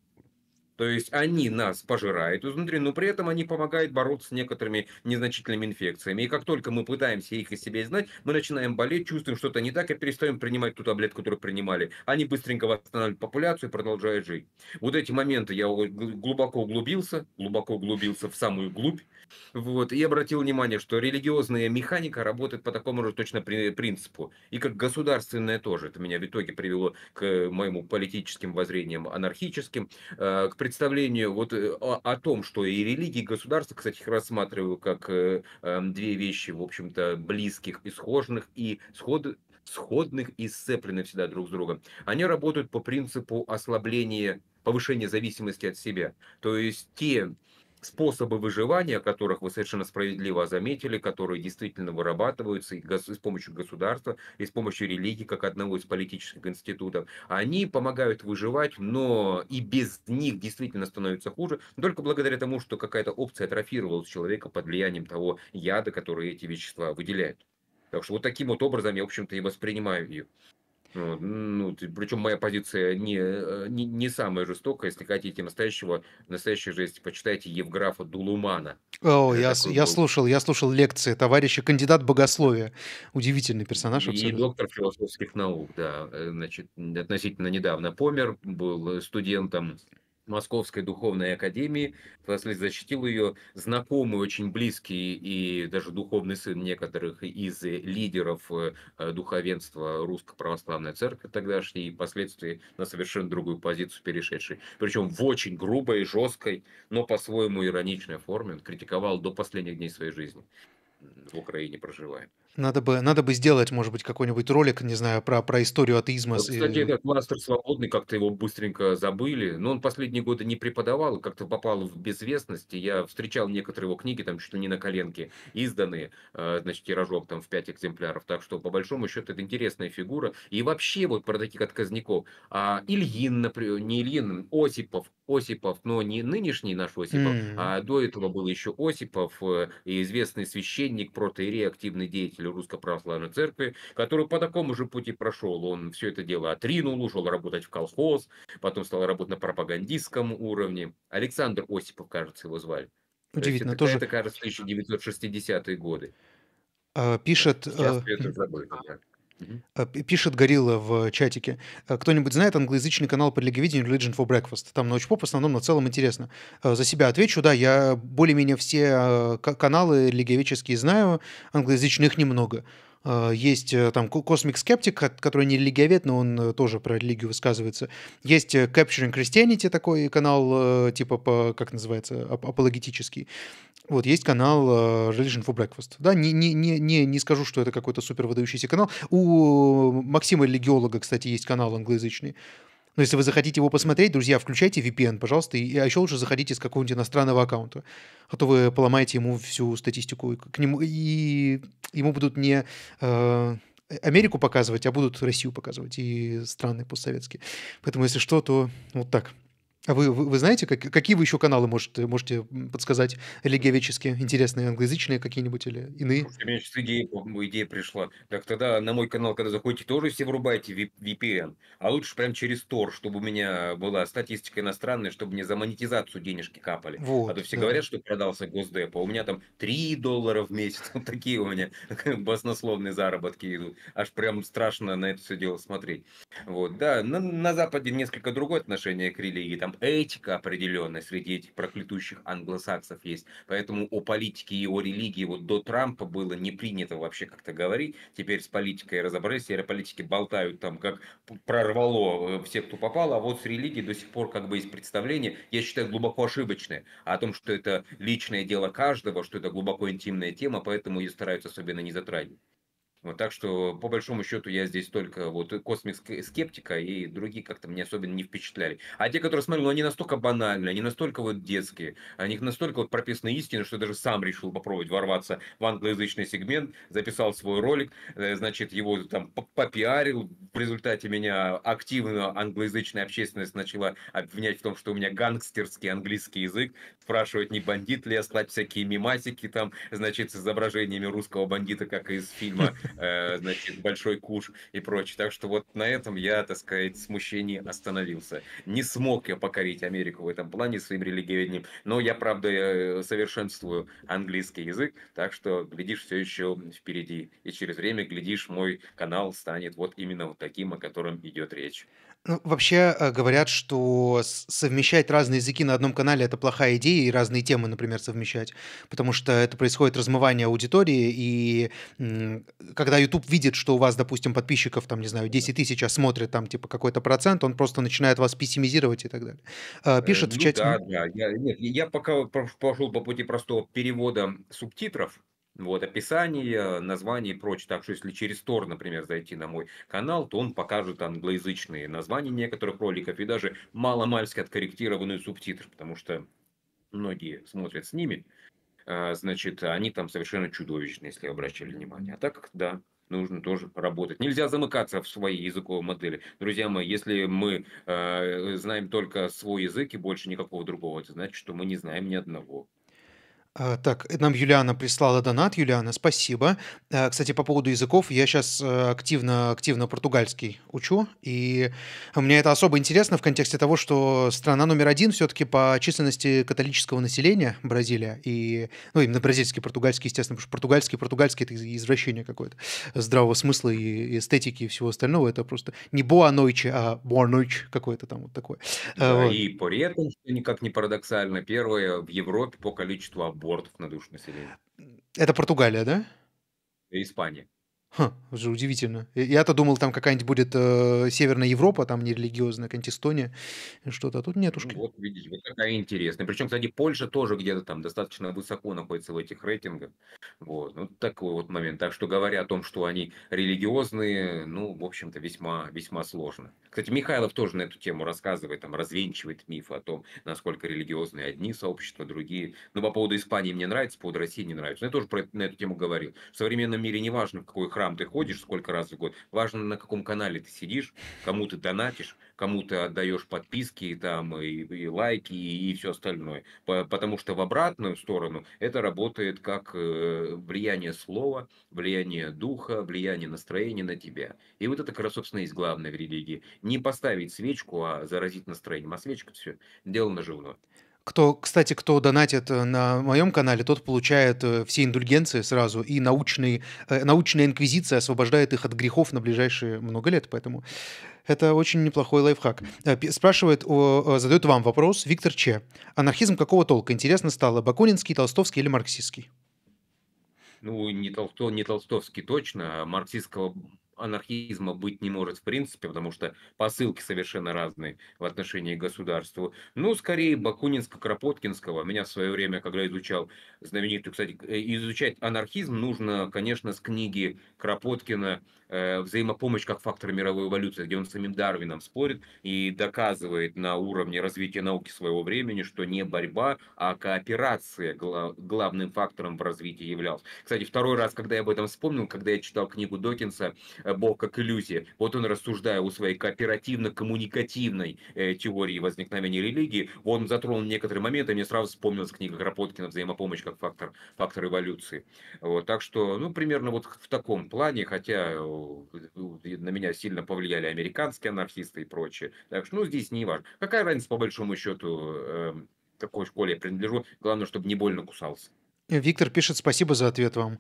То есть они нас пожирают изнутри, но при этом они помогают бороться с некоторыми незначительными инфекциями. И как только мы пытаемся их из себя изгнать, мы начинаем болеть, чувствуем что-то не так и перестаем принимать ту таблетку, которую принимали. Они быстренько восстанавливают популяцию и продолжают жить. Вот эти моменты я э, глубоко углубился, глубоко углубился в самую глубь, вот, и обратил внимание, что религиозная механика работает по такому же точно принципу. И как государственная тоже. Это меня в итоге привело к моему политическим воззрениям анархическим, э, к представлению вот э, о, том, что и религии, и государство, кстати, рассматриваю как э, две вещи, в общем-то, близких и схожных, и сход, сходных и сцеплены всегда друг с другом. Они работают по принципу ослабления повышения зависимости от себя. То есть те способы выживания, которых вы совершенно справедливо заметили, которые действительно вырабатываются и, гос- и с помощью государства, и с помощью религии, как одного из политических институтов, они помогают выживать, но и без них действительно становится хуже, только благодаря тому, что какая-то опция атрофировалась у человека под влиянием того яда, который эти вещества выделяют. Так что вот таким вот образом я, в общем-то, и воспринимаю ее. Ну, причем моя позиция не, э, не, не самая жестокая. Если хотите настоящего, настоящей жести, почитайте Евграфа Дулумана. О, я, с, я слушал, я слушал лекции товарища, кандидат богословия. Удивительный персонаж. Абсолютно. И доктор философских наук, да. Э, значит, относительно недавно помер, был э, студентом Московской духовной академии. Васлий защитил ее знакомый, очень близкий и даже духовный сын некоторых из лидеров э, э, духовенства Русской Православной Церкви тогдашней и впоследствии на совершенно другую позицию перешедший. Причем в очень грубой, жесткой, но по-своему ироничной форме он критиковал до последних дней своей жизни в Украине проживая. Надо бы, надо бы сделать, может быть, какой-нибудь ролик, не знаю, про, про историю атеизма. Вот, кстати, э, этот мастер свободный, как-то его быстренько забыли. Но ну, он последние годы не преподавал, как-то попал в безвестность. Я встречал некоторые его книги, там чуть ли не на коленке, изданные, э, значит, тиражом там в пять экземпляров. Так что, по большому счету, это интересная фигура. И вообще, вот про таких отказников. А Ильин, например, не Ильин, Осипов, Осипов, но не нынешний наш Осипов, mm. а до этого был еще Осипов, э, известный священник, протоиерей, активный деятель руководитель Русской Православной Церкви, который по такому же пути прошел. Он все это дело отринул, ушел работать в колхоз, потом стал работать на пропагандистском уровне. Александр Осипов, кажется, его звали. Удивительно, То тоже. Это, кажется, 1960-е годы. А, пишет... Сейчас э... это забыто, да. Э, пишет Горилла в чатике. «Э, кто-нибудь знает англоязычный канал по телевидению Religion for Breakfast? Там научно-поп, в основном, но в целом интересно. Э, за себя отвечу, да, я более-менее все каналы религиоведческие знаю, англоязычных немного. А, есть э, там Cosmic Skeptic, который не религиовед, но он э, тоже про религию высказывается. Есть э, Capturing Christianity, такой канал, типа, по, как называется, апологетический. Вот, есть канал Religion for Breakfast. Да, не, не, не, не, не скажу, что это какой-то супер выдающийся канал. У Максима Религиолога, кстати, есть канал англоязычный. Но если вы захотите его посмотреть, друзья, включайте VPN, пожалуйста, и, а еще лучше заходите с какого-нибудь иностранного аккаунта, а то вы поломаете ему всю статистику, к нему, и ему будут не... Э, Америку показывать, а будут Россию показывать и страны постсоветские. Поэтому, если что, то вот так. А вы, вы, вы знаете, как, какие вы еще каналы можете, можете подсказать легевические, интересные, англоязычные какие-нибудь или иные? Слушайте, у меня сейчас идея, идея пришла. Так тогда на мой канал, когда заходите, тоже все врубайте VPN. А лучше прям через Тор, чтобы у меня была статистика иностранная, чтобы мне за монетизацию денежки капали. Вот, а то все да. говорят, что продался Госдеп, а у меня там 3 доллара в месяц. Вот такие у меня баснословные заработки идут. Аж прям страшно на это все дело смотреть. Вот, да, на, на Западе несколько другое отношение к религии. Там этика определенная среди этих проклятущих англосаксов есть. Поэтому о политике и о религии вот до Трампа было не принято вообще как-то говорить. Теперь с политикой разобрались, теперь политики болтают там, как прорвало э, всех, кто попал, а вот с религией до сих пор как бы есть представление, я считаю, глубоко ошибочное, а о том, что это личное дело каждого, что это глубоко интимная тема, поэтому ее стараются особенно не затрагивать. Вот, так что, по большому счету, я здесь только вот космик скептика и другие как-то мне особенно не впечатляли. А те, которые смотрел, ну, они настолько банальные, они настолько вот детские, они настолько вот прописаны истины, что я даже сам решил попробовать ворваться в англоязычный сегмент, записал свой ролик, э, значит, его там попиарил, в результате меня активно англоязычная общественность начала обвинять в том, что у меня гангстерский английский язык, спрашивать, не бандит ли я, слать всякие мимасики там, значит, с изображениями русского бандита, как из фильма Э, значит, большой куш и прочее. Так что вот на этом я, так сказать, смущение остановился. Не смог я покорить Америку в этом плане своим религиозным но я, правда, э, совершенствую английский язык, так что, глядишь, все еще впереди. И через время, глядишь, мой канал станет вот именно вот таким, о котором идет речь. Ну, вообще э, говорят, что совмещать разные языки на одном канале это плохая идея, и разные темы, например, совмещать, потому что это происходит размывание аудитории, и когда YouTube видит, что у вас, допустим, подписчиков, там, не знаю, 10 тысяч, а смотрит там, типа, какой-то процент, он просто начинает вас пессимизировать и так далее. Э, э, пишет ну, в чате... Да, да, я, нет, я пока пошел по пути простого перевода субтитров, вот, описание, название и прочее. Так что если через Тор, например, зайти на мой канал, то он покажет англоязычные названия некоторых роликов и даже маломальски откорректированный субтитр, потому что многие смотрят с ними, а, значит, они там совершенно чудовищные, если обращали внимание. А так, да, нужно тоже работать. Нельзя замыкаться в своей языковой модели. Друзья мои, если мы э, знаем только свой язык и больше никакого другого, это значит, что мы не знаем ни одного. А, так, э, нам Юлиана прислала донат. Юлиана, спасибо. А, кстати, по поводу языков, я сейчас э, активно, активно португальский учу, и мне это особо интересно в контексте того, что страна номер один все-таки по численности католического населения Бразилия, и, ну, именно бразильский, португальский, естественно, потому что португальский, португальский – это извращение какое-то здравого смысла и эстетики и всего остального. Это просто не «боа нойче», а «боа нойче» какое-то там вот такое. А, да, вот. И при этом, никак не парадоксально, первое в Европе по количеству абортов абортов на душу населения. Это Португалия, да? Э, Испания. Хм, уже удивительно. Я-то думал, там какая-нибудь будет э, Северная Европа, там нерелигиозная, какая-нибудь Эстония, э, что-то. А тут нетушки. Ну, вот, видите, вот такая интересная. Причем, кстати, Польша тоже где-то там достаточно высоко находится в этих рейтингах. Вот, ну, такой вот момент. Так что, говоря о том, что они религиозные, ну, в общем-то, весьма, весьма сложно. Кстати, Михайлов тоже на эту тему рассказывает, там, развенчивает миф о том, насколько религиозные одни сообщества, другие. Но ну, по поводу Испании мне нравится, по поводу России не нравится. Но я тоже про, на эту тему говорил. В современном мире неважно, какой храм ты ходишь сколько раз в год, важно на каком канале ты сидишь, кому ты донатишь, кому ты отдаешь подписки там и, и лайки и, и все остальное, По, потому что в обратную сторону это работает как э, влияние слова, влияние духа, влияние настроения на тебя. И вот это как раз собственно есть главное в религии: не поставить свечку, а заразить настроением, а свечка все дело наживное. Кто, кстати, кто донатит э, на моем канале, тот получает э, все индульгенции сразу, и научные, э, научная инквизиция освобождает их от грехов на ближайшие много лет, поэтому это очень неплохой лайфхак. Спрашивает, задает вам вопрос Виктор Че. Анархизм какого толка? Интересно стало, бакунинский, толстовский или марксистский? Ну, не, Толсто, не толстовский точно, а марксистского анархизма быть не может в принципе, потому что посылки совершенно разные в отношении к государству. Ну, скорее, Бакунинско-Кропоткинского. Меня в свое время, когда изучал знаменитый, кстати, э, изучать анархизм нужно, конечно, с книги Кропоткина э, взаимопомощь как фактор мировой эволюции, где он с самим Дарвином спорит и доказывает на уровне развития науки своего времени, что не борьба, а кооперация гла- главным фактором в развитии являлась. Кстати, второй раз, когда я об этом вспомнил, когда я читал книгу Докинса э, «Бог как иллюзия», вот он, рассуждая о своей кооперативно-коммуникативной э, теории возникновения религии, он затронул некоторые моменты, мне сразу вспомнилась книга Кропоткина «Взаимопомощь как фактор, фактор эволюции». Вот, так что, ну, примерно вот в таком плане, хотя э, Э, на меня сильно повлияли американские анархисты и прочее. Так что, ну, здесь не важно. Какая разница, по большому счету, э, какой школе я принадлежу? Главное, чтобы не больно кусался. Виктор пишет, спасибо за ответ вам.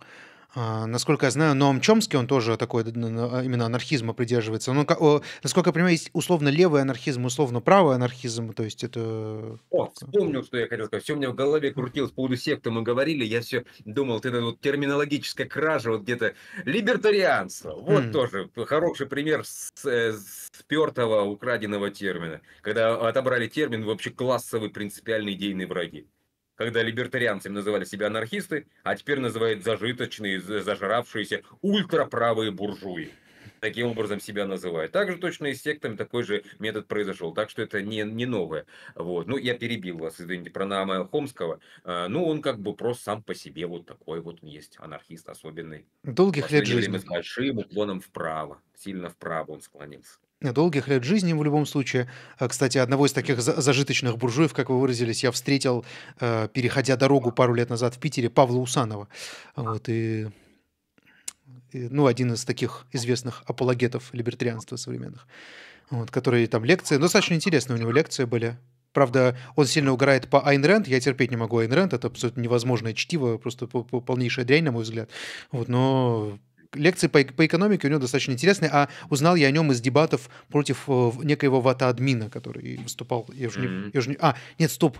А, насколько я знаю, Ноам Чомский, он тоже такой именно анархизма придерживается. Но, насколько я понимаю, есть условно левый анархизм, условно правый анархизм, то есть это... О, вспомнил, что я хотел сказать. Все у меня в голове крутилось по поводу секты, мы говорили, я все думал, вот это вот терминологическая кража, вот где-то либертарианство, вот mm. тоже хороший пример с э, спертого, украденного термина, когда отобрали термин вообще классовый принципиальный идейный враги когда либертарианцами называли себя анархисты, а теперь называют зажиточные, зажравшиеся ультраправые буржуи. Таким образом себя называют. Также точно и с сектами такой же метод произошел. Так что это не, не новое. Вот. Ну, я перебил вас, извините, про Наама Хомского. А, ну, он как бы просто сам по себе вот такой вот есть. Анархист особенный. Долгих лет жизни. с большим уклоном вправо. Сильно вправо он склонился долгих лет жизни в любом случае. А, кстати, одного из таких зажиточных буржуев, как вы выразились, я встретил, э, переходя дорогу пару лет назад в Питере, Павла Усанова. Вот, и, и ну, один из таких известных апологетов либертарианства современных, вот, которые там лекции, ну, достаточно интересные у него лекции были. Правда, он сильно угорает по Айн Рэнд. Я терпеть не могу Айн Рэнд. Это абсолютно невозможное чтиво, просто полнейшая дрянь, на мой взгляд. Вот, но лекции по, по экономике у него достаточно интересные, а узнал я о нем из дебатов против э, некоего вата-админа, который выступал. Я уже mm-hmm. не, я уже не, а, нет, стоп.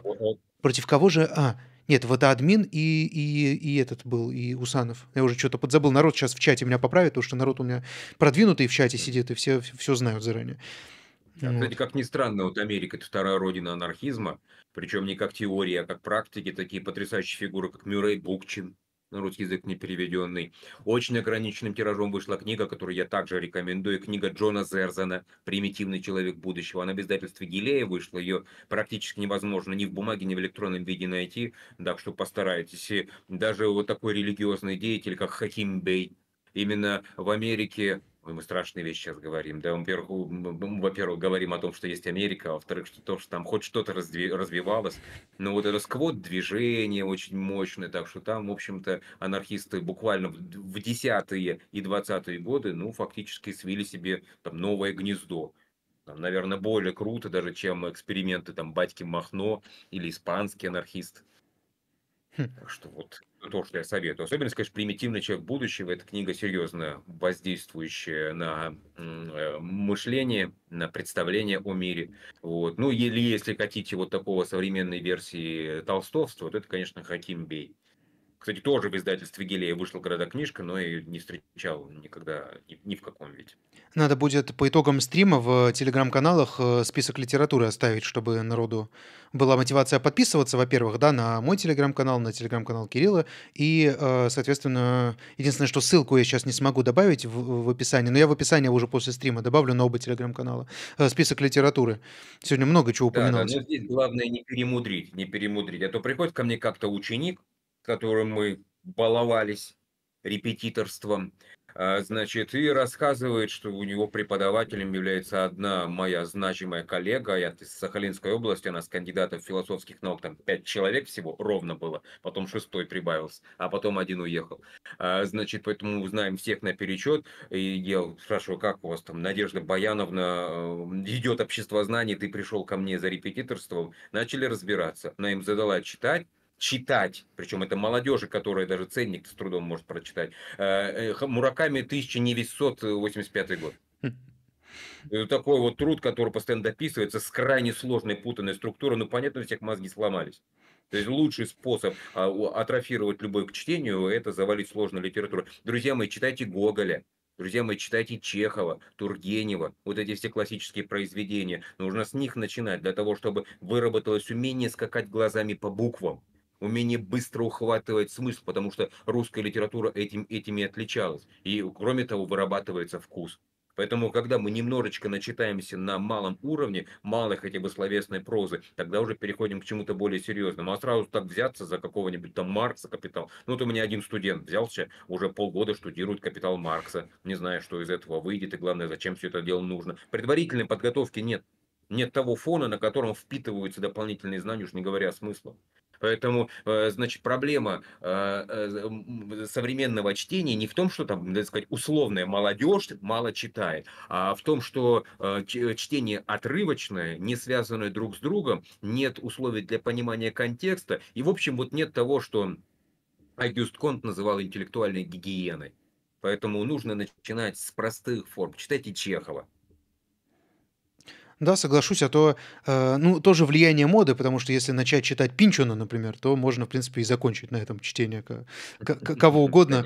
Против кого же? А, нет, вата-админ и, и, и этот был, и Усанов. Я уже что-то подзабыл. Народ сейчас в чате меня поправит, потому что народ у меня продвинутый в чате сидит, и все, все знают заранее. Ну вот. Кстати, как ни странно, вот Америка – это вторая родина анархизма, причем не как теория, а как практики, такие потрясающие фигуры, как Мюррей Букчин, на русский язык не переведенный. Очень ограниченным тиражом вышла книга, которую я также рекомендую, книга Джона Зерзана «Примитивный человек будущего». Она в издательстве Гилея вышла, ее практически невозможно ни в бумаге, ни в электронном виде найти, так что постарайтесь. И даже вот такой религиозный деятель, как Хаким Бей, именно в Америке мы страшные вещи сейчас говорим. Да, во-первых, во-первых, говорим о том, что есть Америка, а во-вторых, что то, что там хоть что-то развивалось. Но вот это сквот движение очень мощное, так что там, в общем-то, анархисты буквально в десятые и двадцатые годы, ну, фактически свели себе там новое гнездо. Там, наверное, более круто даже, чем эксперименты там Батьки Махно или испанский анархист. Хм. Так что вот то, что я советую. Особенно, конечно, примитивный человек будущего. Эта книга серьезно воздействующая на э, мышление, на представление о мире. Вот. Ну, или если хотите вот такого современной версии толстовства, то это, конечно, Хаким Бей. Кстати, тоже в издательстве Гелия вышла «Города книжка», но и не встречал никогда ни, ни в каком виде. Надо будет по итогам стрима в телеграм-каналах э, список литературы оставить, чтобы народу была мотивация подписываться, во-первых, да, на мой телеграм-канал, на телеграм-канал Кирилла. И, э, соответственно, единственное, что ссылку я сейчас не смогу добавить в, в описании, но я в описании уже после стрима добавлю на оба телеграм-канала э, список литературы. Сегодня много чего упоминалось. Да, да, но здесь главное не перемудрить, не перемудрить. А то приходит ко мне как-то ученик, которым мы баловались репетиторством, а, значит, и рассказывает, что у него преподавателем является одна моя значимая коллега, я из Сахалинской области, она с кандидатов философских наук, там пять человек всего ровно было, потом шестой прибавился, а потом один уехал. А, значит, поэтому узнаем всех наперечет, и я спрашиваю, «А как у вас там, Надежда Баяновна, э, идет общество знаний, ты пришел ко мне за репетиторством, начали разбираться, она им задала читать, читать, причем это молодежи, которая даже ценник с трудом может прочитать. Э, Мураками 1985 год. Э, такой вот труд, который постоянно дописывается с крайне сложной путанной структурой, ну понятно, у всех мозги сломались. То есть лучший способ а, атрофировать любовь к чтению – это завалить сложную литературу. Друзья мои, читайте Гоголя, Друзья мои, читайте Чехова, Тургенева, вот эти все классические произведения. Нужно с них начинать для того, чтобы выработалось умение скакать глазами по буквам умение быстро ухватывать смысл, потому что русская литература этим, этим и отличалась. И, кроме того, вырабатывается вкус. Поэтому, когда мы немножечко начитаемся на малом уровне, малой хотя бы словесной прозы, тогда уже переходим к чему-то более серьезному. А сразу так взяться за какого-нибудь там Маркса, капитал. Ну, вот у меня один студент взялся, уже полгода штудирует капитал Маркса, не знаю, что из этого выйдет, и главное, зачем все это дело нужно. Предварительной подготовки нет. Нет того фона, на котором впитываются дополнительные знания, уж не говоря о смыслах. Поэтому, э, значит, проблема э, э, современного чтения не в том, что там, так сказать, условная молодежь мало читает, а в том, что чтение отрывочное, не связанное друг с другом, нет условий для понимания контекста, и, в общем, вот нет того, что Агюст Конт называл интеллектуальной гигиеной. Поэтому нужно начинать с простых форм. Читайте Чехова, да, соглашусь, а то, э, ну, тоже влияние моды, потому что если начать читать Пинчона, например, то можно, в принципе, и закончить на этом чтение кого угодно.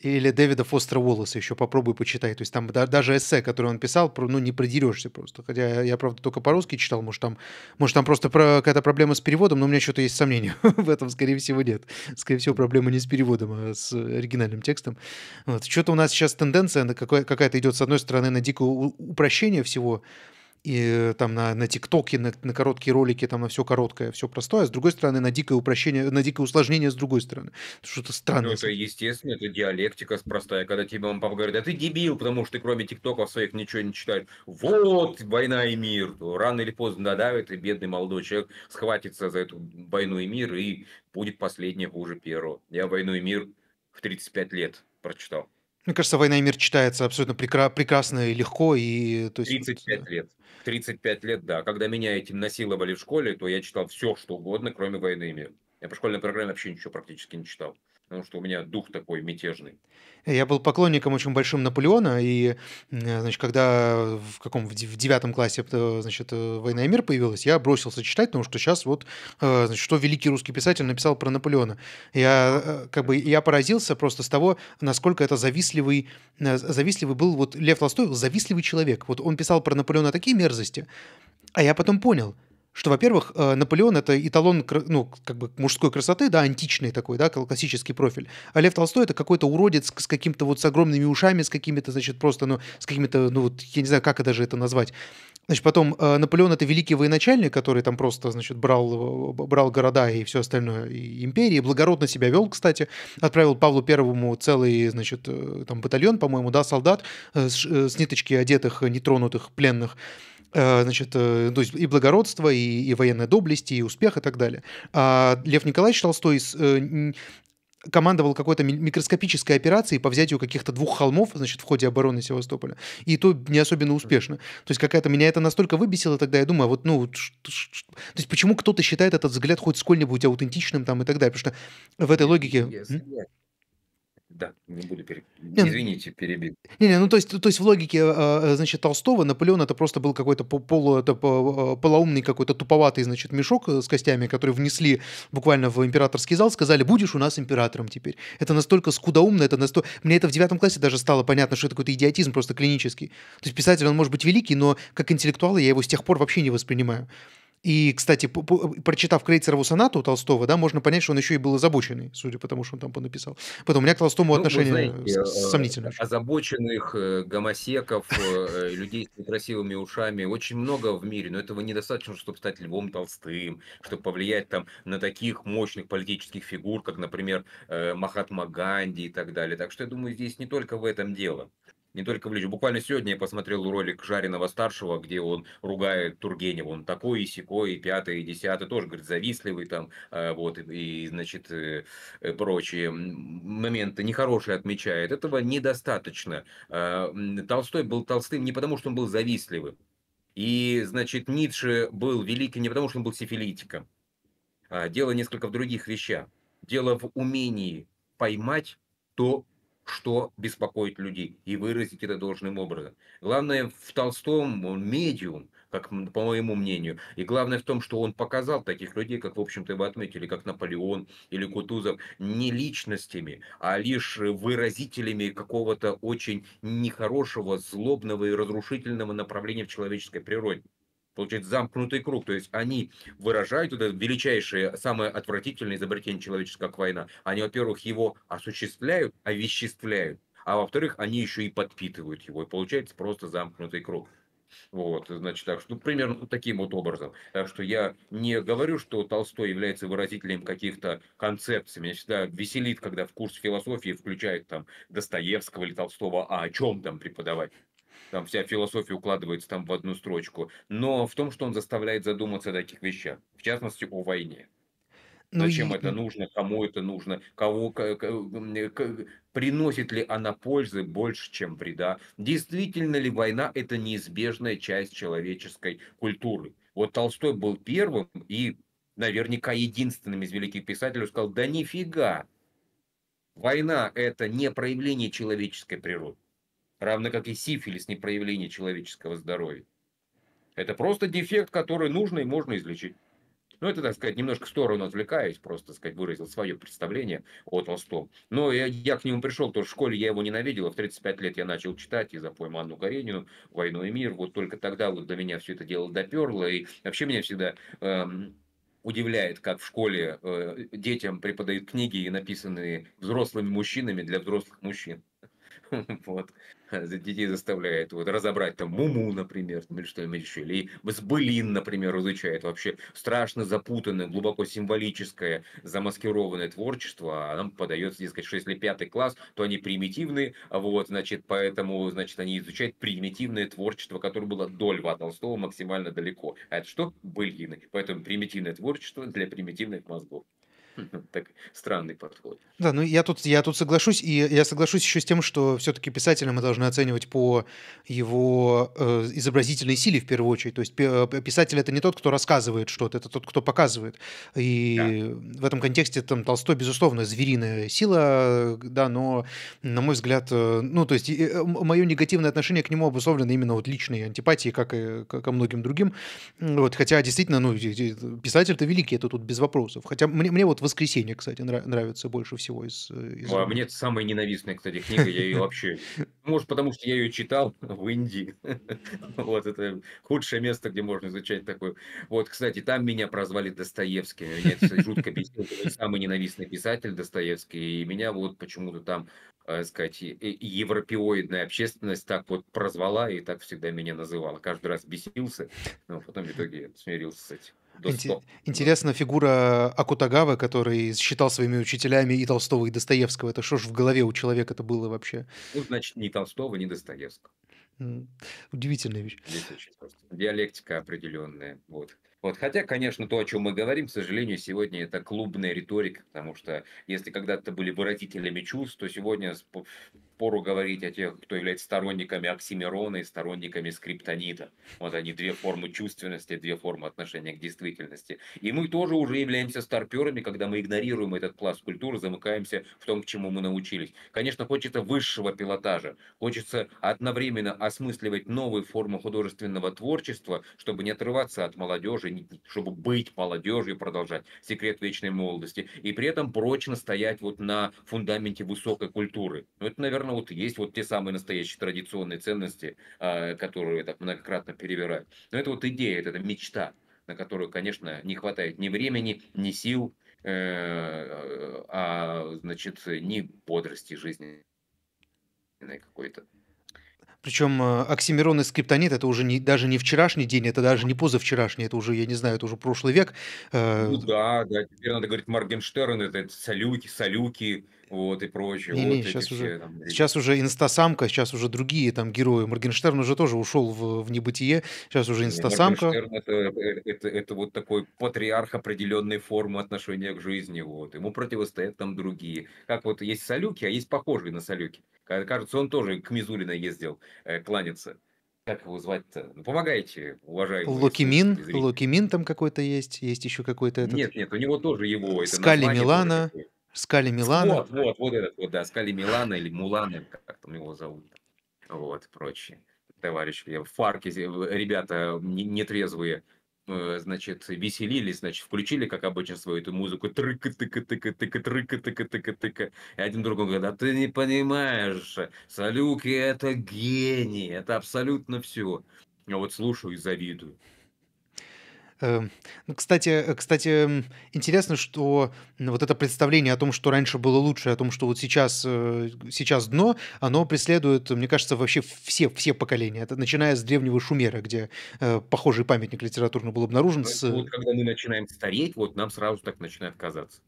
Или Дэвида Фостера Уоллеса еще попробуй почитай. То есть там да, даже эссе, которое он писал, ну не придерешься просто. Хотя я, я правда, только по-русски читал. Может там, может, там просто про, какая-то проблема с переводом, но у меня что-то есть сомнения. в этом, скорее всего, нет. Скорее всего, проблема не с переводом, а с оригинальным текстом. Вот. Что-то у нас сейчас тенденция на какая-то идет, с одной стороны, на дикое упрощение всего, и там на, на ТикТоке, на, на короткие ролики, там на все короткое, все простое, а с другой стороны на дикое упрощение, на дикое усложнение с другой стороны. Что-то странное. Ну, это естественно, это диалектика простая, когда тебе он говорит, а ты дебил, потому что ты кроме ТикТока своих ничего не читаешь. Вот война и мир. Рано или поздно надавит, и бедный молодой человек схватится за эту войну и мир, и будет последнее хуже первого. Я войну и мир в 35 лет прочитал. Мне кажется, «Война и мир» читается абсолютно прекра- прекрасно и легко. И, то есть, 35 лет. 35 лет, да. Когда меня этим насиловали в школе, то я читал все, что угодно, кроме «Войны и мира». Я по школьной программе вообще ничего практически не читал потому что у меня дух такой мятежный. Я был поклонником очень большим Наполеона, и, э, значит, когда в каком, в девятом классе, э, значит, э, «Война и мир» появилась, я бросился читать, потому что сейчас вот, значит, что великий русский писатель написал про Наполеона. Я, как бы, я поразился просто с того, насколько это завистливый, завистливый был, вот Лев Толстой завистливый человек. Вот он писал про Наполеона такие мерзости, а я потом понял – что, во-первых, э, Наполеон — это эталон ну, как бы мужской красоты, да, античный такой, да, классический профиль. А Лев Толстой — это какой-то уродец с каким-то вот с огромными ушами, с какими-то, значит, просто, ну, с какими-то, ну, вот, я не знаю, как даже это назвать. Значит, потом э, Наполеон — это великий военачальник, который там просто, значит, брал, э, брал города и все остальное, и империи, благородно себя вел, кстати. Отправил Павлу Первому целый, значит, там батальон, по-моему, да, солдат с, с ниточки одетых, нетронутых, пленных. Э, значит, то э, есть ну, и благородство, и, и военной доблести, и успех, и так далее. А Лев Николаевич Толстой э, командовал какой-то микроскопической операцией по взятию каких-то двух холмов, значит, в ходе обороны Севастополя. И то не особенно успешно. То есть какая-то меня это настолько выбесило тогда, я думаю, а вот, ну, то есть почему кто-то считает этот взгляд хоть сколь-нибудь аутентичным там и так далее, потому что в этой логике... Yes, yes. Да, не буду пере... Ну извините, перебил. Не, не, ну то есть, то есть в логике, э, э, значит, Толстого Наполеон это просто был какой-то полу, это, э, полоумный какой-то туповатый, значит, мешок с костями, который внесли буквально в императорский зал, сказали, будешь у нас императором теперь. Это настолько скудоумно, это настолько... Мне это в девятом классе даже стало понятно, что это какой-то идиотизм просто клинический. То есть писатель, он может быть великий, но как интеллектуал я его с тех пор вообще не воспринимаю. И, кстати, прочитав Крейцерову сонату Толстого, да, можно понять, что он еще и был озабоченный, судя по тому, что он там понаписал. Потом у меня к Толстому ну, отношение знаете, э, сомнительное. Озабоченных, э, гомосеков, э, людей с красивыми ушами очень много в мире, но этого недостаточно, чтобы стать Львом Толстым, чтобы повлиять там на таких мощных политических фигур, как, например, Махатма Ганди и так далее. Так что я думаю, здесь не только в этом дело не только в Личе. Буквально сегодня я посмотрел ролик Жареного-старшего, где он ругает Тургенева. Он такой и секой, и пятый, и десятый, тоже, говорит, завистливый там, э, вот, и, значит, э, э, прочие моменты нехорошие отмечает. Этого недостаточно. Толстой был толстым не потому, что он был завистливым. И, значит, Ницше был великий не потому, что он был сифилитиком. А дело несколько в других вещах. Дело в умении поймать то, что беспокоит людей, и выразить это должным образом. Главное в Толстом, он медиум, как по моему мнению. И главное в том, что он показал таких людей, как, в общем-то, вы отметили, как Наполеон или Кутузов, не личностями, а лишь выразителями какого-то очень нехорошего, злобного и разрушительного направления в человеческой природе. Получается, замкнутый круг. То есть они выражают это величайшее, самое отвратительное изобретение человеческого, как война. Они, во-первых, его осуществляют, овеществляют, а во-вторых, они еще и подпитывают его. И получается просто замкнутый круг. Вот, значит, так что ну, примерно таким вот образом. Так что я не говорю, что Толстой является выразителем каких-то концепций. Меня всегда веселит, когда в курс философии включают там Достоевского или Толстого, а о чем там преподавать там вся философия укладывается там в одну строчку, но в том, что он заставляет задуматься о таких вещах, в частности, о войне. Ну, Зачем и... это нужно, кому это нужно, кого к, к, к, приносит ли она пользы больше, чем вреда? Действительно ли война это неизбежная часть человеческой культуры? Вот Толстой был первым и наверняка единственным из великих писателей, сказал, да нифига, война это не проявление человеческой природы равно как и сифилис, не проявление человеческого здоровья. Это просто дефект, который нужно и можно излечить. Ну, это, так сказать, немножко в сторону отвлекаюсь, просто, так сказать, выразил свое представление о Толстом. Но я, я к нему пришел, то в школе я его ненавидел, а в 35 лет я начал читать, и запоем Анну Каренину, «Войну и мир», вот только тогда вот до меня все это дело доперло, и вообще меня всегда... Эм, удивляет, как в школе э, детям преподают книги, написанные взрослыми мужчинами для взрослых мужчин. вот, э, детей заставляет вот разобрать там муму, например, там, или что-нибудь еще, или сбылин, например, изучает вообще страшно запутанное, глубоко символическое, замаскированное творчество, а нам подается, дескать, что если пятый класс, то они примитивны, вот, значит, поэтому, значит, они изучают примитивное творчество, которое было до Льва Толстого максимально далеко. А это что? Былины. Поэтому примитивное творчество для примитивных мозгов. Так странный подход. Да, ну я тут, я тут соглашусь, и я соглашусь еще с тем, что все-таки писателя мы должны оценивать по его э, изобразительной силе в первую очередь. То есть э, писатель это не тот, кто рассказывает что-то, это тот, кто показывает. И да. в этом контексте там Толстой, безусловно, звериная сила, э, да, но, на мой взгляд, э, ну, то есть мое негативное отношение к нему обусловлено именно вот личной антипатией, как и ко многим другим. Вот, хотя действительно, ну, писатель-то великий, это тут без вопросов. Хотя мне, мне вот «Воскресенье», кстати, нравится больше всего из... Э, из... А мне это самая ненавистная, кстати, книга, я ее вообще... Может, потому что я ее читал в Индии. Вот, это худшее место, где можно изучать такое. Вот, кстати, там меня прозвали Достоевским. Меня это жутко бесило. Самый ненавистный писатель Достоевский. И меня вот почему-то там э, сказать, европеоидная общественность так вот прозвала и так всегда меня называла. Каждый раз бесился, но потом в итоге смирился с этим. Интересно фигура Акутагавы, который считал своими учителями и Толстого, и Достоевского. Это что ж в голове у человека это было вообще? Ну, значит, ни Толстого, ни Достоевского. Удивительная вещь. Здесь очень просто. Диалектика определенная. Вот. Вот. Хотя, конечно, то, о чем мы говорим, к сожалению, сегодня это клубная риторика, потому что если когда-то были выразителями чувств, то сегодня пору говорить о тех, кто является сторонниками оксимирона и сторонниками скриптонита. Вот они две формы чувственности, две формы отношения к действительности. И мы тоже уже являемся старперами, когда мы игнорируем этот пласт культуры, замыкаемся в том, к чему мы научились. Конечно, хочется высшего пилотажа, хочется одновременно осмысливать новые формы художественного творчества, чтобы не отрываться от молодежи, чтобы быть молодежью, продолжать секрет вечной молодости, и при этом прочно стоять вот на фундаменте высокой культуры. Но ну, это, наверное, наверное, вот есть вот те самые настоящие традиционные ценности, а, которые так многократно перебирают. Но это вот идея, это, мечта, на которую, конечно, не хватает ни времени, ни сил, э, а, значит, ни бодрости жизни какой-то. Причем э, Оксимирон и Скриптонит это уже не, даже не вчерашний день, это даже не позавчерашний, это уже, я не знаю, это уже прошлый век. Э, ну да, да, теперь надо говорить Моргенштерн, это, это салюки, салюки, вот и прочее. Не, вот не, сейчас, все, уже, там, сейчас уже инстасамка, сейчас уже другие там герои. Моргенштерн уже тоже ушел в, в небытие, сейчас уже инстасамка. Это, э, это, это вот такой патриарх определенной формы отношения к жизни. Вот. Ему противостоят там другие. Как вот есть салюки, а есть похожие на салюки. Кажется, он тоже к Мизулина ездил э, кланяться как его звать-то? Ну, помогайте, уважаемый. Локимин? Локимин там какой-то есть, есть еще какой-то этот. Нет, нет, у него тоже его. Скали Милана. Такое. Скали Милана. Вот, вот, вот этот, вот, да, Скали Милана или Мулана, как там его зовут. Вот, прочие товарищи. В фарке ребята нетрезвые, э, значит, веселились, значит, включили, как обычно, свою эту музыку, трыка тыка тыка тыка трыка тыка тыка тыка и один другому говорит, а ты не понимаешь, Салюки — это гений, это абсолютно все. Я вот слушаю и завидую. Эм, ну, кстати, э, кстати, эм, интересно, что вот это представление о том, что раньше было лучше, о том, что вот сейчас, э, сейчас дно, оно преследует, мне кажется, вообще все, все поколения. Это начиная с древнего Шумера, где э, похожий памятник литературно был обнаружен. с... Вот когда мы начинаем стареть, вот нам сразу так начинает казаться.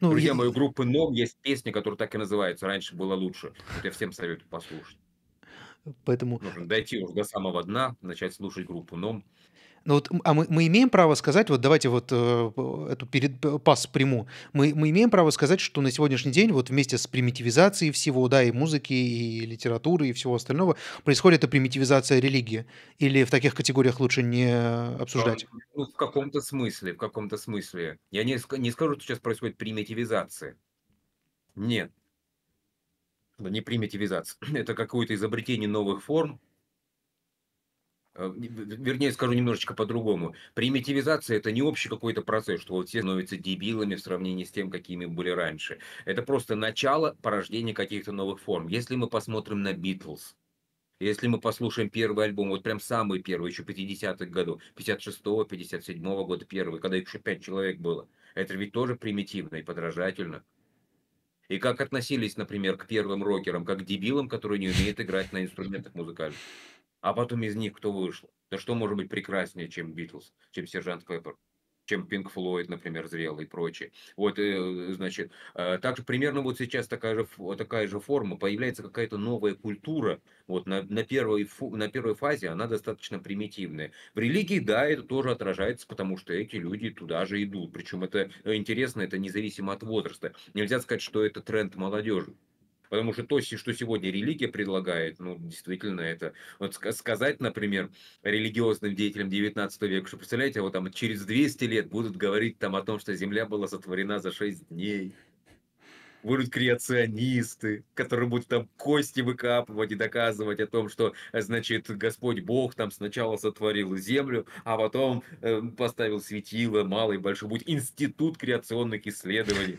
Ну, Друзья, я... мою группы НОМ есть песня, которая так и называется «Раньше было лучше». Вот я всем советую послушать. Поэтому... Нужно дойти уже до самого дна, начать слушать группу НОМ. Но ну вот, а мы, мы имеем право сказать, вот давайте вот э, эту перед, пас приму, мы, мы имеем право сказать, что на сегодняшний день вот вместе с примитивизацией всего, да, и музыки, и литературы, и всего остального, происходит эта примитивизация религии? Или в таких категориях лучше не обсуждать? Э, ну, в каком-то смысле, в каком-то смысле. Я не, не скажу, что сейчас происходит примитивизация. Нет. Не примитивизация. Это какое-то изобретение новых форм, Э, вернее, скажу немножечко по-другому. Примитивизация – это не общий какой-то процесс, что вот все становятся дебилами в сравнении с тем, какими были раньше. Это просто начало порождения каких-то новых форм. Если мы посмотрим на Битлз, если мы послушаем первый альбом, вот прям самый первый, еще 50-х годов, 56-го, 57-го года первый, когда их еще пять человек было, это ведь тоже примитивно и подражательно. И как относились, например, к первым рокерам, как к дебилам, которые не умеют играть на инструментах музыкальных а потом из них кто вышел. Да что может быть прекраснее, чем Битлз, чем Сержант Пеппер? чем Пинк Флойд, например, зрелый и прочее. Вот, э, значит, э, также примерно вот сейчас такая же, такая же форма, появляется какая-то новая культура, вот на, на, первой, на первой фазе она достаточно примитивная. В религии, да, это тоже отражается, потому что эти люди туда же идут. Причем это э, интересно, это независимо от возраста. Нельзя сказать, что это тренд молодежи. Потому что то, что сегодня религия предлагает, ну, действительно, это... Вот сказать, например, религиозным деятелям 19 века, что, представляете, вот там через 200 лет будут говорить там о том, что Земля была сотворена за 6 дней будут креационисты, которые будут там кости выкапывать и доказывать о том, что, значит, Господь Бог там сначала сотворил землю, а потом э, поставил светило, малый, большой. Будет институт креационных исследований.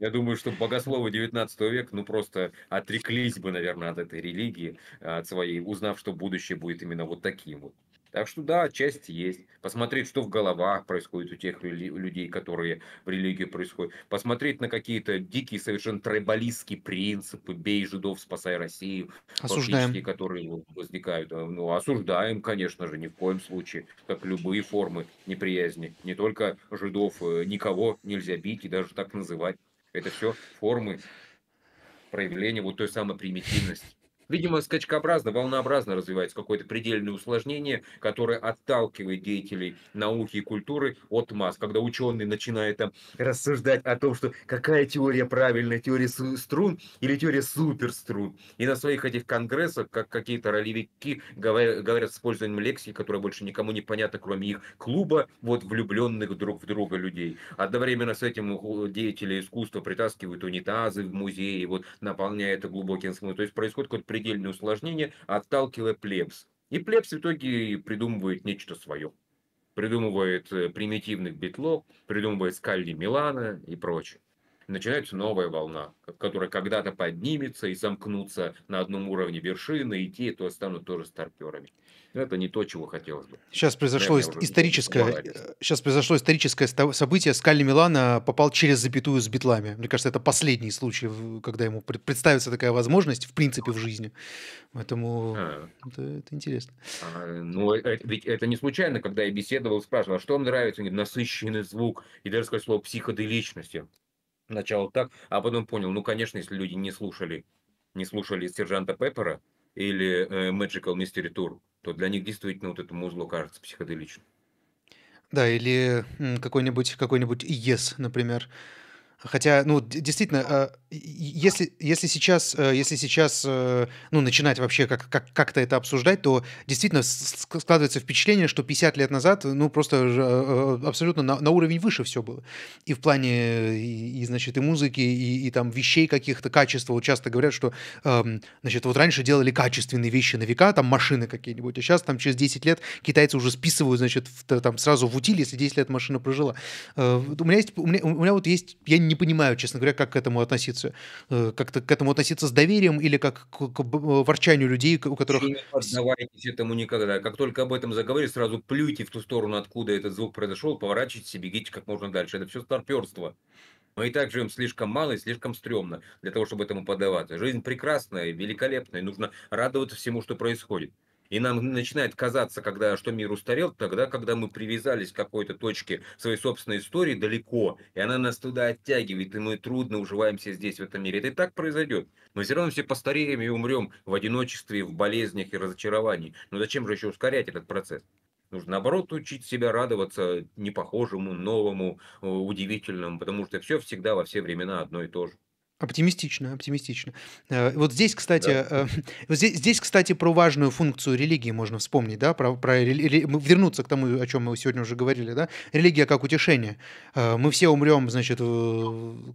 Я думаю, что богословы 19 века, ну, просто отреклись бы, наверное, от этой религии, а, от своей, узнав, что будущее будет именно вот таким вот. Так что да, часть есть. Посмотреть, что в головах происходит у тех людей, которые в религии происходят. Посмотреть на какие-то дикие, совершенно трайбалистские принципы. Бей жидов, спасай Россию. Осуждаем. Которые возникают. Э, ну, осуждаем, конечно же, ни в коем случае. Как любые формы неприязни. Не только жидов. Э, никого нельзя бить и даже так называть. Это все формы проявления вот той самой примитивности. Видимо, скачкообразно, волнообразно развивается какое-то предельное усложнение, которое отталкивает деятелей науки и культуры от масс. Когда ученые начинают там рассуждать о том, что какая теория правильная, теория струн или теория суперструн. И на своих этих конгрессах, как какие-то ролевики, говорят, говорят с использованием лексики, которая больше никому не понятна, кроме их клуба, вот влюбленных друг в друга людей. Одновременно с этим деятели искусства притаскивают унитазы в музеи, вот наполняя это глубоким смыслом. То есть происходит какое-то беспредельные усложнения, отталкивая плебс. И плебс в итоге придумывает нечто свое. Придумывает э, примитивных битлов, придумывает скальди Милана и прочее. Начинается новая волна, которая когда-то поднимется и замкнутся на одном уровне вершины, и те, то станут тоже старперами это не то, чего хотелось бы. Сейчас произошло Прямо историческое, сейчас э, произошло историческое событие. Скалли Милана э, попал через запятую с битлами. Мне кажется, это последний случай, когда ему представится такая возможность, в принципе, в жизни. Поэтому а. это, это интересно. А, ну, это, э, ведь это не случайно, когда я беседовал, спрашивал, а что вам нравится? Он говорит, насыщенный звук. И даже сказал слово психоделичности. Сначала так, а потом понял, ну, конечно, если люди не слушали, не слушали сержанта Пеппера, или э, Magical Mystery Tour, то для них действительно вот этому узлу кажется психоделичным. Да, или какой-нибудь какой-нибудь Yes, например. Хотя, ну, действительно, э, если, если сейчас, э, если сейчас э, ну, начинать вообще как, как, как-то это обсуждать, то действительно складывается впечатление, что 50 лет назад, ну, просто абсолютно на, на уровень выше все было. И в плане, и, и значит, и музыки, и, и там вещей каких-то, качества. Вот часто говорят, что, эм, значит, вот раньше делали качественные вещи на века, там машины какие-нибудь, а сейчас там через 10 лет китайцы уже списывают, значит, в, там сразу в утиль, если 10 лет машина прожила. У меня есть, у меня, у меня вот есть, я не не понимаю, честно говоря, как к этому относиться. Э, как-то к этому относиться с доверием или как к, э, ворчанию людей, у которых... Не поддавайтесь этому никогда. Как только об этом заговорите, сразу плюйте в ту сторону, откуда этот звук произошел, поворачивайтесь и бегите как можно дальше. Это все старперство. Мы и так живем слишком мало и слишком стрёмно для того, чтобы этому поддаваться. Жизнь прекрасная, великолепная, и нужно радоваться всему, что происходит. И нам начинает казаться, когда, что мир устарел, тогда, когда мы привязались к какой-то точке своей собственной истории далеко, и она нас туда оттягивает, и мы трудно уживаемся здесь, в этом мире. Это и так произойдет. Мы все равно все постареем и умрем в одиночестве, в болезнях и разочаровании. Но зачем же еще ускорять этот процесс? Нужно, наоборот, учить себя радоваться непохожему, новому, удивительному, потому что все всегда во все времена одно и то же. Оптимистично, оптимистично. Э, вот здесь, кстати, да. Э, здесь, здесь, кстати, про важную функцию религии можно вспомнить, да, про, про рели... вернуться к тому, о чем мы сегодня уже говорили, да, религия как утешение. Э, мы все умрем, значит,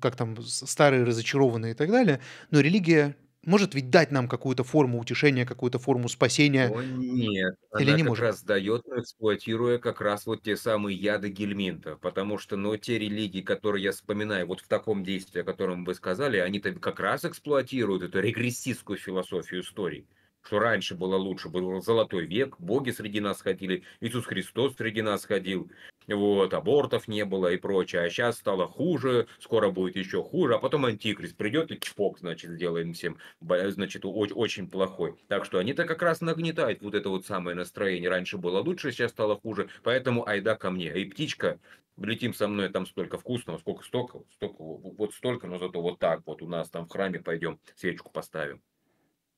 как там старые разочарованные и так далее, но религия может ведь дать нам какую-то форму утешения, какую-то форму спасения? О, нет, или она не как может? раз дает, эксплуатируя как раз вот те самые яды Гельминта, потому что, но те религии, которые я вспоминаю, вот в таком действии, о котором вы сказали, они-то как раз эксплуатируют эту регрессистскую философию истории что раньше было лучше, был золотой век, боги среди нас ходили, Иисус Христос среди нас ходил, вот, абортов не было и прочее, а сейчас стало хуже, скоро будет еще хуже, а потом антикрист придет и чпок, значит, сделаем всем, значит, очень очень плохой. Так что они-то как раз нагнетают вот это вот самое настроение. Раньше было лучше, сейчас стало хуже, поэтому айда ко мне. И птичка, летим со мной, там столько вкусного, сколько столько, столько, вот столько, но зато вот так вот у нас там в храме пойдем свечку поставим.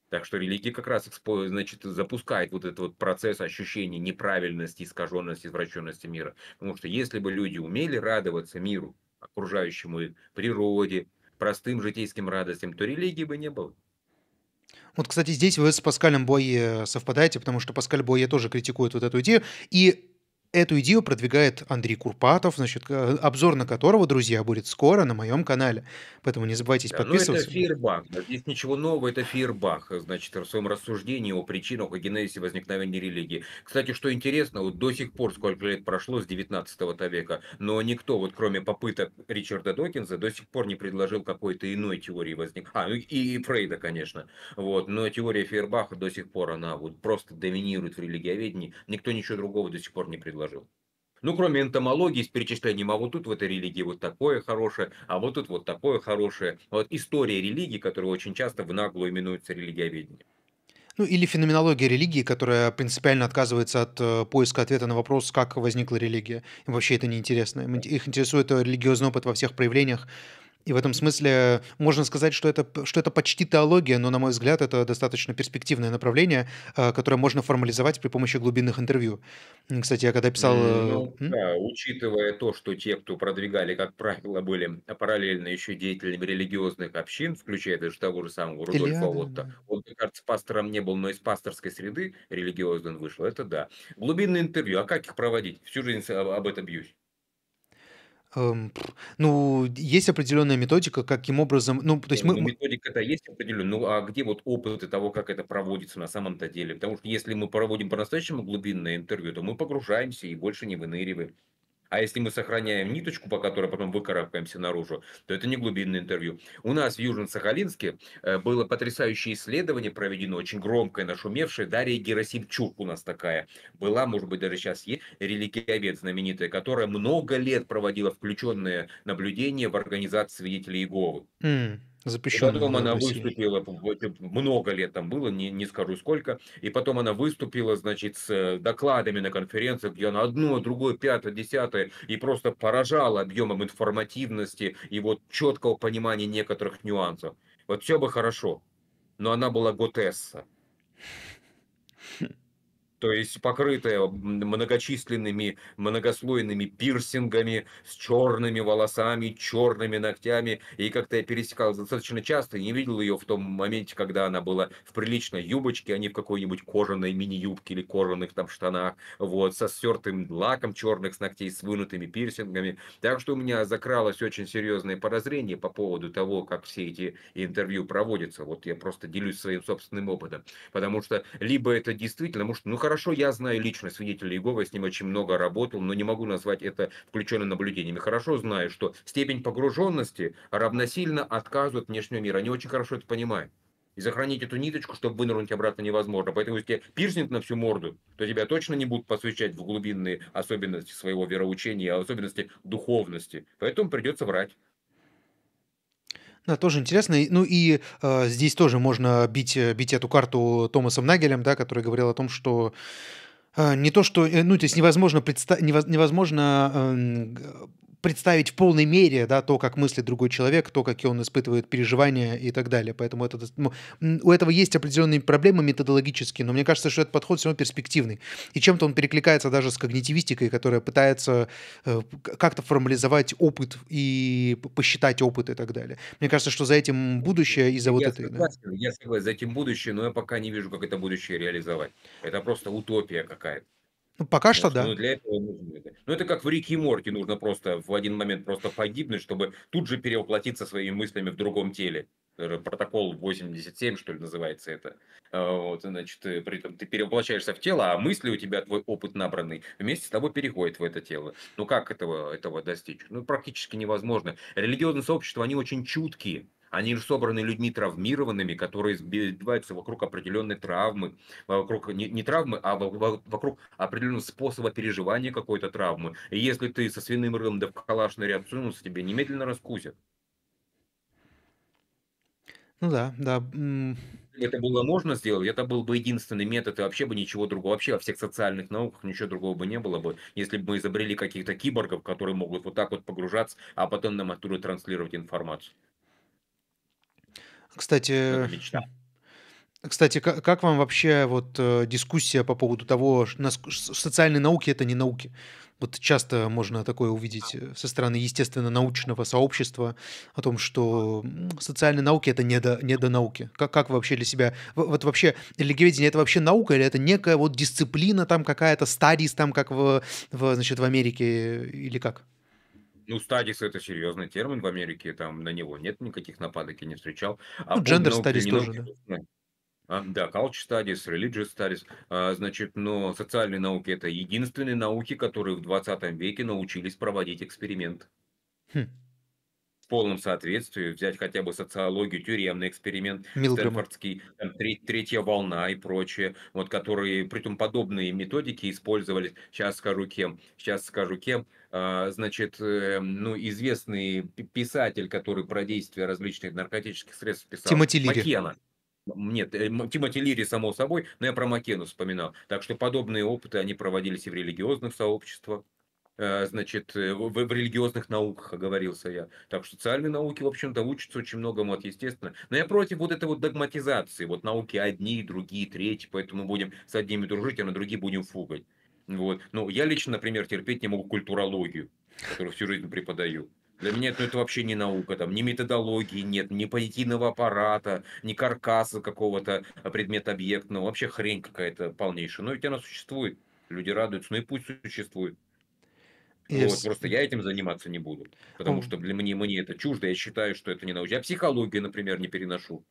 Так что религия как раз значит, запускает вот этот вот процесс ощущения неправильности, искаженности, извращенности мира. Потому что если бы люди умели радоваться миру, окружающему их, природе, простым житейским радостям, то религии бы не было. Вот, кстати, здесь вы с Паскалем Бойе совпадаете, потому что Паскаль Бойе тоже критикует вот эту идею. И Эту идею продвигает Андрей Курпатов, значит, э, обзор на которого, друзья, будет скоро на моем канале. Поэтому не забывайте да, ну, подписываться. Ну это Фейербах. Здесь ничего нового, это Фейербах, значит, в своем рассуждении о причинах, о генезисе возникновения религии. Кстати, что интересно, вот до сих пор, сколько лет прошло с 19 века, но никто, вот кроме попыток Ричарда Докинза, до сих пор не предложил какой-то иной теории возникновения А, ну и Фрейда, конечно. Вот, но теория Фейербаха до сих пор, она вот просто доминирует в религиоведении. Никто ничего другого до сих пор не предложил предложил. Ну, кроме энтомологии с перечислением, а вот тут в этой религии вот такое хорошее, а вот тут вот такое хорошее. Вот история религии, которая очень часто в наглую именуется религиоведением. Ну, или феноменология религии, которая принципиально отказывается от э, поиска ответа на вопрос, как возникла религия. Им вообще это неинтересно. Им, их интересует э, религиозный опыт во всех проявлениях. И в этом смысле э, можно сказать, что это, что это почти теология, но, на мой взгляд, это достаточно перспективное направление, э, которое можно формализовать при помощи глубинных интервью. Кстати, я когда писал... Э, ну, да, учитывая то, что те, кто продвигали, как правило, были параллельно еще деятелями религиозных общин, включая даже того же самого Рудольфа Илья, Он, мне кажется, пастором не был, но из пасторской среды религиозной вышел, это да. Глубинные интервью, а как их проводить? Всю жизнь об этом бьюсь. Эм, ну, есть определенная методика, каким образом, ну, то есть э, ну, мы... Ну, методика-то есть определенная, ну, а где вот опыты того, как это проводится на самом-то деле? Потому что если мы проводим по-настоящему глубинное интервью, то мы погружаемся и больше не выныриваем. А если мы сохраняем ниточку, по которой потом выкарабкаемся наружу, то это не глубинное интервью. У нас в Южно-Сахалинске э, было потрясающее исследование проведено, очень громкое, нашумевшее. Дарья Герасимчук у нас такая была, может быть, даже сейчас есть, религиовед знаменитая, которая много лет проводила включенное наблюдение в организации свидетелей Иеговы. Mm запрещенная. И потом она России. выступила, много лет там было, не, не скажу сколько, и потом она выступила, значит, с э, докладами на конференциях, где она одно, другое, пятое, десятое, и просто поражала объемом информативности и вот четкого понимания некоторых нюансов. Вот все бы хорошо, но она была готесса то есть покрытая многочисленными многослойными пирсингами, с черными волосами, черными ногтями. И как-то я пересекал достаточно часто, и не видел ее в том моменте, когда она была в приличной юбочке, а не в какой-нибудь кожаной мини-юбке или кожаных там штанах, вот, со стертым лаком черных с ногтей, с вынутыми пирсингами. Так что у меня закралось очень серьезное подозрение по поводу того, как все эти интервью проводятся. Вот я просто делюсь своим собственным опытом. Потому что либо это действительно, может, ну хорошо, хорошо, я знаю лично свидетеля Иеговы, с ним очень много работал, но не могу назвать это включенным наблюдением. хорошо знаю, что степень погруженности равносильно отказу от внешнего мира. Они очень хорошо это понимают. И сохранить эту ниточку, чтобы вынырнуть обратно, невозможно. Поэтому если тебе пирсинг на всю морду, то тебя точно не будут посвящать в глубинные особенности своего вероучения, особенности духовности. Поэтому придется врать. Да, тоже интересно. Ну и э, здесь тоже можно бить, э, бить эту карту Томасом Нагелем, да, который говорил о том, что э, не то, что, э, ну, то есть невозможно, предста- невозможно эм, представить в полной мере да, то, как мыслит другой человек, то, какие он испытывает переживания и так далее. Поэтому это, ну, у этого есть определенные проблемы методологические, но мне кажется, что этот подход все равно перспективный. И чем-то он перекликается даже с когнитивистикой, которая пытается э, как-то формализовать опыт и посчитать опыт и так далее. Мне кажется, что за этим будущее и за вот это Да. Я согласен, за этим будущее, но я пока не вижу, как это будущее реализовать. Это просто утопия какая-то. Ну, пока что да. Но ну, для этого нужно это. Ну, это как в Рике и Морти нужно просто в один момент просто погибнуть, чтобы тут же перевоплотиться своими мыслями в другом теле. Э, протокол 87, что ли, называется это. Э, вот, значит, э, при этом ты перевоплощаешься в тело, а мысли у тебя, твой опыт набранный, вместе с тобой переходит в это тело. Ну, как этого, этого достичь? Ну, практически невозможно. Религиозные сообщества, они очень чуткие они же собраны людьми травмированными, которые сбиваются вокруг определенной травмы, вокруг не, не травмы, а вокруг определенного способа переживания какой-то травмы. И если ты со свиным рылом да в калаш ныряться, тебе немедленно раскусят. Ну да, да. Это было можно сделать, это был бы единственный метод, и вообще бы ничего другого, вообще во всех социальных науках ничего другого бы не было бы, если бы мы изобрели каких-то киборгов, которые могут вот так вот погружаться, а потом нам оттуда транслировать информацию. Кстати, Отлично. Кстати, как, как вам вообще вот э, дискуссия по поводу того, что социальные науки это не науки? Вот часто можно такое увидеть э, со стороны, естественно, научного сообщества о том, что социальные науки это не до, не до науки. Как, как вообще для себя? Вот вообще религиоведение это вообще наука или это некая вот дисциплина там какая-то, стадис там, как в, в, значит, в Америке э, или как? Ну, стадис это серьезный термин в Америке, там на него нет никаких нападок, я не встречал. А ну, гендер стадис тоже, да. а, да, culture studies, religious studies, а, значит, но социальные науки – это единственные науки, которые в 20 веке научились проводить эксперимент. Хм полном соответствии, взять хотя бы социологию, тюремный эксперимент, Милграм. Стэнфордский, там, третья волна и прочее, вот, которые, притом подобные методики использовались, сейчас скажу кем, сейчас скажу кем, а, значит, э, ну, известный писатель, который про действие различных наркотических средств писал, Тимоти Макена. Нет, э, Тимоти Лири, само собой, но я про Макену вспоминал. Так что подобные опыты, они проводились и в религиозных сообществах. Э, значит, э, в, в религиозных науках оговорился я. Так что социальные науки, в общем-то, учатся очень многому от естественно. Но я против вот этой вот догматизации, вот науки одни, другие, третьи, поэтому будем с одними дружить, а на другие будем фугать. Вот. Но ну, я лично, например, терпеть не могу культурологию, которую всю жизнь преподаю. Для меня это, ну, это вообще не наука, там ни методологии нет, ни позитивного аппарата, ни каркаса какого-то а, предмета объектного, вообще хрень какая-то полнейшая. Но ну, ведь она существует, люди радуются, ну и пусть существует. Ну, yes. Вот, просто я этим заниматься не буду, потому mm. что для мне, мне это чуждо, я считаю, что это не наука. Я психологию, например, не переношу,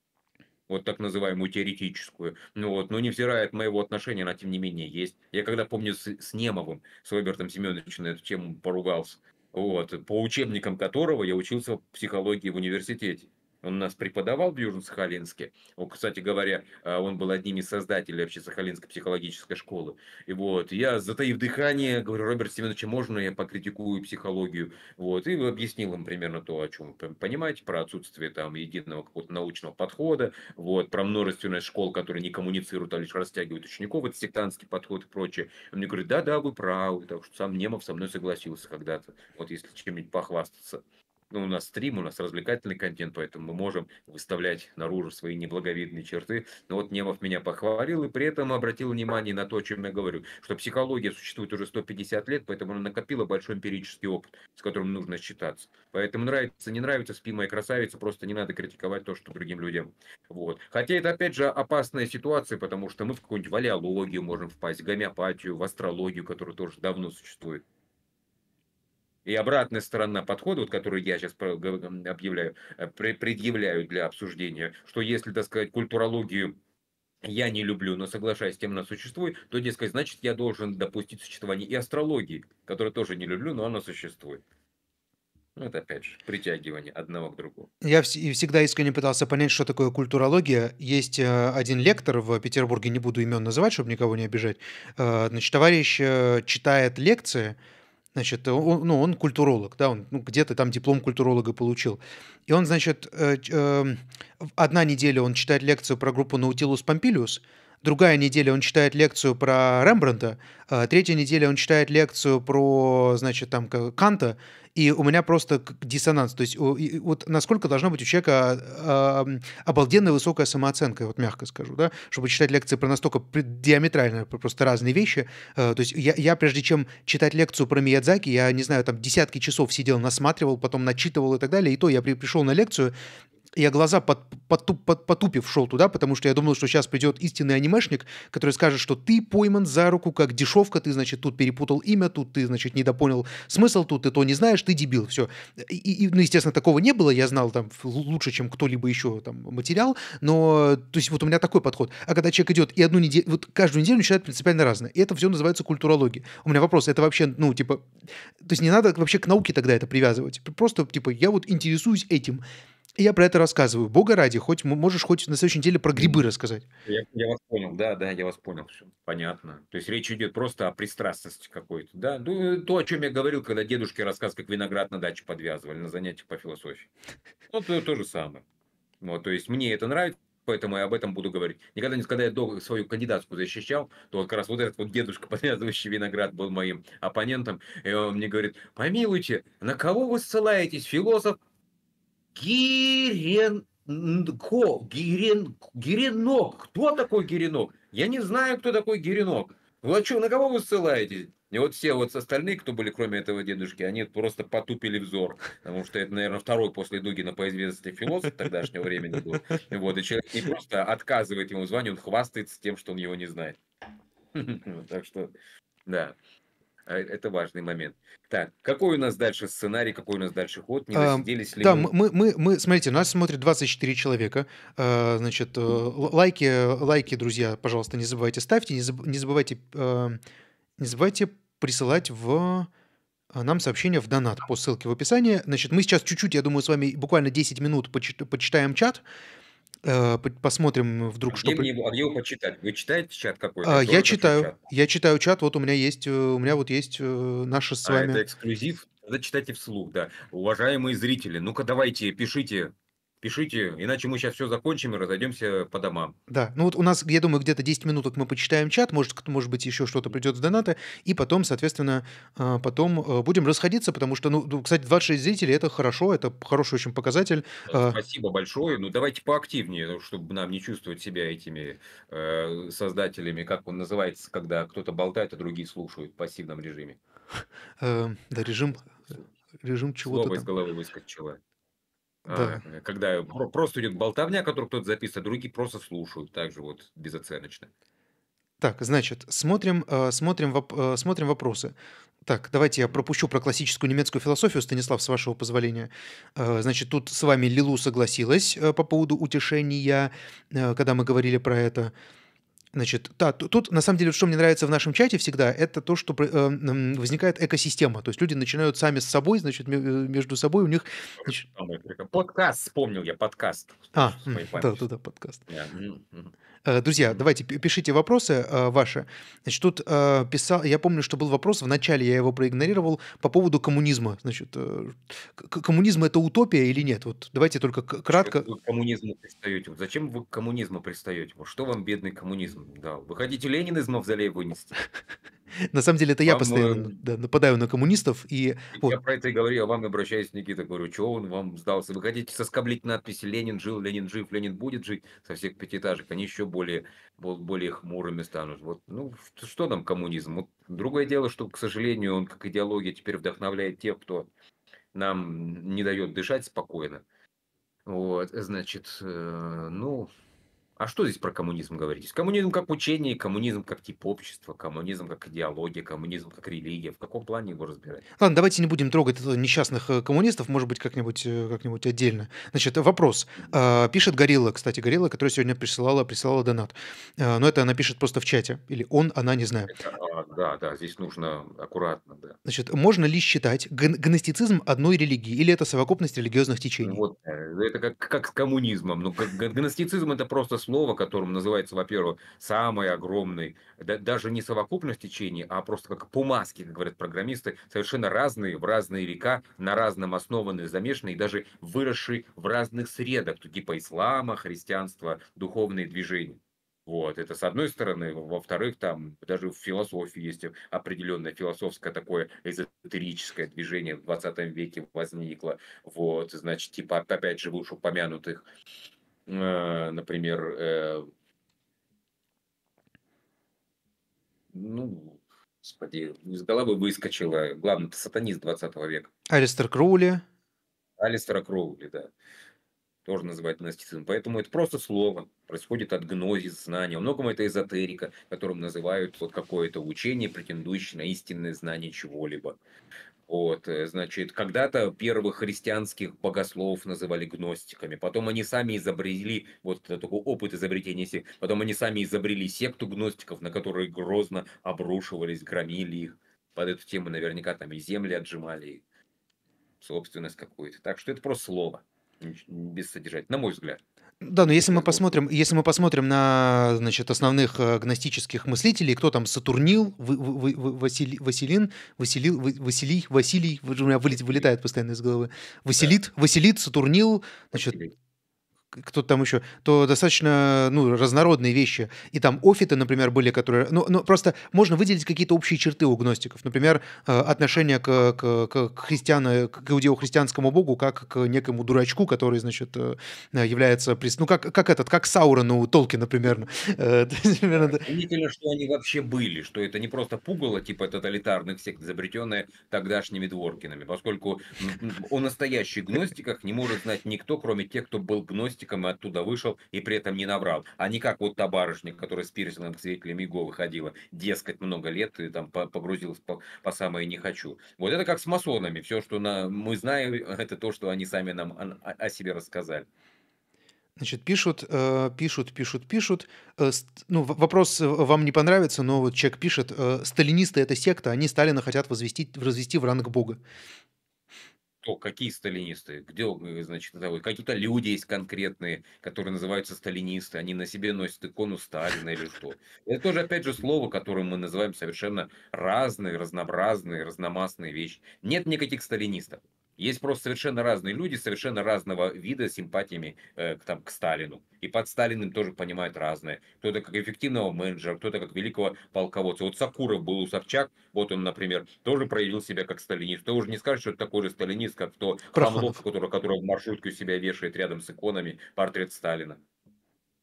вот так называемую теоретическую, ну вот, но невзирая от моего отношения, она тем не менее есть. Я когда помню с, с Немовым, с Робертом Семеновичем на эту тему поругался, вот, по учебникам которого я учился в психологии в университете. Он у нас преподавал в Южно-Сахалинске. Он, кстати говоря, э, он был одним из создателей вообще Сахалинской психологической школы. И вот, я, затаив дыхание, говорю, Роберт Семенович, можно я покритикую психологию? Вот, и объяснил им примерно то, о чем вы понимаете, про отсутствие там единого какого-то научного подхода, вот, про множественность школ, которые не коммуницируют, а лишь растягивают учеников, это сектантский подход и прочее. Он мне говорит, да-да, вы правы, так что сам Немов со мной согласился когда-то, вот если чем-нибудь похвастаться ну, у нас стрим, у нас развлекательный контент, поэтому мы можем выставлять наружу свои неблаговидные черты. Но вот Немов меня похвалил и при этом обратил внимание на то, о чем я говорю, что психология существует уже 150 лет, поэтому она накопила большой эмпирический опыт, с которым нужно считаться. Поэтому нравится, не нравится, спи моя красавица, просто не надо критиковать то, что другим людям. Вот. Хотя это, опять же, опасная ситуация, потому что мы в какую-нибудь валиологию можем впасть, гомеопатию, в астрологию, которая тоже давно существует. И обратная сторона подхода, вот, который я сейчас объявляю, э, предъявляю для обсуждения, что если, так сказать, культурологию я не люблю, но соглашаюсь с тем, она существует, то, дескать, значит, я должен допустить существование и астрологии, которую тоже не люблю, но она существует. Ну, это опять же притягивание одного к другому. Я вс- и всегда искренне пытался понять, что такое культурология. Есть э, один лектор в Петербурге, не буду имен называть, чтобы никого не обижать. Э, значит, товарищ э, читает лекции, Значит, э, он, ну, он культуролог, да, он ну, где-то там диплом культуролога получил. И он, значит, э, э, одна неделя он читает лекцию про группу Наутилус Помпилиус, Другая неделя он читает лекцию про Рембранта, а третья неделя он читает лекцию про, значит, там Канта, и у меня просто диссонанс. То есть вот насколько должна быть у человека а, обалденно высокая самооценка, вот мягко скажу, да, чтобы читать лекции про настолько диаметрально просто разные вещи. А, то есть я, я прежде чем читать лекцию про Миядзаки, я, не знаю, там десятки часов сидел, насматривал, потом начитывал и так далее, и то я пришел на лекцию, я глаза под, под, под, потупив шел туда, потому что я думал, что сейчас придет истинный анимешник, который скажет, что ты пойман за руку как дешевка, ты, значит, тут перепутал имя, тут ты, значит, недопонял смысл, тут ты то не знаешь, ты дебил, все. И, и, ну, естественно, такого не было, я знал там лучше, чем кто-либо еще там материал, но, то есть, вот у меня такой подход. А когда человек идет и одну неделю, вот каждую неделю начинает принципиально разное, и это все называется культурология. У меня вопрос, это вообще, ну, типа, то есть не надо вообще к науке тогда это привязывать, просто, типа, я вот интересуюсь этим. И я про это рассказываю. Бога ради, хоть можешь хоть на следующей неделе про грибы рассказать. Я, я вас понял, да, да, я вас понял. Все. Понятно. То есть речь идет просто о пристрастности какой-то, да? Ну, э, то, о чем я говорил, когда дедушке рассказ, как виноград на даче подвязывали на занятиях по философии. Вот ну, то, то же самое. Вот, то есть мне это нравится, поэтому я об этом буду говорить. Никогда не когда я долго свою кандидатскую защищал, то вот как раз вот этот вот дедушка, подвязывающий виноград, был моим оппонентом, и он мне говорит, помилуйте, на кого вы ссылаетесь, философ Гиренко, Гирен, Гиренок. Кто такой Гиренок? Я не знаю, кто такой Гиренок. Ну а что, на кого вы ссылаетесь? И вот все вот остальные, кто были, кроме этого дедушки, они просто потупили взор. Потому что это, наверное, второй после Дугина по известности философ тогдашнего времени был. Вот, и человек не просто отказывает ему звание, он хвастается тем, что он его не знает. Так что, да. А, это важный момент. Так, какой у нас дальше сценарий, какой у нас дальше ход? Не засиделись а, ли да, мы? мы? Мы, мы, смотрите, нас смотрит 24 человека. А, значит, э, лайки, лайки, друзья, пожалуйста, не забывайте ставьте, не забывайте, а, не забывайте присылать в нам сообщение в донат по ссылке в описании. Значит, мы сейчас чуть-чуть, я думаю, с вами буквально 10 минут почитаем чат. Э, посмотрим вдруг, а что... Где, при... мне, а где его почитать? Вы читаете чат какой-то? А, я читаю. Чат? Я читаю чат. Вот у меня есть, э, у меня вот есть э, наши с а, вами... А это эксклюзив? Надо читайте вслух, да. Уважаемые зрители, ну-ка давайте, пишите Пишите, иначе мы сейчас все закончим и разойдемся по домам. Да, ну вот у нас, я думаю, где-то 10 минуток мы почитаем чат, может, может быть, еще что-то придет в донаты, и потом, соответственно, а, потом э, будем расходиться, потому что, ну, ну кстати, 26 зрителей, это хорошо, это хороший очень показатель. А. Спасибо большое, ну давайте поактивнее, ну, чтобы нам не чувствовать себя этими э, создателями, как он называется, когда кто-то болтает, а другие слушают в пассивном режиме. Э, да, режим... Режим чего-то Слово из головы выскочило. Да. А, когда просто идет болтовня, которую кто-то записывает, а другие просто слушают, также вот безоценочно. Так, значит, смотрим, э, смотрим, э, смотрим вопросы. Так, давайте я пропущу про классическую немецкую философию, Станислав, с вашего позволения. Э, значит, тут с вами Лилу согласилась по поводу утешения, когда мы говорили про это. Значит, да, тут на самом деле, что мне нравится в нашем чате всегда, это то, что э, возникает экосистема. То есть люди начинают сами с собой, значит, э, между собой у них... Значит... Подкаст, вспомнил я, подкаст. А, да, да, да, подкаст. Yeah. Э, друзья, давайте пишите вопросы э, ваши. Значит, тут э, писал, я помню, что был вопрос, вначале я его проигнорировал по поводу коммунизма. Значит, коммунизм это утопия или нет? Вот давайте только кратко. Зачем вы к коммунизму пристаете? Вот зачем вы к коммунизму пристаете? Вот что вам бедный коммунизм дал? Вы хотите Ленин из мавзолея вынести. На самом деле это вам я э, постоянно да, нападаю на коммунистов. И, вот. Я про это и говорю, я вам обращаюсь, Никита, говорю, что он вам сдался? Вы хотите соскоблить надписи «Ленин жил, Ленин жив, Ленин будет жить» со всех пятиэтажек, они еще более, более хмурыми станут. Вот, ну, что нам коммунизм? Вот, другое дело, что, к сожалению, он как идеология теперь вдохновляет тех, кто нам не дает дышать спокойно. Вот, значит, э, ну, а что здесь про коммунизм говорить? Коммунизм как учение, коммунизм как тип общества, коммунизм как идеология, коммунизм как религия. В каком плане его разбирать? Ладно, давайте не будем трогать несчастных э, коммунистов, может быть, как-нибудь э, как отдельно. Значит, вопрос. Э, пишет Горилла, кстати, Горилла, которая сегодня присылала, присылала донат. Но это она пишет просто в чате. Или он, она, не знаю. А, да, да, здесь нужно аккуратно, да. Значит, можно ли считать гностицизм одной религии? Или это совокупность религиозных течений? Вот, это как, как с коммунизмом. Ну, гностицизм – это просто слово, которым называется, во-первых, самый огромный, да, даже не совокупность течений, а просто как пумаски, как говорят программисты, совершенно разные, в разные века, на разном основанные, замешанные, даже выросшие в разных средах, типа ислама, христианства, духовные движения. Вот, это с одной стороны. Во-вторых, там даже в философии есть определенное философское такое эзотерическое движение в 20 веке возникло. Вот, значит, типа, опять же, выше упомянутых Э, например, э, ну, господи, из головы выскочила, главный сатанист 20 века. Алистер Кроули. Алистер Кроули, да. Тоже называют гностицизм. Поэтому это просто слово. Происходит от гнозис, знания. В многом это эзотерика, которым называют вот какое-то учение, претендующее на истинное знание чего-либо. Вот, э, значит, когда-то первых христианских богословов называли гностиками, потом они сами изобрели, вот такой опыт изобретения сект, потом они сами изобрели секту гностиков, на которые грозно обрушивались, громили их. Под эту тему наверняка там и земли отжимали, и собственность какую-то. Так что это просто слово, без содержать, на мой взгляд. Да, но если мы посмотрим, если мы посмотрим на значит, основных э, гностических мыслителей, кто там Сатурнил, Василий, Василин, Василил, Василий, Василий, у меня вылетает постоянно из головы, Василит, Василит, Сатурнил, значит, Василий кто там еще, то достаточно ну, разнородные вещи. И там офиты, например, были, которые... Ну, ну просто можно выделить какие-то общие черты у гностиков. Например, э, отношение к, к, к, христиану, к иудео-христианскому богу как к некому дурачку, который, значит, э, является... Прис... Ну, как, как этот, как Саурон у Толкина примерно. Э, удивительно, что они вообще были, что это не просто пугало типа тоталитарных сект, изобретенное тогдашними дворкинами, поскольку о настоящих гностиках не может знать никто, кроме тех, кто был гностиком хвостиком и оттуда вышел, и при этом не набрал. А не как вот та барышня, которая с пирсингом к свидетелям ИГО выходила, дескать, много лет, и там погрузилась по, по самое не хочу. Вот это как с масонами. Все, что на, мы знаем, это то, что они сами нам о, о себе рассказали. Значит, пишут, э, пишут, пишут, пишут. Э, ну, вопрос э, вам не понравится, но вот человек пишет, сталинисты – это секта, они Сталина хотят возвести, возвести в ранг бога кто, какие сталинисты, где, э, значит, какие-то люди есть конкретные, которые называются сталинисты, они на себе носят икону Сталина или что. Это тоже, опять же, слово, которым мы называем совершенно разные, разнообразные, разномастные вещи. Нет никаких сталинистов. Есть просто совершенно разные люди, совершенно разного вида симпатиями э, к, там, к Сталину. И под Сталиным тоже понимают разное. Кто-то как эффективного менеджера, кто-то как великого полководца. Вот Сакуров был у Собчак, вот он, например, тоже проявил себя как сталинист. Ты уже не скажешь, что это такой же сталинист, как то Хамлов, который, который маршрутку себя вешает рядом с иконами портрет Сталина.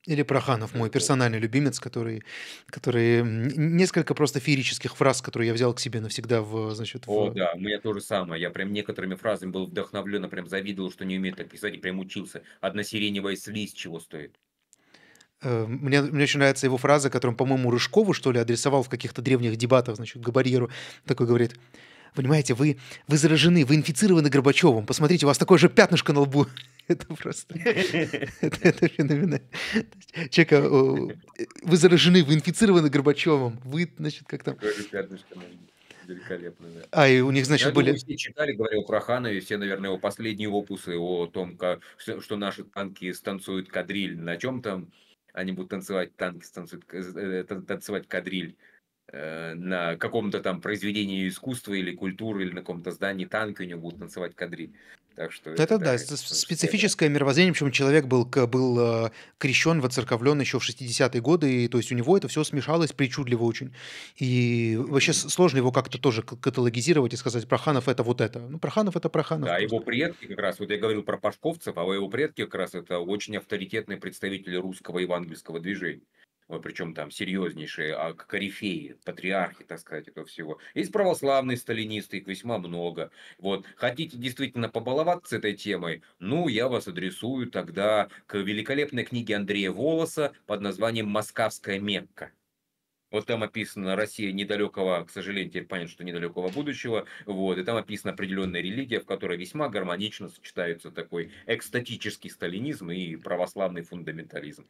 Или Проханов, мой персональный любимец, который, который несколько просто феерических фраз, которые я взял к себе навсегда в, значит... В... О, да, у меня то же самое. Я прям некоторыми фразами был вдохновлен, а прям завидовал, что не умеет так писать, и прям учился. Одна сиреневая слизь чего стоит. Э, мне, мне очень нравится его фраза, которую, по-моему, Рыжкову, что ли, адресовал в каких-то древних дебатах, значит, Габарьеру. Такой говорит, понимаете, вы, вы заражены, вы инфицированы Горбачевым. Посмотрите, у вас такое же пятнышко на лбу. Это просто... Это, это феноменально. Чека, э, э, вы заражены, вы инфицированы Горбачевым. Вы, значит, как там... Великолепно, да. А, и у них, значит, Я были... Думаю, все читали, говорил про Хана, и все, наверное, его последние опусы о том, как, что наши танки станцуют кадриль. На чем там они будут танцевать танки, станцуют, э, танцевать кадриль Э, на каком-то там произведении искусства или культуры, или на каком-то здании танки у него будут танцевать кадри. Так что это, это да, да специфическое мировоззрение, причем человек был, был э, крещен, воцерковлен еще в 60-е годы, и то есть у него это все смешалось причудливо очень. И вообще сложно его как-то тоже каталогизировать и сказать, Проханов это вот это. Ну, Проханов это Проханов. Да, его предки как раз, вот я говорил про Пашковцев, а его предки как раз это очень авторитетные представители русского евангельского движения причем там серьезнейшие а корифеи, патриархи, так сказать, этого всего. Есть православные сталинисты, их весьма много. Вот. Хотите действительно побаловаться с этой темой? Ну, я вас адресую тогда к великолепной книге Андрея Волоса под названием «Московская Мекка». Вот там описано Россия недалекого, к сожалению, теперь понятно, что недалекого будущего. Вот, и там описана определенная религия, в которой весьма гармонично сочетаются такой экстатический сталинизм и православный фундаментализм.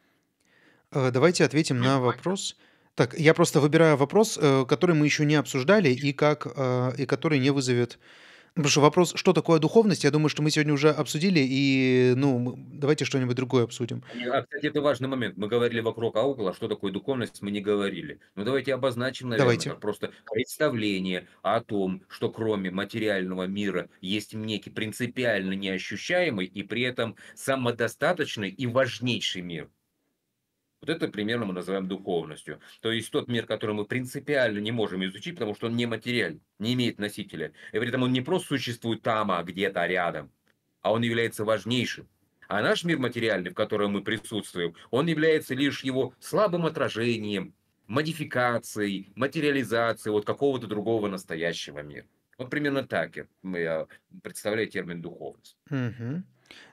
Э, давайте ответим на вопрос. Так, я просто выбираю вопрос, э, который мы еще не обсуждали и как э, и который не вызовет. Ну, Потому что вопрос, что такое духовность, я думаю, что мы сегодня уже обсудили, и ну давайте что-нибудь другое обсудим. А, а, кстати, это важный момент. Мы говорили вокруг аугла, а что такое духовность, мы не говорили. Ну давайте обозначим, наверное, Давайте. как просто представление о том, что кроме материального мира есть некий принципиально неощущаемый и при этом самодостаточный и важнейший мир. Вот это примерно мы называем духовностью. То есть тот мир, который мы принципиально не можем изучить, потому что он не материален, не имеет носителя. И при этом он не просто существует там, а где-то рядом, а он является важнейшим. А наш мир материальный, в котором мы присутствуем, он является лишь его слабым отражением, модификацией, материализацией вот какого-то другого настоящего мира. Вот примерно так я представляю термин духовность. Угу.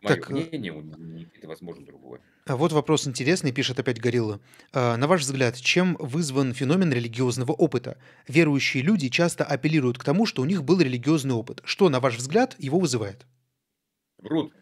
Мое так, э, мнение, у Никиты, возможно, другое. А вот вопрос интересный, пишет опять Горилла. А, на ваш взгляд, чем вызван феномен религиозного опыта? Верующие люди часто апеллируют к тому, что у них был религиозный опыт. Что, на ваш взгляд, его вызывает? Врут.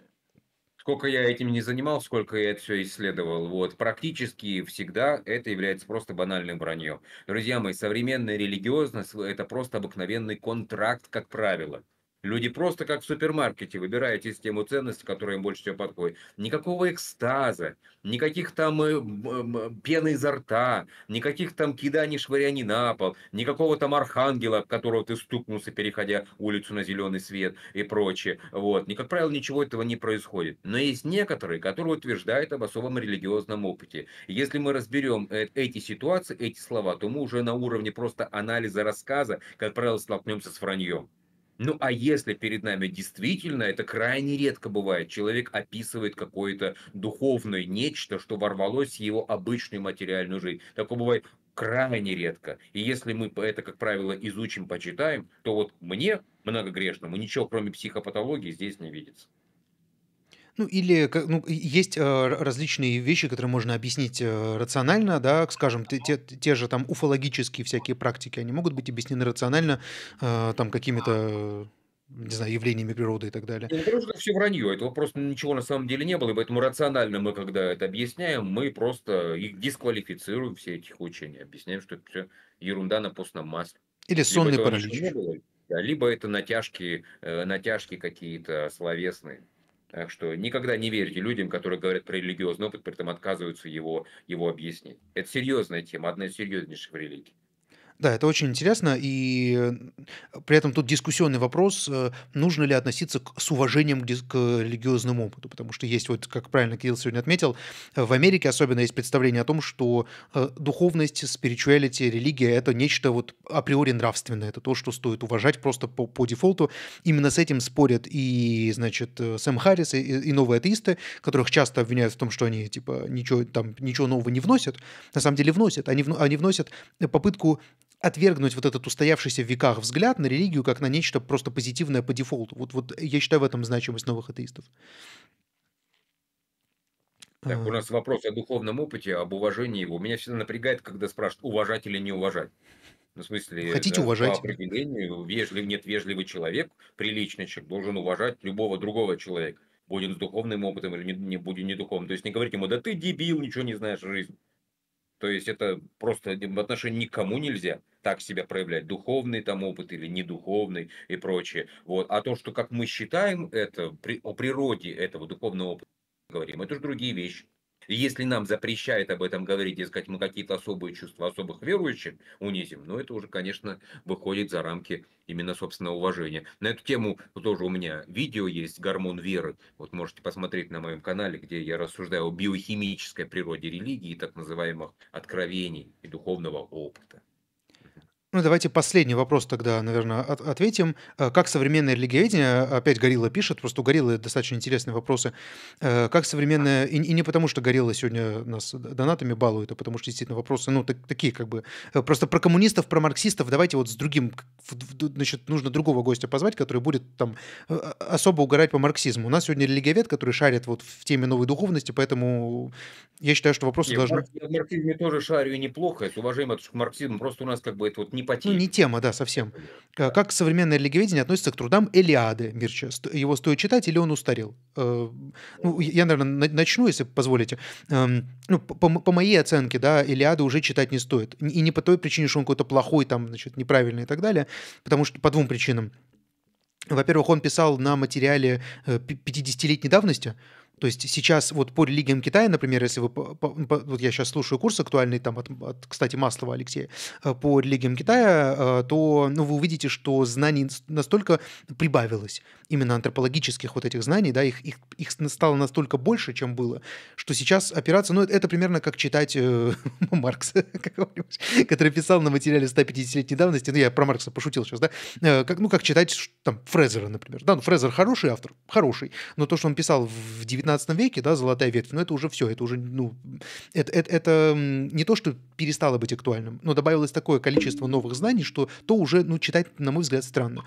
Сколько я этим не занимал, сколько я это все исследовал, вот, практически всегда это является просто банальным враньем. Друзья мои, современная религиозность – это просто обыкновенный контракт, как правило – Люди просто как в супермаркете выбирают систему ценностей, которая им больше всего подходит. Никакого экстаза, никаких там э, э, пены изо рта, никаких там киданий, швыряний на пол, никакого там архангела, которого ты стукнулся, переходя улицу на зеленый свет и прочее. Вот. И, как правило, ничего этого не происходит. Но есть некоторые, которые утверждают об особом религиозном опыте. Если мы разберем э, эти ситуации, эти слова, то мы уже на уровне просто анализа рассказа, как правило, столкнемся с враньем. Ну а если перед нами действительно, это крайне редко бывает, человек описывает какое-то духовное нечто, что ворвалось в его обычную материальную жизнь. Такое бывает крайне редко. И если мы это, как правило, изучим, почитаем, то вот мне, многогрешному, ничего кроме психопатологии здесь не видится. Ну, или ну, есть а, различные вещи, которые можно объяснить э, рационально, да, скажем, те, те, те же там уфологические всякие практики, они могут быть объяснены рационально а, там какими-то не знаю, явлениями природы и так далее. Ну, потому все вранье, этого просто ничего на самом деле не было, и поэтому рационально мы, когда это объясняем, мы просто их дисквалифицируем, все эти учения, объясняем, что это все ерунда на постном масле. Или сонный либо паралич. Было, либо это натяжки, э, натяжки какие-то словесные. Так что никогда не верьте людям, которые говорят про религиозный опыт, при этом отказываются его, его объяснить. Это серьезная тема, одна из серьезнейших в религии. Да, это очень интересно, и э, при этом тут дискуссионный вопрос, э, нужно ли относиться к, с уважением к, к религиозному опыту, потому что есть, вот как правильно Кирилл сегодня отметил, э, в Америке особенно есть представление о том, что духовность, спиричуалити, религия – это нечто вот априори нравственное, это то, что стоит уважать просто по, по дефолту. Именно с этим спорят и, значит, Сэм Харрис, и, и новые атеисты, которых часто обвиняют в том, что они, типа, ничего, там, ничего нового не вносят. На самом деле вносят. Они, они вносят попытку отвергнуть вот этот устоявшийся в веках взгляд на религию как на нечто просто позитивное по дефолту. Вот, вот я считаю в этом значимость новых атеистов. Так, у а. нас вопрос о духовном опыте, об уважении его. Меня всегда напрягает, когда спрашивают, уважать или не уважать. Ну, в смысле, Хотите да, э, уважать? по определению, вежлив, нет, вежливый человек, приличный человек, должен уважать любого другого человека. Будет с духовным опытом или не, не будет не духовным. То есть не говорите ему, да ты дебил, ничего не знаешь о жизни. То есть это просто в отношении никому нельзя так себя проявлять, духовный там опыт или недуховный и прочее. Вот. А то, что как мы считаем это, при, о природе этого духовного опыта говорим, это же другие вещи. Если нам запрещают об этом говорить, и сказать, мы какие-то особые чувства особых верующих унизим, ну это уже, конечно, выходит за рамки именно собственного уважения. На эту тему тоже у меня видео есть «Гормон веры». Вот можете посмотреть на моем канале, где я рассуждаю о биохимической природе религии, и так называемых откровений и духовного опыта. Ну, давайте последний вопрос тогда, наверное, от ответим. Э, как современное религиоведение, а, опять Горилла пишет, просто у Гориллы достаточно интересные вопросы. Э, как современное, и, и не потому, что Горилла сегодня нас донатами балует, а потому что действительно вопросы, ну, так, такие как бы, э, просто про коммунистов, про марксистов, давайте вот с другим, значит, нужно другого гостя позвать, который будет там особо угорать по марксизму. У нас сегодня религиовед, который шарит вот в теме новой духовности, поэтому я считаю, что вопросы я должны... Я в марксизме тоже шарю и неплохо, с уважением к марксизму, просто у нас как бы это вот не по теме. Ну, не тема, да, совсем. Как современное религиоведение относится к трудам Элиады Мирча? Его стоит читать или он устарел? Э, ну, я, наверное, начну, если позволите. Эм, ну, по, по моей оценке, да, Элиаду уже читать не стоит. И не по той причине, что он какой-то плохой, там, значит, неправильный и так далее, потому что по двум причинам. Во-первых, он писал на материале 50-летней э, давности, то есть сейчас вот по религиям Китая, например, если вы... По, по, ну, вот я сейчас слушаю курс актуальный там от, от кстати, Маслова Алексея э, по религиям Китая, э, то ну, вы увидите, что знаний настолько прибавилось, именно антропологических вот этих знаний, да, их, их, их стало настолько больше, чем было, что сейчас опираться... Ну, это примерно как читать э, Маркса, который писал на материале 150-летней давности, ну, я про Маркса пошутил сейчас, да, э, как, ну, как читать там Фрезера, например. Да, ну, Фрезер хороший автор, хороший, но то, что он писал в 19 19 веке, да, золотая ветвь, но это уже все, это уже, ну, это, это, это не то, что перестало быть актуальным, но добавилось такое количество новых знаний, что то уже, ну, читать, на мой взгляд, странно.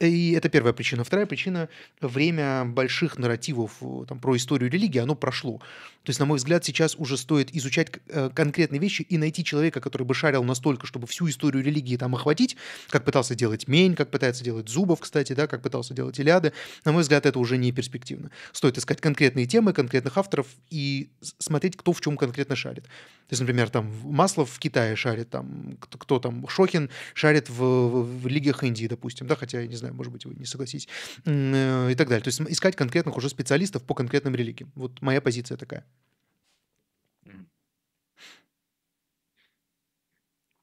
И это первая причина. Вторая причина — время больших нарративов э, там, про историю религии, оно прошло. То есть, на мой взгляд, сейчас уже стоит изучать э, конкретные вещи и найти человека, который бы шарил настолько, чтобы всю историю религии там охватить, как пытался делать Мень, как пытается делать Зубов, кстати, да, как пытался делать Илиады. На мой взгляд, это уже не перспективно. Стоит искать конкретные темы, конкретных авторов и смотреть, кто в чем конкретно шарит. То есть, например, там Маслов в Китае шарит, там кто, кто там, Шохин шарит в, в лигах Индии, допустим, да, хотя, я не знаю, может быть, вы не согласитесь, э, и так далее. То есть искать конкретных уже специалистов по конкретным религиям. Вот моя позиция такая.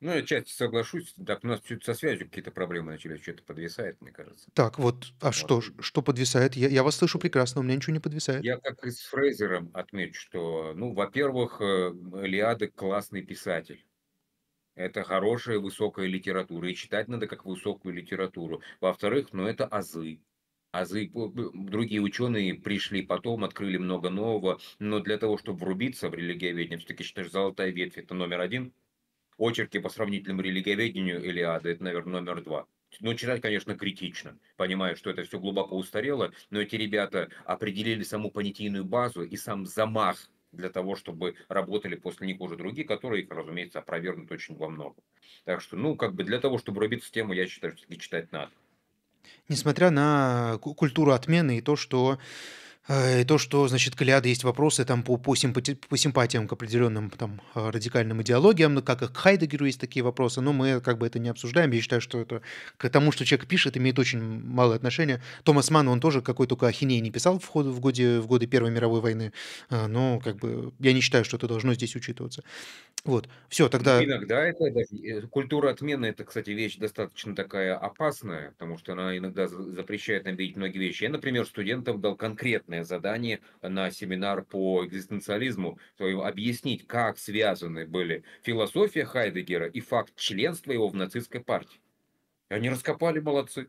Ну, я часть соглашусь. Так, у нас чуть со связью какие-то проблемы начались, что-то подвисает, мне кажется. Так, вот, а вот. что, что подвисает? Я, я вас слышу прекрасно, у меня ничего не подвисает. Я как и с Фрейзером отмечу, что, ну, во-первых, э, Лиады классный писатель. Это хорошая высокая литература, и читать надо как высокую литературу. Во-вторых, ну, это азы. Азы, другие ученые пришли потом, открыли много нового, но для того, чтобы врубиться в религиоведение, все-таки считаешь, золотая ветвь – это номер один – очерки по сравнительному религиоведению Илиады, это, наверное, номер два. Но ну, читать, конечно, критично, понимая, что это все глубоко устарело, но эти ребята определили саму понятийную базу и сам замах для того, чтобы работали после них уже другие, которые их, разумеется, опровергнут очень во многом. Так что, ну, как бы для того, чтобы рубиться тему, я считаю, что читать надо. Несмотря на культуру отмены и то, что Э, и то, что, значит, Калиада есть вопросы там, по, по, симпати, по симпатиям к определенным там, э, радикальным идеологиям, ну, как и к Хайдегеру есть такие вопросы, но мы как бы это не обсуждаем. Я считаю, что это к тому, что человек пишет, имеет очень малое отношение. Томас Ман он тоже какой только ахинеи не писал в, ход, в, годы, в годы Первой мировой войны, э, но как бы я не считаю, что это должно здесь учитываться. Вот, все, тогда... Ну, иногда это, даже, культура отмены, это, кстати, вещь достаточно такая опасная, потому что она иногда запрещает нам видеть многие вещи. Я, например, студентам дал конкретно конкретное задание на семинар по экзистенциализму, то объяснить, как связаны были философия Хайдегера и факт членства его в нацистской партии. Они раскопали, молодцы.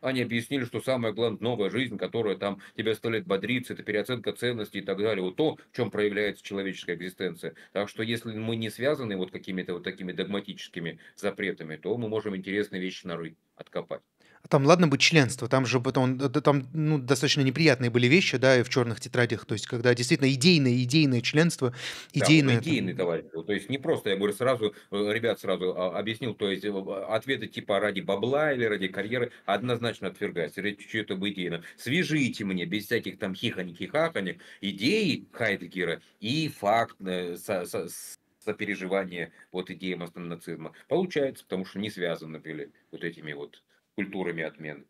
Они объяснили, что самое главное, новая жизнь, которая там тебя заставляет бодриться, это переоценка ценностей и так далее, вот то, в чем проявляется человеческая экзистенция. Так что если мы не связаны вот какими-то вот такими догматическими запретами, то мы можем интересные вещи нарыть, откопать. Там, ладно бы, членство, там же потом, там, ну, достаточно неприятные были вещи, да, и в черных тетрадях, то есть, когда действительно идейное, идейное членство, идейное... Да, вот идейный, товарищ, то есть, не просто, я говорю, сразу, э, ребят сразу а, объяснил, то есть, э, а, ответы типа ради бабла или ради карьеры однозначно отвергаются, речь идет об идейном. Свяжите мне, без всяких там хихоньки-хахонек, идеи Хайдегера и факт, э, со, со, сопереживание вот идеям нацизма. Получается, потому что не связаны были вот этими вот культурами отмены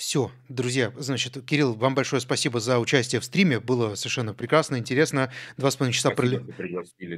все, друзья, значит, Кирилл, вам большое спасибо за участие в стриме. Было совершенно прекрасно, интересно. Два с половиной часа спасибо,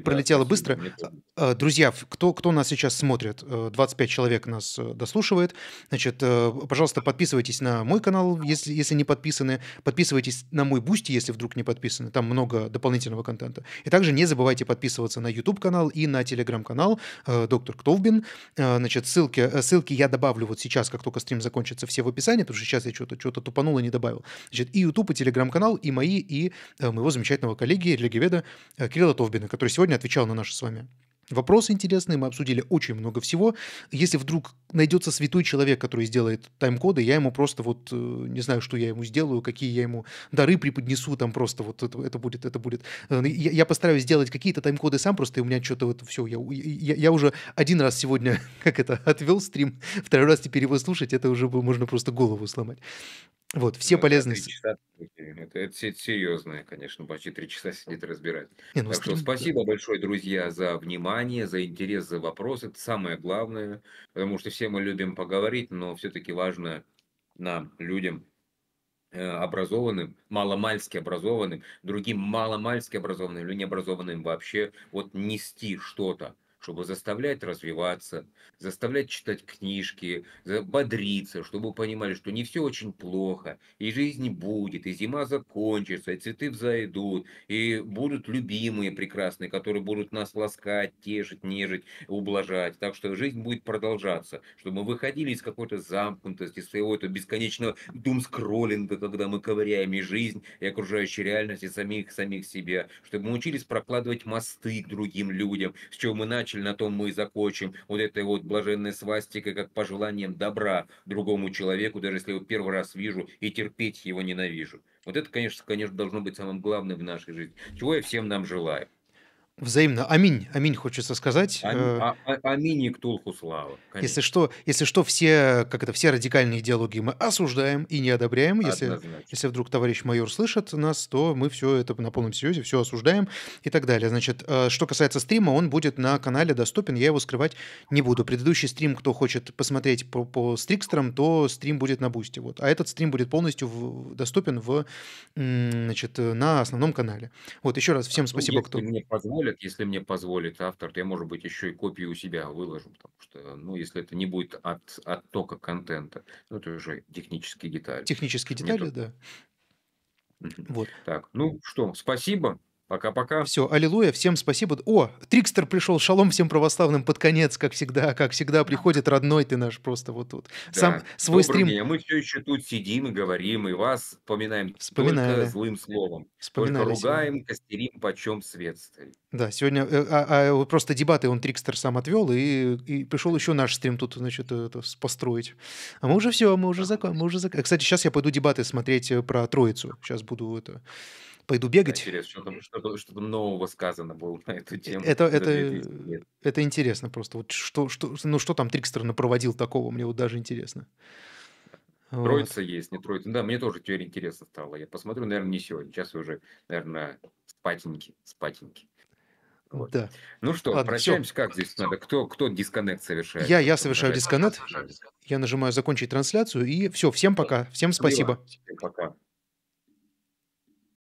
пролетело да, быстро. Мне... А, друзья, кто, кто нас сейчас смотрит, 25 э, человек нас э, дослушивает. Значит, э, пожалуйста, подписывайтесь на мой канал, если, если не подписаны. Подписывайтесь на мой бусти, если вдруг не подписаны. Там много дополнительного контента. И также не забывайте подписываться на YouTube канал и на Telegram канал доктор Ктовбин. Значит, ссылки, ссылки я добавлю вот сейчас, как только стрим закончится, все в описании, потому что сейчас я что-то что-то тупанул и не добавил. Значит, и YouTube, и телеграм-канал, и мои, и э, моего замечательного коллеги, религиоведа э, Кирилла Товбина, который сегодня отвечал на наши с вами Вопросы интересные, мы обсудили очень много всего. Если вдруг найдется святой человек, который сделает тайм-коды, я ему просто вот, э, не знаю, что я ему сделаю, какие я ему дары преподнесу, там просто вот это, это будет, это будет. Э, ну, я, я постараюсь сделать какие-то тайм-коды сам, просто у меня что-то вот все, я, я, я уже один раз сегодня, как это, отвел стрим, второй раз теперь его слушать, это уже можно просто голову сломать. Вот, все ну, полезности. Часа, это, это серьезное, конечно, почти три часа сидит разбирать. Не, ну, так стрим... что э, спасибо большое, друзья, за внимание, за интерес, за вопросы. Это самое главное, потому что все мы любим поговорить, но все-таки важно нам, людям, э, образованным, маломальски образованным, другим маломальски образованным или необразованным вообще, вот нести что-то чтобы заставлять развиваться, заставлять читать книжки, бодриться, чтобы понимали, что не все очень плохо, и жизнь будет, и зима закончится, и цветы взойдут, и будут любимые прекрасные, которые будут нас ласкать, тешить, нежить, ублажать. Так что жизнь будет продолжаться, чтобы мы выходили из какой-то замкнутости, своего этого бесконечного думскроллинга, когда мы ковыряем и жизнь, и окружающую реальность, и самих, самих себя, чтобы мы учились прокладывать мосты к другим людям, с чего мы начали начали, на том мы и закончим. Вот этой вот блаженной свастикой, как пожеланием добра другому человеку, даже если его первый раз вижу и терпеть его ненавижу. Вот это, конечно, конечно, должно быть самым главным в нашей жизни, чего я всем нам желаю. Взаимно. Аминь. Аминь хочется сказать. Аминь, э, а, а, аминь и Ктулху слава. Если что, если что, все, как это, все радикальные идеологии мы осуждаем и не одобряем. Если, если вдруг товарищ майор слышит нас, то мы все это на полном серьезе, все осуждаем и так далее. Значит, э, что касается стрима, он будет на канале доступен, я его скрывать не буду. Предыдущий стрим, кто хочет посмотреть по, по стрикстерам, то стрим будет на бусте. Вот. А этот стрим будет полностью в, доступен в, значит, э, на основном канале. Вот еще раз всем а, ну, спасибо, ну, кто... Мне позволят, если мне позволит автор, то я, может быть, еще и копию у себя выложу, потому что, ну, если это не будет от оттока контента, ну, это уже технические детали. Технические детали, мне да. Тут... Вот. Так, ну что, спасибо. Пока-пока. Все, аллилуйя, всем спасибо. О, Трикстер пришел, шалом всем православным под конец, как всегда, как всегда приходит родной ты наш просто вот тут. Да. Сам свой стрим. День. А мы все еще тут сидим и говорим, и вас вспоминаем Вспоминали. только злым словом. Вспоминали только ругаем, сегодня. костерим, почем свет стоит. Да, сегодня э, а, а, просто дебаты он Трикстер сам отвел, и, и пришел еще наш стрим тут, значит, э, это, построить. А мы уже все, мы уже закон, мы уже закон. Кстати, сейчас я пойду дебаты смотреть э, про Троицу. Сейчас буду это Пойду бегать. Интересно, что там, что, что там нового сказано было на эту э, тему. Это, это, это интересно просто. Вот что, что, ну, что там Трикстер напроводил такого, мне вот даже интересно. Троица вот. есть, не троица. Да, мне тоже теперь интересно стало. Я посмотрю, наверное, не сегодня. Сейчас уже, наверное, спатеньки, спатеньки. Вот. Да. Ну что, Ладно, прощаемся, все. как здесь надо? Кто, кто дисконнект совершает? Я, я совершаю дисконнект. Я нажимаю закончить трансляцию и все. Всем пока. Всем спасибо. Всем пока.